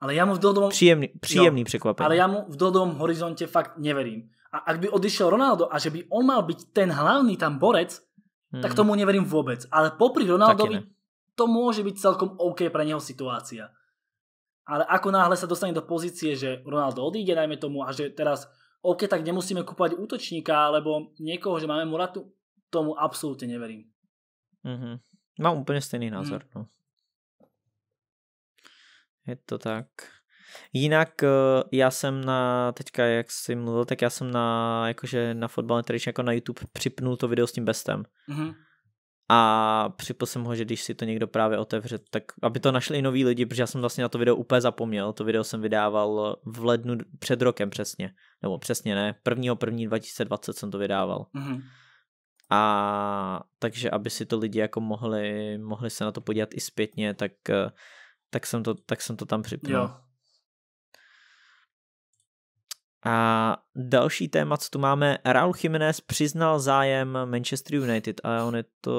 Speaker 2: ale já mu v dlhodobom... Příjemný, příjemný překvapení. Ale já mu v dlhodobom horizonte fakt neverím. A ak by odišel Ronaldo a že by on mal byť ten hlavný tam borec, tak hmm. tomu neverím vôbec. Ale popri Ronaldovi to môže byť celkom OK pre neho situácia. Ale ako náhle sa dostane do pozície, že Ronaldo odíde, najmä tomu, a že teraz OK, tak nemusíme kúpať útočníka, alebo niekoho, že máme Muratu, tomu absolútne neverím.
Speaker 1: Mhm. Mám úplne stejný názor. Hmm. No. Je to tak. Jinak eh, já jsem na, teďka jak jsi mluvil, tak já jsem na, jakože na fotbalné tradičně jako na YouTube připnul to video s tím bestem. Mm-hmm. A připl jsem ho, že když si to někdo právě otevře, tak aby to našli i noví lidi, protože já jsem vlastně na to video úplně zapomněl. To video jsem vydával v lednu před rokem přesně. Nebo přesně ne, prvního první 2020 jsem to vydával. Mm-hmm. A takže aby si to lidi jako mohli, mohli se na to podívat i zpětně, tak, eh, tak, jsem, to, tak jsem to tam připnul. Jo. A další téma, co tu máme, Raul Jiménez přiznal zájem Manchester United, a on je to...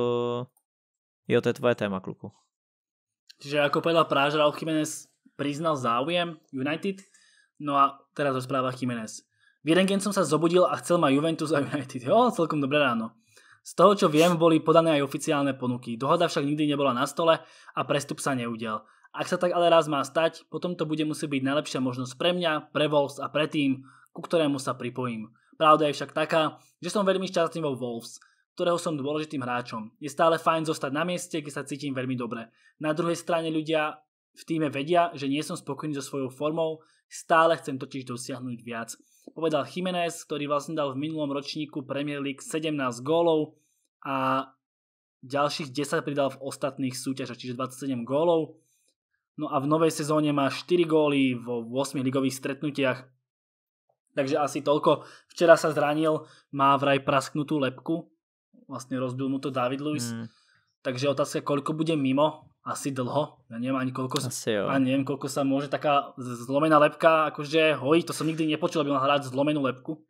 Speaker 1: Jo, to je tvoje téma, kluku.
Speaker 2: Čiže ako povedal Práž, Raul Jiménez priznal záujem United, no a teraz rozpráva Jiménez. V jeden deň som sa zobudil a chcel ma Juventus a United. Jo, celkom dobré ráno. Z toho, čo viem, boli podané aj oficiálne ponuky. Dohoda však nikdy nebola na stole a prestup sa neudial. Ak sa tak ale raz má stať, potom to bude musieť byť najlepšia možnosť pre mňa, pre Wolves a pre tým, ku ktorému sa pripojím. Pravda je však taká, že som veľmi šťastný vo Wolves, ktorého som dôležitým hráčom. Je stále fajn zostať na mieste, kde sa cítim veľmi dobre. Na druhej strane ľudia v týme vedia, že nie som spokojný so svojou formou, stále chcem totiž dosiahnuť viac. Povedal Jiménez, ktorý vlastne dal v minulom ročníku Premier League 17 gólov a ďalších 10 pridal v ostatných súťažach, čiže 27 gólov No a v novej sezóne má 4 góly vo 8 ligových stretnutiach. Takže asi toľko. Včera sa zranil, má vraj prasknutú lepku. Vlastne rozbil mu to David Luiz. Mm. Takže otázka, koľko bude mimo? Asi dlho. Ja neviem ani koľko, asi, jo. neviem, koľko sa môže taká zlomená lepka akože hojí. To som nikdy nepočul, aby mal hrať zlomenú lepku.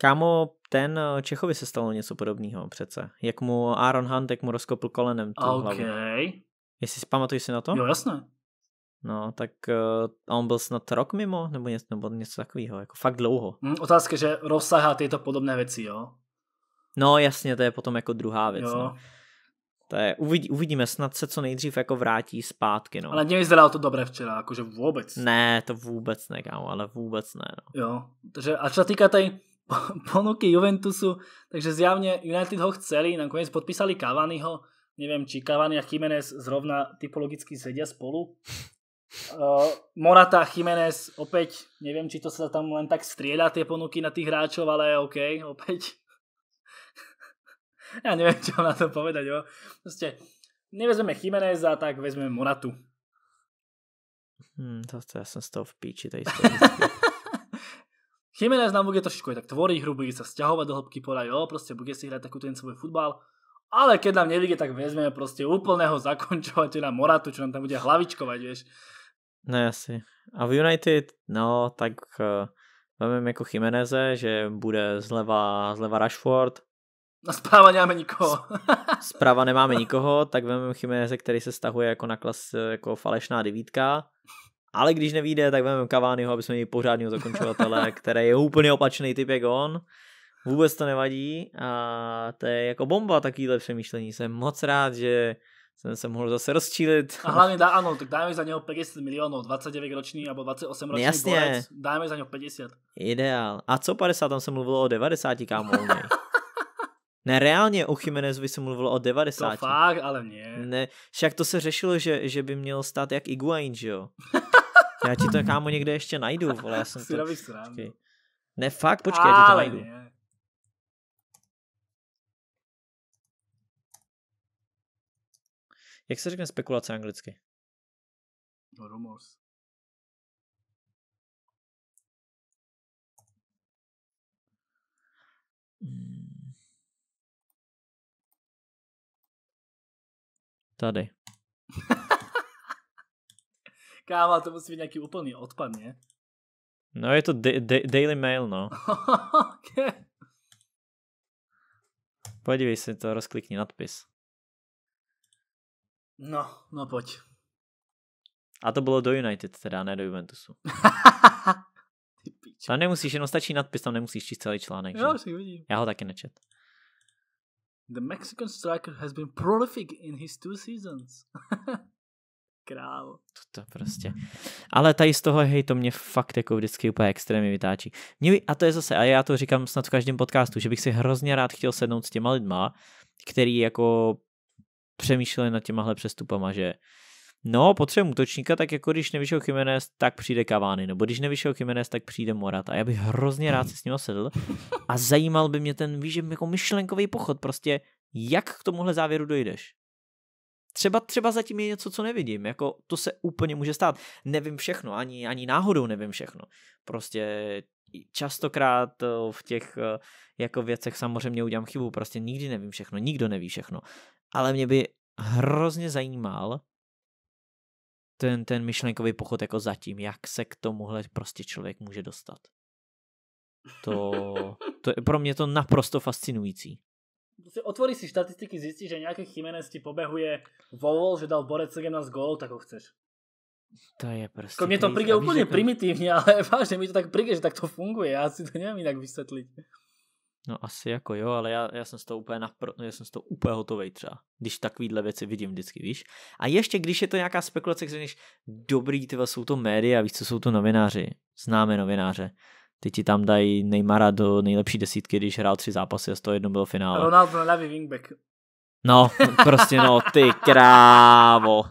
Speaker 2: Kámo, ten
Speaker 1: eh, Čechovi se stalo něco podobného přece. Jak mu Aaron Hunt, jak mu rozkopl kolenem tu okay. hlavu. Jestli si pamatuješ si na to? Jo, jasné. No, tak uh, on byl snad rok mimo, nebo něco, nebo něco takového, jako fakt dlouho.
Speaker 2: Hmm, otázka, že rozsah a tyto podobné věci, jo?
Speaker 1: No jasně, to je potom jako druhá věc, jo. no. To je, uvidí, uvidíme, snad se co nejdřív jako vrátí zpátky, no. Ale
Speaker 2: nevyzeralo to dobré včera, jakože vůbec.
Speaker 1: Ne, to vůbec ne, kámo, ale vůbec ne,
Speaker 2: no. Jo, takže a čo týká tady ponuky Juventusu, takže zjavně United ho chceli, nakonec podpísali Cavaniho, nevím, či Cavani a Jiménez zrovna typologicky sedia spolu, Eh, Morata, Jiménez, opäť, neviem, či to sa tam len tak strieľa tie ponuky na tých hráčov, ale OK, opäť. (laughs) ja neviem, čo na to povedať, jo. Proste, nevezmeme a tak vezmeme Moratu.
Speaker 1: Hmm, to, to ja som z toho v píči,
Speaker 2: tej (laughs) Jiménez nám bude trošku aj tak tvorí hru, bude sa stiahovať do hĺbky pora, jo, proste bude si hrať takú ten svoj futbal. Ale keď nám nevíde, tak vezmeme proste úplného zakončovateľa Moratu, čo nám tam bude hlavičkovať, vieš.
Speaker 1: Ne, asi. A v United, no, tak uh, eh, velmi jako Chimeneze, že bude zleva, zleva Rashford. A no, zpráva nemáme nikoho. zpráva nemáme nikoho, tak vememe Chimeneze, který se stahuje jako na klas, eh, jako falešná devítka. Ale když nevíde, tak vememe Cavaniho, aby jsme měli pořádního zakončovatele, (laughs) který je úplně opačný typ jak on. Vůbec to nevadí a to je jako bomba takovýhle přemýšlení. Jsem moc rád, že jsem se mohl zase rozčílit. A hlavně
Speaker 2: dá, ano, tak dáme za něho 50 milionů, 29 roční nebo 28 roční Jasně. borec, dáme za něho 50.
Speaker 1: Ideál. A co 50, tam se mluvilo o 90, kámo, (laughs) Ne, reálně o Chimenezovi se mluvilo o 90. To fakt, ale ne. ne. Však to se řešilo, že, že by měl stát jak Iguain, že jo? (laughs) Já ti to kámo někde ještě najdu, vole, já jsem to... Ne, fakt, počkej, já ti to najdu. Ne.
Speaker 3: Jak se řekne spekulace anglicky? No, rumors. Tady. (laughs)
Speaker 2: Káva, to musí být nějaký úplný odpad, ne?
Speaker 1: No je to da- da- Daily Mail, no. (laughs) okay. Podívej si to, rozklikni nadpis.
Speaker 2: No, no pojď.
Speaker 1: A to bylo do United teda, ne do Juventusu. (laughs) tam nemusíš, jenom stačí nadpis, tam nemusíš číst celý článek. Jo, si vidím. Já ho taky
Speaker 2: nečet. The Mexican striker has been prolific in his two seasons. (laughs) Král. To, prostě.
Speaker 1: Ale tady z toho, hej, to mě fakt jako vždycky úplně extrémně vytáčí. Mě, a to je zase, a já to říkám snad v každém podcastu, že bych si hrozně rád chtěl sednout s těma lidma, který jako přemýšleli nad těmahle přestupama, že no, potřebujeme útočníka, tak jako když nevyšel Jiménez, tak přijde Kavány, nebo když nevyšel Jiménez, tak přijde Morat a já bych hrozně rád se s ním sedl a zajímal by mě ten, víš, jako myšlenkový pochod, prostě jak k tomuhle závěru dojdeš. Třeba, třeba zatím je něco, co nevidím, jako to se úplně může stát. Nevím všechno, ani, ani náhodou nevím všechno. Prostě častokrát eh, v těch eh, jako věcech samozřejmě udělám chybu, prostě nikdy nevím všechno, nikdo neví všechno, ale mě by hrozně zajímal ten, ten myšlenkový pochod jako zatím, jak se k tomuhle prostě člověk může dostat. To, to je pro mě to naprosto fascinující.
Speaker 2: Prostě otvorí si statistiky, zjistí, že nějaký Jimenez ti pobehuje Vovol, že dal Borec 17 gólov, tak ho chceš.
Speaker 1: To je prostě... Jako mně to přijde úplně jako...
Speaker 2: primitivně, (laughs) ale vážně mi to tak přijde, že tak to funguje, já si to nevím jinak vysvětlit.
Speaker 1: No asi jako jo, ale já, já jsem z toho úplně napr- já jsem z toho úplně hotový třeba, když takovýhle věci vidím vždycky, víš. A ještě když je to nějaká spekulace, když říkáš, dobrý, tyva, jsou to média, víš, co jsou to novináři, známe novináře, ty ti tam dají Neymara do nejlepší desítky, když hrál tři zápasy a z toho jedno bylo finále.
Speaker 2: Ronaldo levý wingback.
Speaker 1: No, prostě no, ty krávo.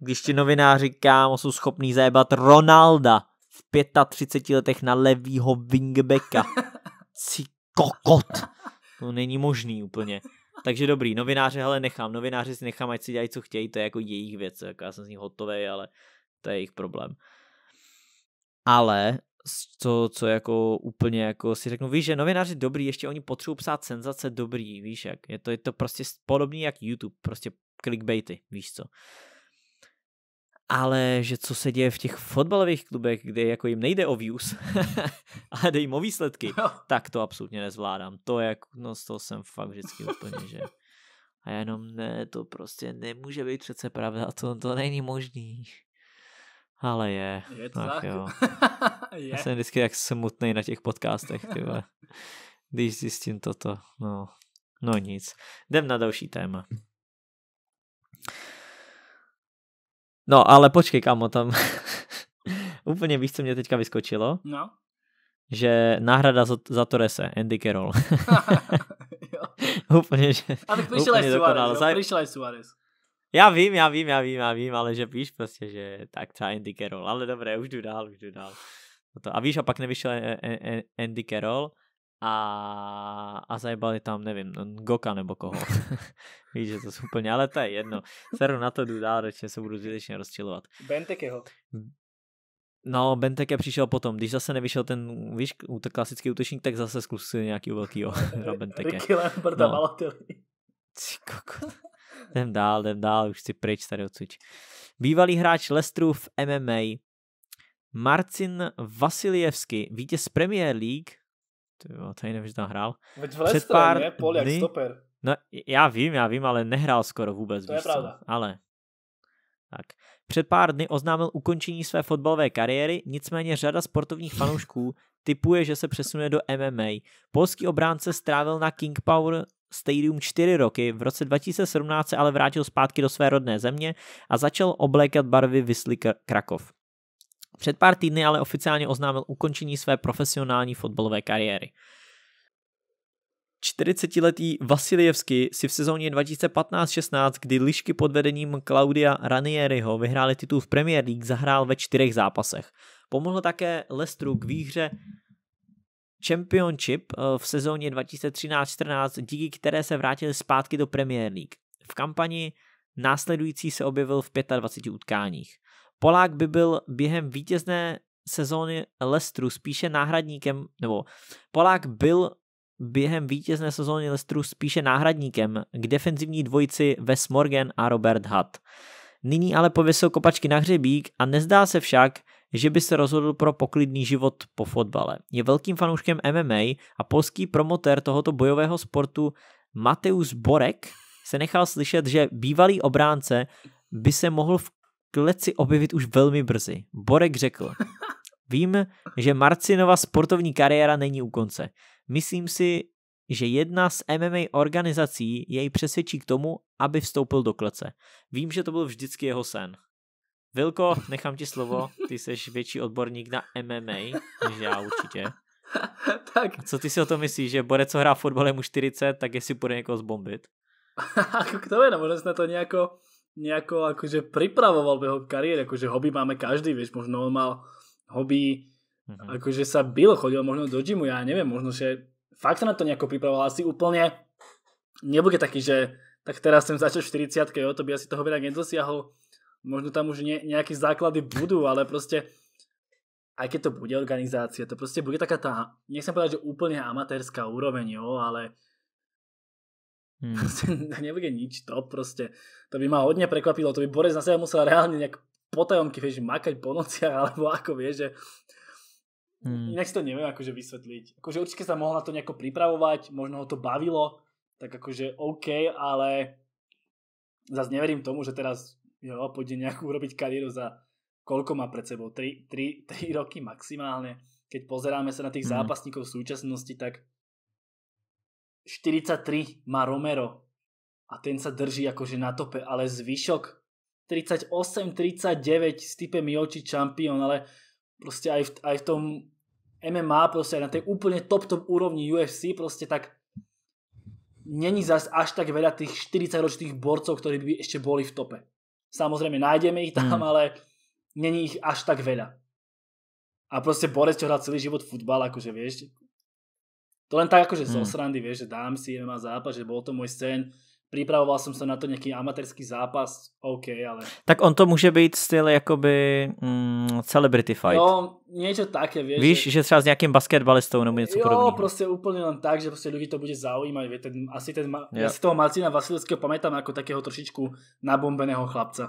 Speaker 1: Když ti novináři, kámo, jsou schopný zajebat Ronalda v 35 letech na levýho wingbacka. (laughs) Cí kokot. (laughs) To není možný úplně. Takže dobrý, novináře hele nechám, novináři si nechám, ať si dělají, co chtějí, to je jako jejich věc, jako já jsem s ní hotový, ale to je jejich problém. Ale co, co jako úplně jako si řeknu, víš, že novináři dobrý, ještě oni potřebují psát senzace dobrý, víš jak, je to, je to prostě podobný jak YouTube, prostě clickbaity, víš co ale že co se děje v těch fotbalových klubech, kde jako jim nejde o views, (laughs) ale jde jim o výsledky, tak to absolutně nezvládám. To je, jako, no z toho jsem fakt vždycky úplně, že a jenom ne, to prostě nemůže být přece pravda, to, to není možný. Ale je. Je to tak. tak? Jo. (laughs) je. Já jsem vždycky tak smutný na těch podcastech, ty když zjistím toto. No, no nic. Jdem na další téma. No, ale počkej, kamo, tam (laughs) úplně víš, co mě teďka vyskočilo? No. Že náhrada za, za Torese, Andy Carroll.
Speaker 2: (laughs) (laughs) úplně, že... A tak přišel je Suárez, Zaj... přišel je Suárez.
Speaker 1: Já vím, já vím, já vím, já vím, ale že víš prostě, že tak třeba Andy Carroll, ale dobré, už jdu dál, už jdu dál. No a víš, a pak nevyšel e- e- e- Andy Carroll a, a zajebali tam, nevím, Goka nebo koho. (laughs) Víš, že to úplně, ale to je jedno. Seru na to jdu dál, ročně se budu zbytečně rozčilovat. Bentekeho. No, Benteke přišel potom. Když zase nevyšel ten, víš, klasický útočník, tak zase zkusil nějaký velký na (laughs) (laughs) Benteke. Ricky Lamberta no. jdem dál, jdem dál, už si pryč tady odsuč. Bývalý hráč Lestru v MMA, Marcin Vasilievsky, vítěz Premier League, Tyjo, to ani nevím, že tam hrál. Veď v Lestre, Před pár ne? Pol, dny... stoper. No, já vím, já vím, ale nehrál skoro vůbec. To je co. pravda. Ale. Tak. Před pár dny oznámil ukončení své fotbalové kariéry, nicméně řada sportovních fanoušků (laughs) typuje, že se přesune do MMA. Polský obránce strávil na King Power Stadium 4 roky, v roce 2017 se ale vrátil zpátky do své rodné země a začal oblékat barvy Vysly Krakov. Před pár týdny ale oficiálně oznámil ukončení své profesionální fotbalové kariéry. 40-letý Vasiljevský si v sezóně 2015-16, kdy lišky pod vedením Claudia Ranieriho vyhráli titul v Premier League, zahrál ve čtyřech zápasech. Pomohl také Lestru k výhře Championship eh, v sezóně 2013-14, díky které se vrátili zpátky do Premier League. V kampani následující se objevil v 25 utkáních. Polák by byl během vítězné sezóny Lestru spíše náhradníkem, nebo Polák byl během vítězné sezóny Lestru spíše náhradníkem k defenzivní dvojici Wes Morgan a Robert Hutt. Nyní ale pověsil kopačky na hřebík a nezdá se však, že by se rozhodl pro poklidný život po fotbale. Je velkým fanouškem MMA a polský promotér tohoto bojového sportu Mateusz Borek se nechal slyšet, že bývalý obránce by se mohl v kleci objevit už velmi brzy. Borek řekl, vím, že Marcinova sportovní kariéra není u konce. Myslím si, že jedna z MMA organizací jej přesvědčí k tomu, aby vstoupil do klece. Vím, že to byl vždycky jeho sen. Vilko, nechám ti slovo, ty jsi větší odborník na MMA, než já určitě. tak. A co ty si o tom myslíš, že bude co hrá fotbal už 40, tak jestli bude někoho zbombit? (laughs)
Speaker 2: Jako kdo je, možná jsme to nějako nejako akože pripravoval v jeho kariére, akože hobby máme každý, vieš, možno on mal hobby, mm-hmm. akože sa bil, chodil možno do gymu, ja neviem, možno, že fakt sa na to nejako pripravoval, asi úplne nebude taký, že tak teraz som začal v 40 jo, to by asi toho veľa nedosiahol, možno tam už ne, nejaké základy budú, ale proste aj keď to bude organizácia, to proste bude taká tá, nechcem povedať, že úplne amatérska úroveň, jo, ale Hmm. Proste (laughs) nebude nič top proste. To by ma hodne prekvapilo, to by Borec na seba musel reálne nejak potajomky, vieš, makať po nociach, (laughs) alebo ako vieš, že Hmm. Inak si to neviem akože vysvetliť. Akože určite sa mohla to nejako pripravovať, možno ho to bavilo, tak akože OK, ale zase neverím tomu, že teraz jo, pôjde nejakú urobiť kariéru za koľko má pred sebou, 3 roky maximálne. Keď pozeráme sa na tých hmm. zápasníkov v súčasnosti, tak 43 má Romero a ten sa drží akože na tope, ale zvyšok 38-39 Stipe Mioči čampión, ale proste aj v, aj v tom MMA, proste aj na tej úplne top top úrovni UFC, proste tak není zas až tak veľa tých 40 ročných borcov, ktorí by ešte boli v tope. Samozrejme nájdeme ich tam, mm. ale není ich až tak veľa. A proste borec, čo hrá celý život futbal, akože vieš, to len tak akože hmm. zo srandy, vieš, že dám si MMA zápas, že bol to môj sen, připravoval jsem se na to nějaký amatérský zápas, OK, ale...
Speaker 1: Tak on to může být styl jakoby mm, celebrity fight.
Speaker 2: No, něco také, víš. Víš, že...
Speaker 1: že třeba s nějakým basketbalistou nebo něco podobného. Jo,
Speaker 2: prostě úplně jen tak, že prostě lidi to bude zajímat. Víte, ten, asi ten, já si toho Marcina Vasilevského pamatám jako takého trošičku nabombeného chlapce.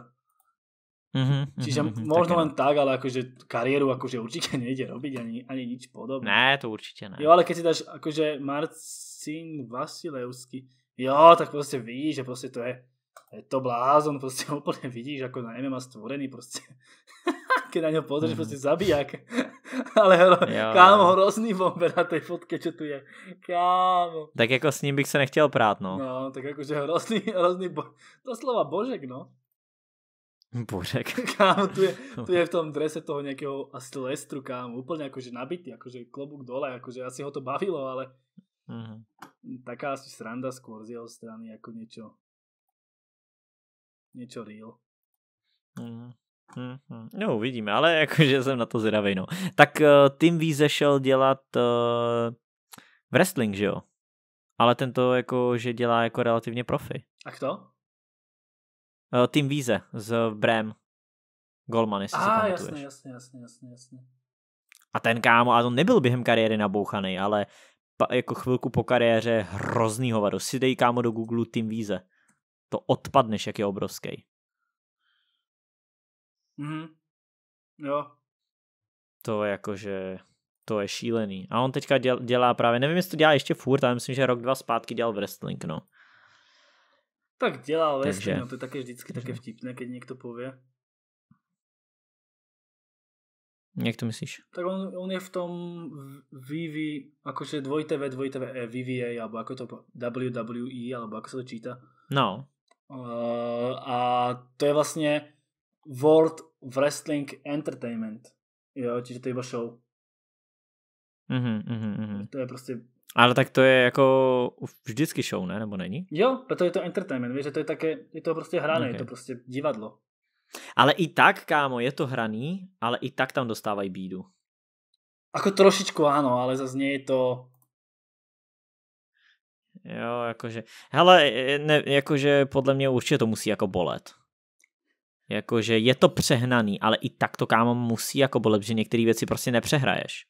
Speaker 4: Mm-hmm, Čiže mm-hmm, mm-hmm
Speaker 2: možno len tak, ale akože kariéru akože určite nejde robiť ani, ani nič podobné. Ne, to určite ne. Jo, ale keď si dáš akože Marcin Vasilevský, jo, tak proste vidíš, že proste to je, je to blázon, proste (laughs) úplne vidíš, ako na MMA stvorený proste. (laughs) keď na ňo pozrieš, mm. proste zabíjak.
Speaker 1: (laughs) ale hro, kámo,
Speaker 2: hrozný bomber na tej fotke, čo tu je. Kámo.
Speaker 1: Tak jako s ním bych se nechtěl prát, no.
Speaker 2: No, tak akože hrozný, hrozný, bo, doslova božek, no.
Speaker 1: Bořek.
Speaker 2: (laughs) Kámo, tu je, tu je v tom drese toho nějakého asi lestru, kámo, úplně jakože nabitý, jakože klobuk dole, jakože asi ho to bavilo, ale uh mhm. -huh. taká asi sranda skôr z jeho strany, jako něco něco real.
Speaker 1: Mm-hmm. Mm-hmm. No, uvidíme, ale (laughs) jakože jsem na to zvědavý, no. Tak uh, eh, Tim Víze zešel dělat uh, wrestling, že jo? Ale tento jako, že dělá jako relativně profi. A kdo? Uh, Tim Víze z Brem. Golman, jestli ah, si pamatuješ. jasně,
Speaker 2: jasně, jasně, jasně, jasně.
Speaker 1: A ten kámo, a to nebyl během kariéry nabouchaný, ale pa, jako chvilku po kariéře hrozný hovado. Si dej kámo do Google Tim Víze. To odpadneš, jak je obrovský.
Speaker 3: Mhm. Jo.
Speaker 1: To je jakože, to je šílený. A on teďka dělá právě, nevím, jestli to dělá ještě furt, ale myslím, že rok, dva zpátky dělal wrestling, no.
Speaker 2: Tak dělal, Takže... no to je také vždycky Takže... také vtipné, keď někdo pově. Jak to myslíš? Tak on, on je v tom VV, jakože dvojité V, dvojité V, e, VVA, e, alebo ako to WWE, alebo ako se to číta. No. Uh, a to je vlastně World Wrestling Entertainment. Jo, čiže to je iba show.
Speaker 1: Mm-hmm, mm-hmm. To je prostě ale tak to je jako vždycky show, ne? Nebo není?
Speaker 2: Jo, protože je to entertainment, víš, že to je také, je to prostě hrané, okay. je to prostě divadlo.
Speaker 1: Ale i tak, kámo, je to hraný, ale i tak tam dostávají bídu.
Speaker 2: Ako trošičku ano, ale zase nie je to...
Speaker 1: Jo, jakože... Hele, e, ne, jakože podle mě určitě to musí jako bolet. Jakože je to přehnaný, ale i tak to kámo musí jako bolet, že některé věci prostě nepřehraješ.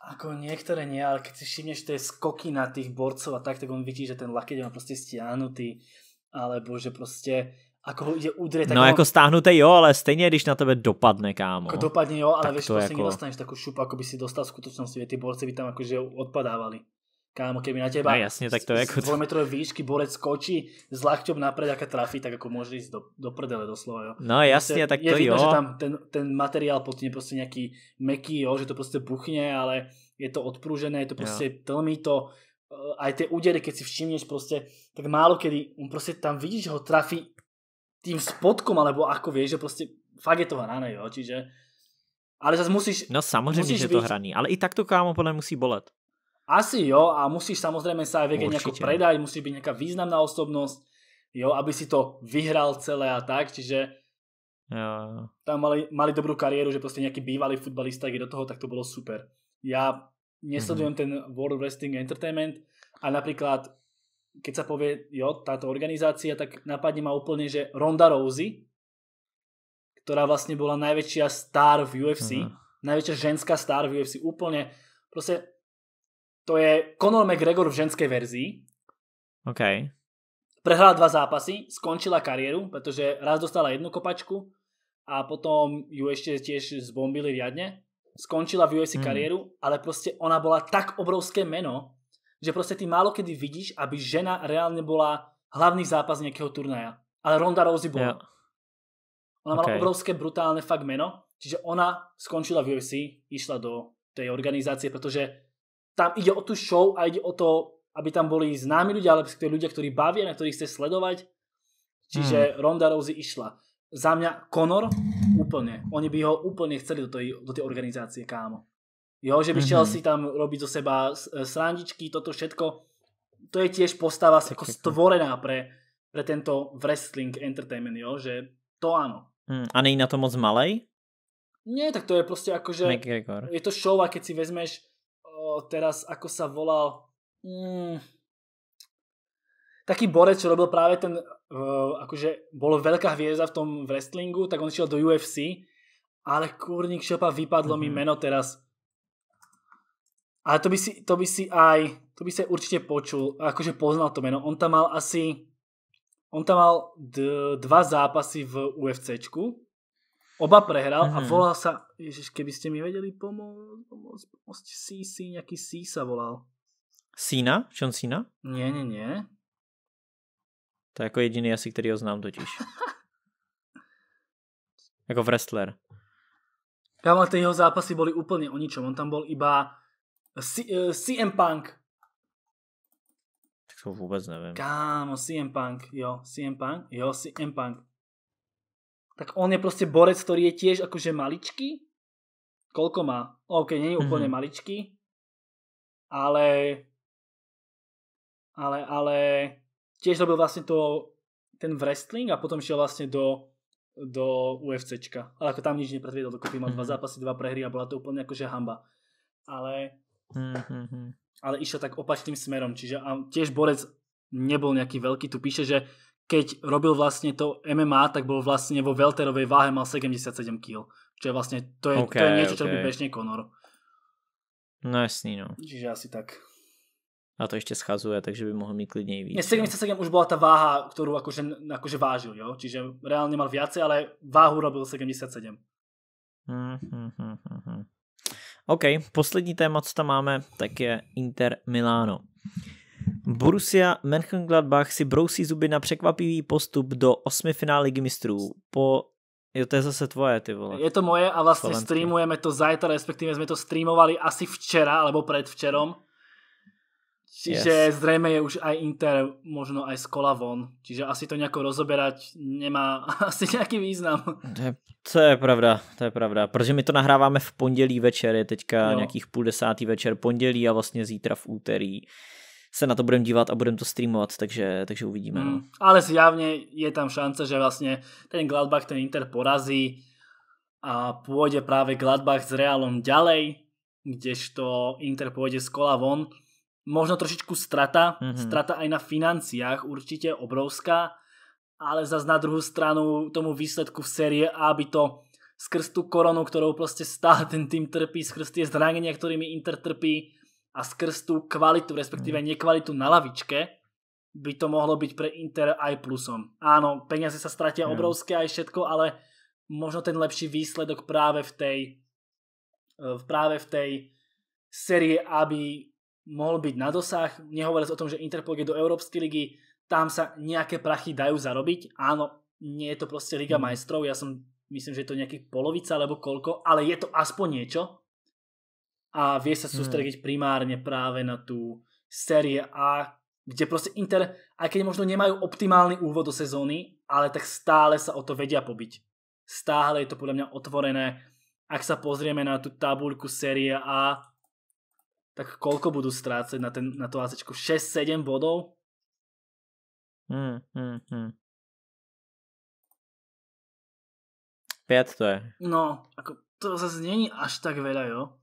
Speaker 2: Ako niektoré nie, ale keď si všimneš tie skoky na tých borcov a tak, tak on vidí, že ten lakeť má prostě stiahnutý, alebo že prostě ako ho ide udrieť. Tak no on... jako
Speaker 1: stáhnuté jo, ale stejně když na tebe dopadne, kámo. Ako dopadne jo, ale vieš, prostě jako... nedostaneš
Speaker 2: takú šupu, ako by si dostal v skutočnosti, ty borci by tam akože odpadávali. Kámo, keby na teba ne, no jasne, tak to je ako... z jako výšky borec skočí s ľahťom napred, aká trafí, tak ako môže ísť do, do prdele doslova. Jo. No jasne, tak je to vidno, jo. že tam ten, ten materiál pod tým je proste nejaký meký, jo, že to proste buchne, ale je to odprúžené, je to proste jo. Prostě, tlmí to, eh, aj tie údery, keď si všimneš proste, tak málo kedy, on proste tam vidíš, že ho trafí tým spodkom, alebo ako vieš, že proste fakt je to hrané, jo, čiže ale zase musíš... No
Speaker 1: samozřejmě, musíš že je to hraný, ale i tak to kámo podle musí bolet.
Speaker 2: Asi jo a musíš samozrejme sa aj vedieť nejako predať, musí byť nejaká významná osobnosť, jo, aby si to vyhral celé a tak, čiže jo. tam mali, mali dobrú kariéru, že proste nejaký bývalý futbalista je do toho, tak to bolo super. Ja nesledujem mm-hmm. ten World Wrestling Entertainment a napríklad keď sa povie, jo, táto organizácia, tak napadne ma úplne, že Ronda Rousey, ktorá vlastne bola najväčšia star v UFC, mm-hmm. najväčšia ženská star v UFC, úplne proste to je Conor McGregor v ženskej verzii. OK. Prehrala dva zápasy, skončila kariéru, pretože raz dostala jednu kopačku a potom ju ešte tiež zbombili riadne. Skončila v UFC mm. kariéru, ale prostě ona bola tak obrovské meno, že prostě ty málo kedy vidíš, aby žena reálne bola hlavný zápas nejakého turnaja. Ale Ronda Rousey bola. Yeah. Ona okay. mala obrovské brutálne fakt meno, čiže ona skončila v UFC, išla do tej organizácie, protože tam ide o tú show a ide o to, aby tam boli známi ľudia, ale ktorí ľudia, ktorí bavia, na ktorých chce sledovať. Čiže hmm. Ronda Rousey išla. Za mňa Conor úplne. Oni by ho úplne chceli do tej, do tej organizácie, kámo. Jo, že by šiel mm-hmm. si tam robiť zo seba e, srandičky, toto všetko. To je tiež postava ako stvorená pre, pre tento wrestling entertainment, jo, že to áno.
Speaker 1: Mm, a není na to moc malej?
Speaker 2: Nie, tak to je prostě jako že Je to show a keď si vezmeš teraz, ako sa volal, mm, taký borec, čo robil práve ten, uh, akože bolo veľká hviezda v tom wrestlingu, tak on šiel do UFC, ale kurník šopa vypadlo mm-hmm. mi mhm. meno teraz. Ale to by si, to by si aj, to by sa určite počul, akože poznal to meno. On tam mal asi, on tam mal dva zápasy v UFCčku Oba prehral mm-hmm. a mhm. volal sa, ježiš, keby ste mi vedeli pomôcť, pomôcť, pomôcť, sí, sí, nejaký sí sa volal.
Speaker 1: Sína? John Sína?
Speaker 2: Nie, nie, nie.
Speaker 1: To je jako jediný asi, který ho znám totiž. jako (laughs) wrestler.
Speaker 2: Kámo, tie jeho zápasy boli úplně o ničom. On tam bol iba eh, C, uh, eh, CM Punk.
Speaker 1: Tak to vôbec neviem.
Speaker 2: Kámo, CM Punk, jo, CM Punk, jo, CM Punk tak on je prostě borec, ktorý je tiež akože maličký. Koľko má? OK, nie je mhm. úplne mm -hmm. maličký, ale ale, ale tiež robil vlastne to, ten wrestling a potom šiel vlastne do, do UFCčka. Ale ako tam nič nepredviedol, dokopy mal mm -hmm. dva mhm. zápasy, dva prehry a bola to úplne akože hamba. Ale, mm -hmm. ale išiel tak opačným smerom, čiže a tiež borec nebol nejaký veľký, tu píše, že keď robil vlastne to MMA, tak bol vlastne vo welterovej váhe mal 77 kg. je vlastne to je, okay, to je niečo, okay. čo robí bežne Conor.
Speaker 1: No jasný, no.
Speaker 2: Čiže asi tak.
Speaker 1: A to ještě schazuje, takže by mohl mít klidně i víc.
Speaker 2: 77 už byla ta váha, kterou jakože, jakože vážil, jo? Čiže reálně mal více, ale váhu robil 77.
Speaker 1: Mm, hmm OK, poslední téma, co tam máme, tak je Inter Milano. Borussia Mönchengladbach si brousí zuby na překvapivý postup do osmi finále Ligy mistrů. Po Jo, to je zase tvoje, ty vole. Je to
Speaker 2: moje a vlastně Slovenské. streamujeme to zajtra, respektive jsme to streamovali asi včera, alebo předvčerom. Čiže yes. zrejme je už aj Inter, možno aj z kola von. Čiže asi to nějak rozoberať nemá (laughs) asi nějaký význam.
Speaker 1: To je, to je pravda, to je pravda. Protože my to nahráváme v pondělí večer, je teďka no. nějakých půl desátý večer pondělí a vlastně zítra v úterý se na to budeme dívat a budeme to streamovat, takže, takže uvidíme. No.
Speaker 2: Hmm, ale zjavně je tam šance, že vlastně ten Gladbach ten Inter porazí a půjde právě Gladbach s Realom ďalej, kdežto Inter půjde z kola von. Možno trošičku strata, mm-hmm. strata aj na financiách, určitě obrovská, ale zase na druhou stranu tomu výsledku v série aby to skrz tu koronu, kterou prostě stále ten tým trpí, skrz ty zranění, kterými Inter trpí, a skrz tú kvalitu, respektíve mhm. nekvalitu na lavičke, by to mohlo byť pre Inter aj plusom. Áno, peniaze sa stratia yeah. obrovské aj všetko, ale možno ten lepší výsledok práve v tej e, práve v tej série, aby mohol byť na dosah. Nehovoriac o tom, že Inter pôjde do Európskej ligy, tam sa nejaké prachy dajú zarobiť. Áno, nie je to proste Liga mm. majstrov, ja som myslím, že je to nejaký polovica alebo koľko, ale je to aspoň niečo a vie sa sústrediť hmm. primárne práve na tú série A, kde proste Inter, aj keď možno nemajú optimálny úvod do sezóny, ale tak stále sa o to vedia pobiť. Stále je to podľa mňa otvorené. Ak sa pozrieme na tú tabuľku série A, tak koľko budú strácať na, ten, na to ACčko? 6-7 bodov?
Speaker 3: Hmm, hmm, hmm.
Speaker 1: 5 to je.
Speaker 2: No, ako to zase není až tak veľa, jo?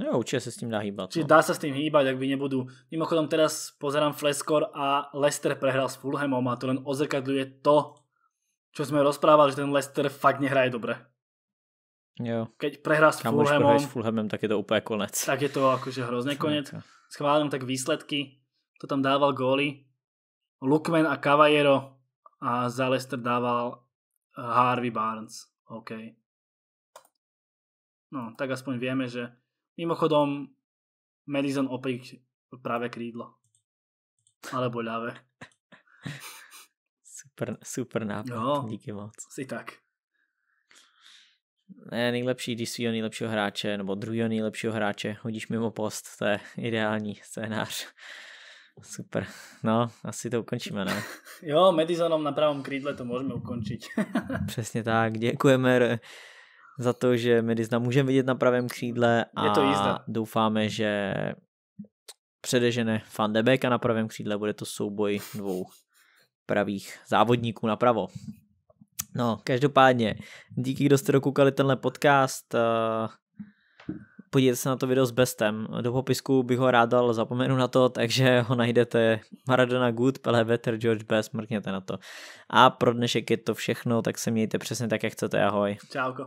Speaker 1: Jo, určitě se s tím hýbat. Čiže no. dá se s
Speaker 2: tím hýbat, jak by nebudu. Mimochodem teraz pozerám Fleskor a Lester prehral s Fulhamom a to len ozrkadluje to, čo jsme rozprávali, že ten Lester fakt nehraje dobře. Jo. Keď prehrá s Fulhamom, s Fulhamem,
Speaker 1: tak je to úplně konec.
Speaker 2: Tak je to akože hrozně konec. Schválím tak výsledky. To tam dával góly. Lukman a Cavallero a za Leicester dával eh, Harvey Barnes. OK. No, tak aspoň vieme, že Mimochodom, Madison opäť práve krídlo. Alebo ľavé.
Speaker 1: Super, super nápad, no, díky moc.
Speaker 2: Si tak.
Speaker 1: Ne, nejlepší, když svýho nejlepšího hráče nebo druhého nejlepšího hráče hodíš mimo post, to je ideální scénář. Super. No, asi to ukončíme, ne?
Speaker 2: (laughs) Jo, Madisonom na pravom krídle to můžeme ukončit. (laughs)
Speaker 1: Přesně tak. Děkujeme za to, že Medizna můžeme vidět na pravém křídle a Je to jízda. doufáme, že předežene Van de Beek a na pravém křídle bude to souboj dvou pravých závodníků napravo. No, každopádně, díky, kdo jste dokoukali tenhle podcast, eh, podívejte se na to video s Bestem. Do popisku bych ho rád dal, zapomenu na to, takže ho najdete Maradona Good, Pele Better, George Best, mrkněte na to. A pro dnešek je to všechno, tak se mějte přesně tak, jak chcete, ahoj.
Speaker 2: Čauko.